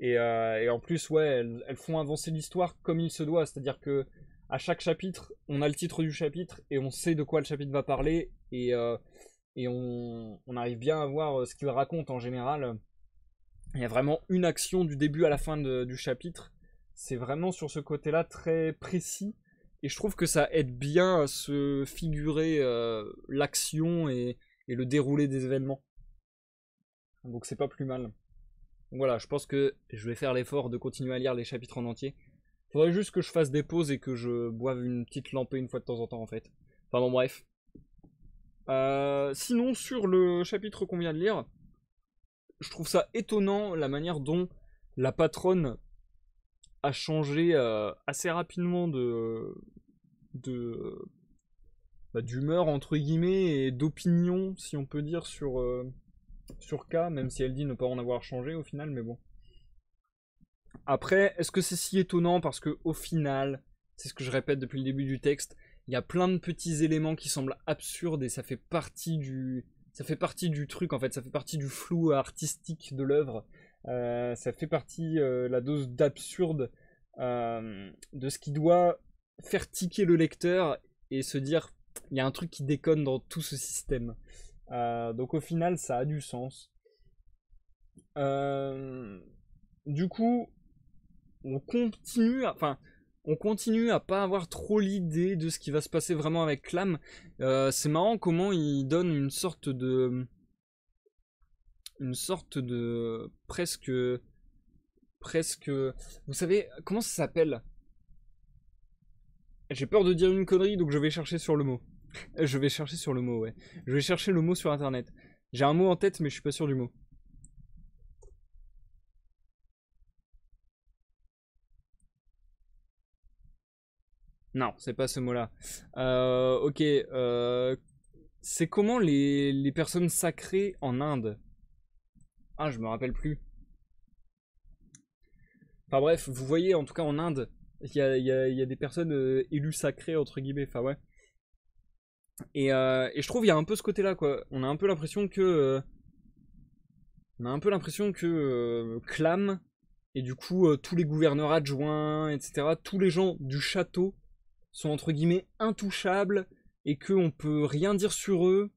Et, euh, en plus, ouais, elles font avancer l'histoire comme il se doit, c'est-à-dire que à chaque chapitre, on a le titre du chapitre et on sait de quoi le chapitre va parler et, euh, on, arrive bien à voir euh, ce qu'il raconte en général. Il y a vraiment une action du début à la fin du chapitre. C'est vraiment sur ce côté-là très précis et je trouve que ça aide bien à se figurer euh, l'action et, le déroulé des événements. Donc c'est pas plus mal. voilà, je pense que je vais faire l'effort de continuer à lire les chapitres en entier. Faudrait juste que je fasse des pauses et que je boive une petite lampée une fois de temps en temps en fait. Enfin bon bref. Euh, sinon sur le chapitre qu'on vient de lire, je trouve ça étonnant la manière dont la patronne a changé euh, assez rapidement de bah, d'humeur entre guillemets et d'opinion si on peut dire sur euh, sur K, même si elle dit ne pas en avoir changé au final, mais bon. Après, est-ce que c'est si étonnant parce que au final, c'est ce que je répète depuis le début du texte, il y a plein de petits éléments qui semblent absurdes et ça fait partie du ça fait partie du truc en fait, ça fait partie du flou artistique de l'œuvre. Euh, ça fait partie euh, la dose d'absurde euh, de ce qui doit faire tiquer le lecteur et se dire il y a un truc qui déconne dans tout ce système. donc au final ça a du sens. du coup, on continue, à, enfin, on continue à pas avoir trop l'idée de ce qui va se passer vraiment avec Clam. Euh, c'est marrant comment il donne une sorte de, une sorte de presque, presque, vous savez comment ça s'appelle J'ai peur de dire une connerie, donc je vais chercher sur le mot. Euh, je vais chercher sur le mot, ouais. Je vais chercher le mot sur internet. J'ai un mot en tête, mais je suis pas sûr du mot. Non, c'est pas ce mot-là. Euh, ok, euh, c'est comment les, personnes sacrées en Inde Ah, je me rappelle plus. Enfin bref, vous voyez, en tout cas en Inde, il y a, des personnes euh, élues sacrées, entre guillemets, enfin ouais. Et, je trouve qu'il y a un peu ce côté-là, quoi. On a un peu l'impression que... on a un peu l'impression que Clam, et du coup tous les gouverneurs adjoints, etc., tous les gens du château, sont entre guillemets intouchables et qu'on peut rien dire sur eux,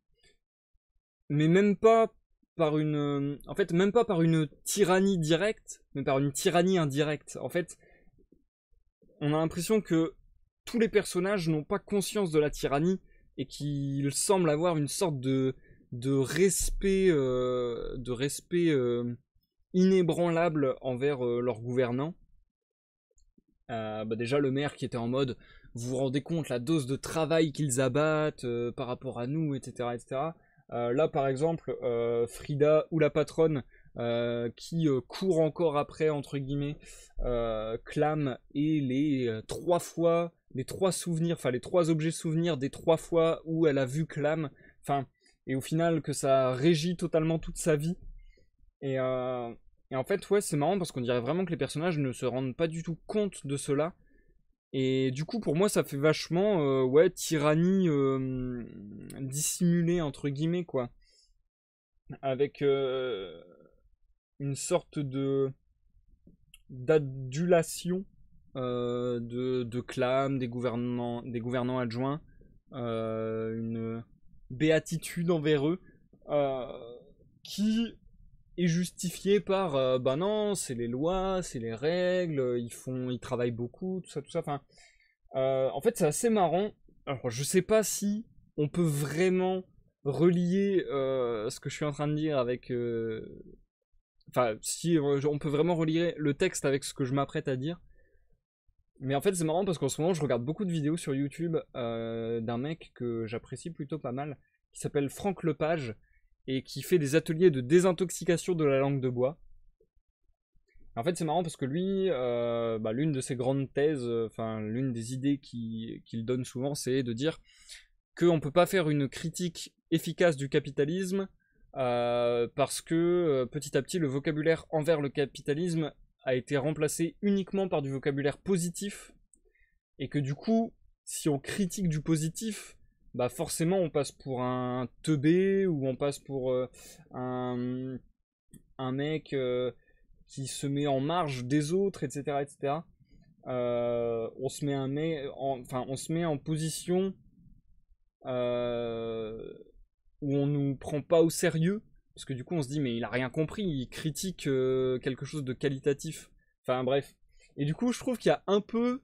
mais même pas par une, euh, en fait, même pas par une tyrannie directe, mais par une tyrannie indirecte. En fait, on a l'impression que tous les personnages n'ont pas conscience de la tyrannie et qu'ils semblent avoir une sorte de, de respect, euh, de respect euh, inébranlable envers leur gouvernant. Bah, déjà le maire qui était en mode vous vous rendez compte la dose de travail qu'ils abattent euh, par rapport à nous, etc. etc. Euh, là, par exemple, euh, Frida ou la patronne qui court encore après, entre guillemets, Clam et les trois fois, les trois souvenirs, enfin les trois objets souvenirs des trois fois où elle a vu Clam, enfin, et au final que ça régit totalement toute sa vie. Et, et en fait, ouais, c'est marrant parce qu'on dirait vraiment que les personnages ne se rendent pas du tout compte de cela et du coup, pour moi, ça fait vachement, euh, ouais, tyrannie euh, dissimulée, entre guillemets, quoi. Avec euh, une sorte de d'adulation de, de clame des gouvernements, des gouvernants adjoints, une béatitude envers eux, qui est justifié par euh, bah non, c'est les lois, c'est les règles, ils font, ils travaillent beaucoup, tout ça, tout ça. Enfin, euh, en fait, c'est assez marrant. Alors, je sais pas si on peut vraiment relier euh, ce que je suis en train de dire avec. Enfin, si on peut vraiment relier le texte avec ce que je m'apprête à dire. Mais en fait, c'est marrant parce qu'en ce moment, je regarde beaucoup de vidéos sur YouTube d'un mec que j'apprécie plutôt pas mal, qui s'appelle Franck Lepage, et qui fait des ateliers de désintoxication de la langue de bois. En fait, c'est marrant parce que lui, euh, bah, l'une de ses grandes thèses, euh, enfin l'une des idées qu'il donne souvent, c'est de dire qu'on ne peut pas faire une critique efficace du capitalisme euh, parce que petit à petit, le vocabulaire envers le capitalisme a été remplacé uniquement par du vocabulaire positif et que du coup, si on critique du positif, bah forcément on passe pour un teubé ou on passe pour euh, un, mec euh, qui se met en marge des autres, etc. etc. Euh, on, se met un mec en, enfin, on se met en position où on nous prend pas au sérieux, parce que du coup on se dit mais il a rien compris, il critique quelque chose de qualitatif. Enfin bref. Et du coup je trouve qu'il y a un peu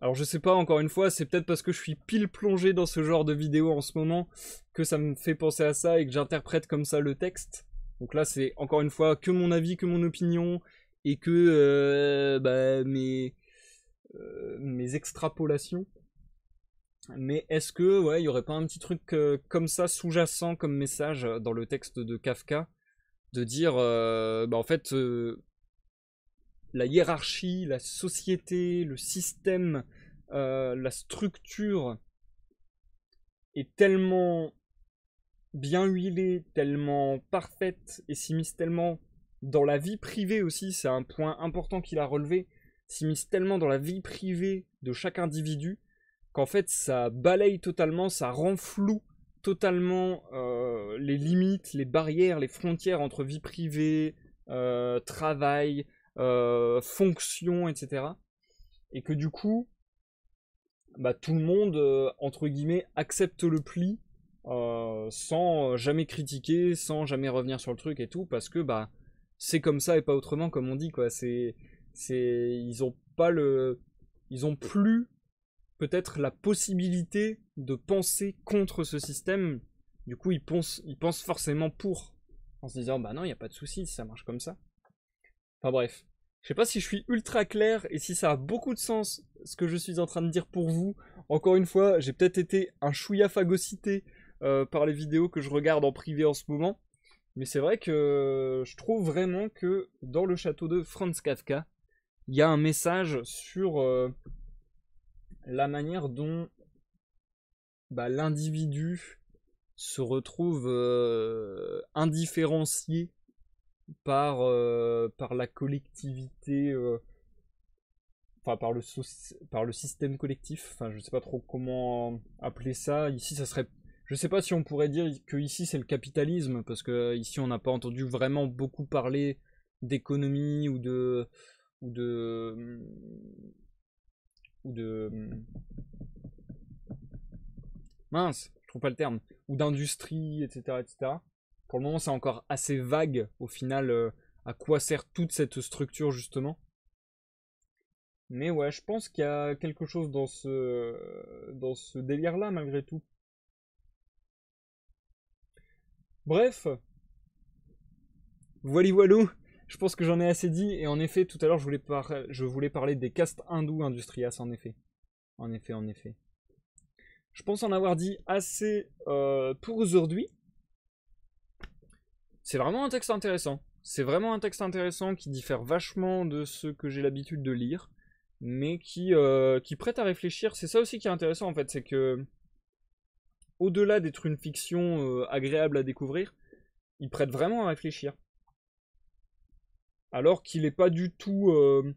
alors je sais pas, encore une fois, c'est peut-être parce que je suis pile plongé dans ce genre de vidéo en ce moment que ça me fait penser à ça et que j'interprète comme ça le texte. Donc là, c'est encore une fois que mon avis, que mon opinion et que euh, bah, euh, mes, extrapolations. Mais est-ce que, ouais, il y aurait pas un petit truc euh, comme ça sous-jacent comme message dans le texte de Kafka de dire, bah, en fait, la hiérarchie, la société, le système, euh, la structure est tellement bien huilée, tellement parfaite et s'immisce tellement dans la vie privée aussi, c'est un point important qu'il a relevé, s'immisce tellement dans la vie privée de chaque individu qu'en fait ça balaye totalement, ça renfloue totalement euh, les limites, les barrières, les frontières entre vie privée, euh, travail, euh, fonctions, etc. Et que du coup, bah, tout le monde, euh, entre guillemets, accepte le pli euh, sans euh, jamais critiquer, sans jamais revenir sur le truc et tout, parce que bah, c'est comme ça et pas autrement, comme on dit. Quoi. C'est, ils ont pas le. Ils ont plus peut-être la possibilité de penser contre ce système. Du coup, ils pensent, ils pensent forcément pour. En se disant, bah non, il n'y a pas de souci, ça marche comme ça. Enfin bref. Je sais pas si je suis ultra clair et si ça a beaucoup de sens ce que je suis en train de dire pour vous. Encore une fois, j'ai peut-être été un chouïa phagocyté euh, par les vidéos que je regarde en privé en ce moment. Mais c'est vrai que je trouve vraiment que dans le château de Franz Kafka, il y a un message sur euh, la manière dont bah, l'individu se retrouve euh, indifférencié par, euh, par la collectivité, euh, enfin par le, par le système collectif, enfin je sais pas trop comment appeler ça, ici ça serait... Je sais pas si on pourrait dire que ici c'est le capitalisme, parce que euh, ici on n'a pas entendu vraiment beaucoup parler d'économie ou de... ou de... Hum, ou de... Hum, mince, je trouve pas le terme, ou d'industrie, etc., etc. Pour le moment, c'est encore assez vague au final euh, à quoi sert toute cette structure justement. Mais ouais, je pense qu'il y a quelque chose dans ce, dans ce délire-là malgré tout. Bref, voilà voilou, je pense que j'en ai assez dit et en effet, tout à l'heure, je, voulais je voulais parler des castes hindous industrias en effet. En effet, en effet. Je pense en avoir dit assez euh, pour aujourd'hui. C'est vraiment un texte intéressant. C'est vraiment un texte intéressant qui diffère vachement de ce que j'ai l'habitude de lire, mais qui, euh, qui prête à réfléchir. C'est ça aussi qui est intéressant en fait, c'est que au-delà d'être une fiction euh, agréable à découvrir, il prête vraiment à réfléchir. Alors qu'il n'est pas du tout euh,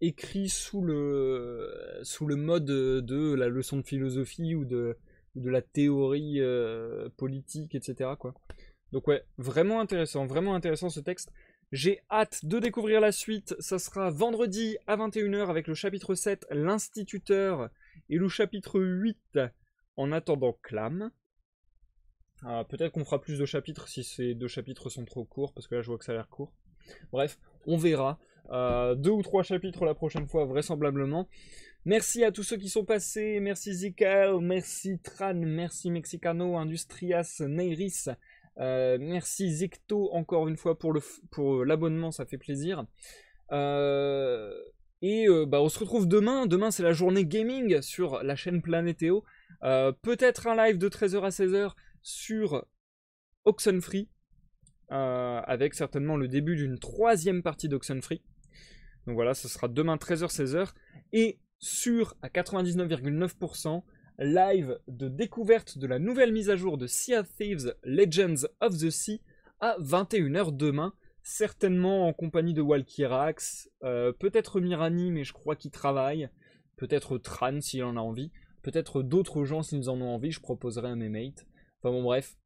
écrit sous le, sous le mode de la leçon de philosophie ou de, de la théorie politique, etc. Quoi. Donc ouais, vraiment intéressant, vraiment intéressant ce texte. J'ai hâte de découvrir la suite. Ça sera vendredi à 21h avec le chapitre 7, l'instituteur, et le chapitre 8, en attendant Clam. Ah, peut-être qu'on fera plus de chapitres si ces deux chapitres sont trop courts, parce que là je vois que ça a l'air court. Bref, on verra. Euh, deux ou trois chapitres la prochaine fois, vraisemblablement. Merci à tous ceux qui sont passés. Merci Zikal, merci Tran, merci Mexicano, Industrias, Neiris. Euh, merci Zecto encore une fois pour euh, l'abonnement, pour ça fait plaisir. Euh, et bah, on se retrouve demain. Demain, c'est la journée gaming sur la chaîne Planétéo. Peut-être un live de 13h à 16h sur Oxenfree. avec certainement le début d'une troisième partie d'Oxenfree. Donc voilà, ce sera demain 13h-16h. Et sur à 99,9%, live de découverte de la nouvelle mise à jour de Sea of Thieves Legends of the Sea à 21h demain, certainement en compagnie de Walkirax, euh, peut-être Mirani, mais je crois qu'il travaille, peut-être Tran s'il en a envie, peut-être d'autres gens s'ils en ont envie, je proposerai à mes mates. Enfin bon, bref.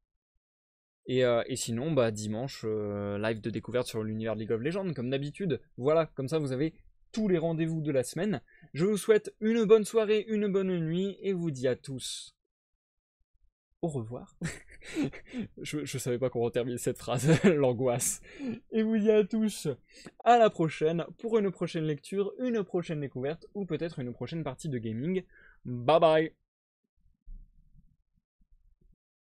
Et, euh, sinon, bah, dimanche, euh, live de découverte sur l'univers de League of Legends, comme d'habitude. Voilà, comme ça vous avez tous les rendez-vous de la semaine. Je vous souhaite une bonne soirée, une bonne nuit et vous dis à tous au revoir. je, ne savais pas comment terminer cette phrase, l'angoisse. Et vous dis à tous à la prochaine pour une prochaine lecture, une prochaine découverte ou peut-être une prochaine partie de gaming. Bye bye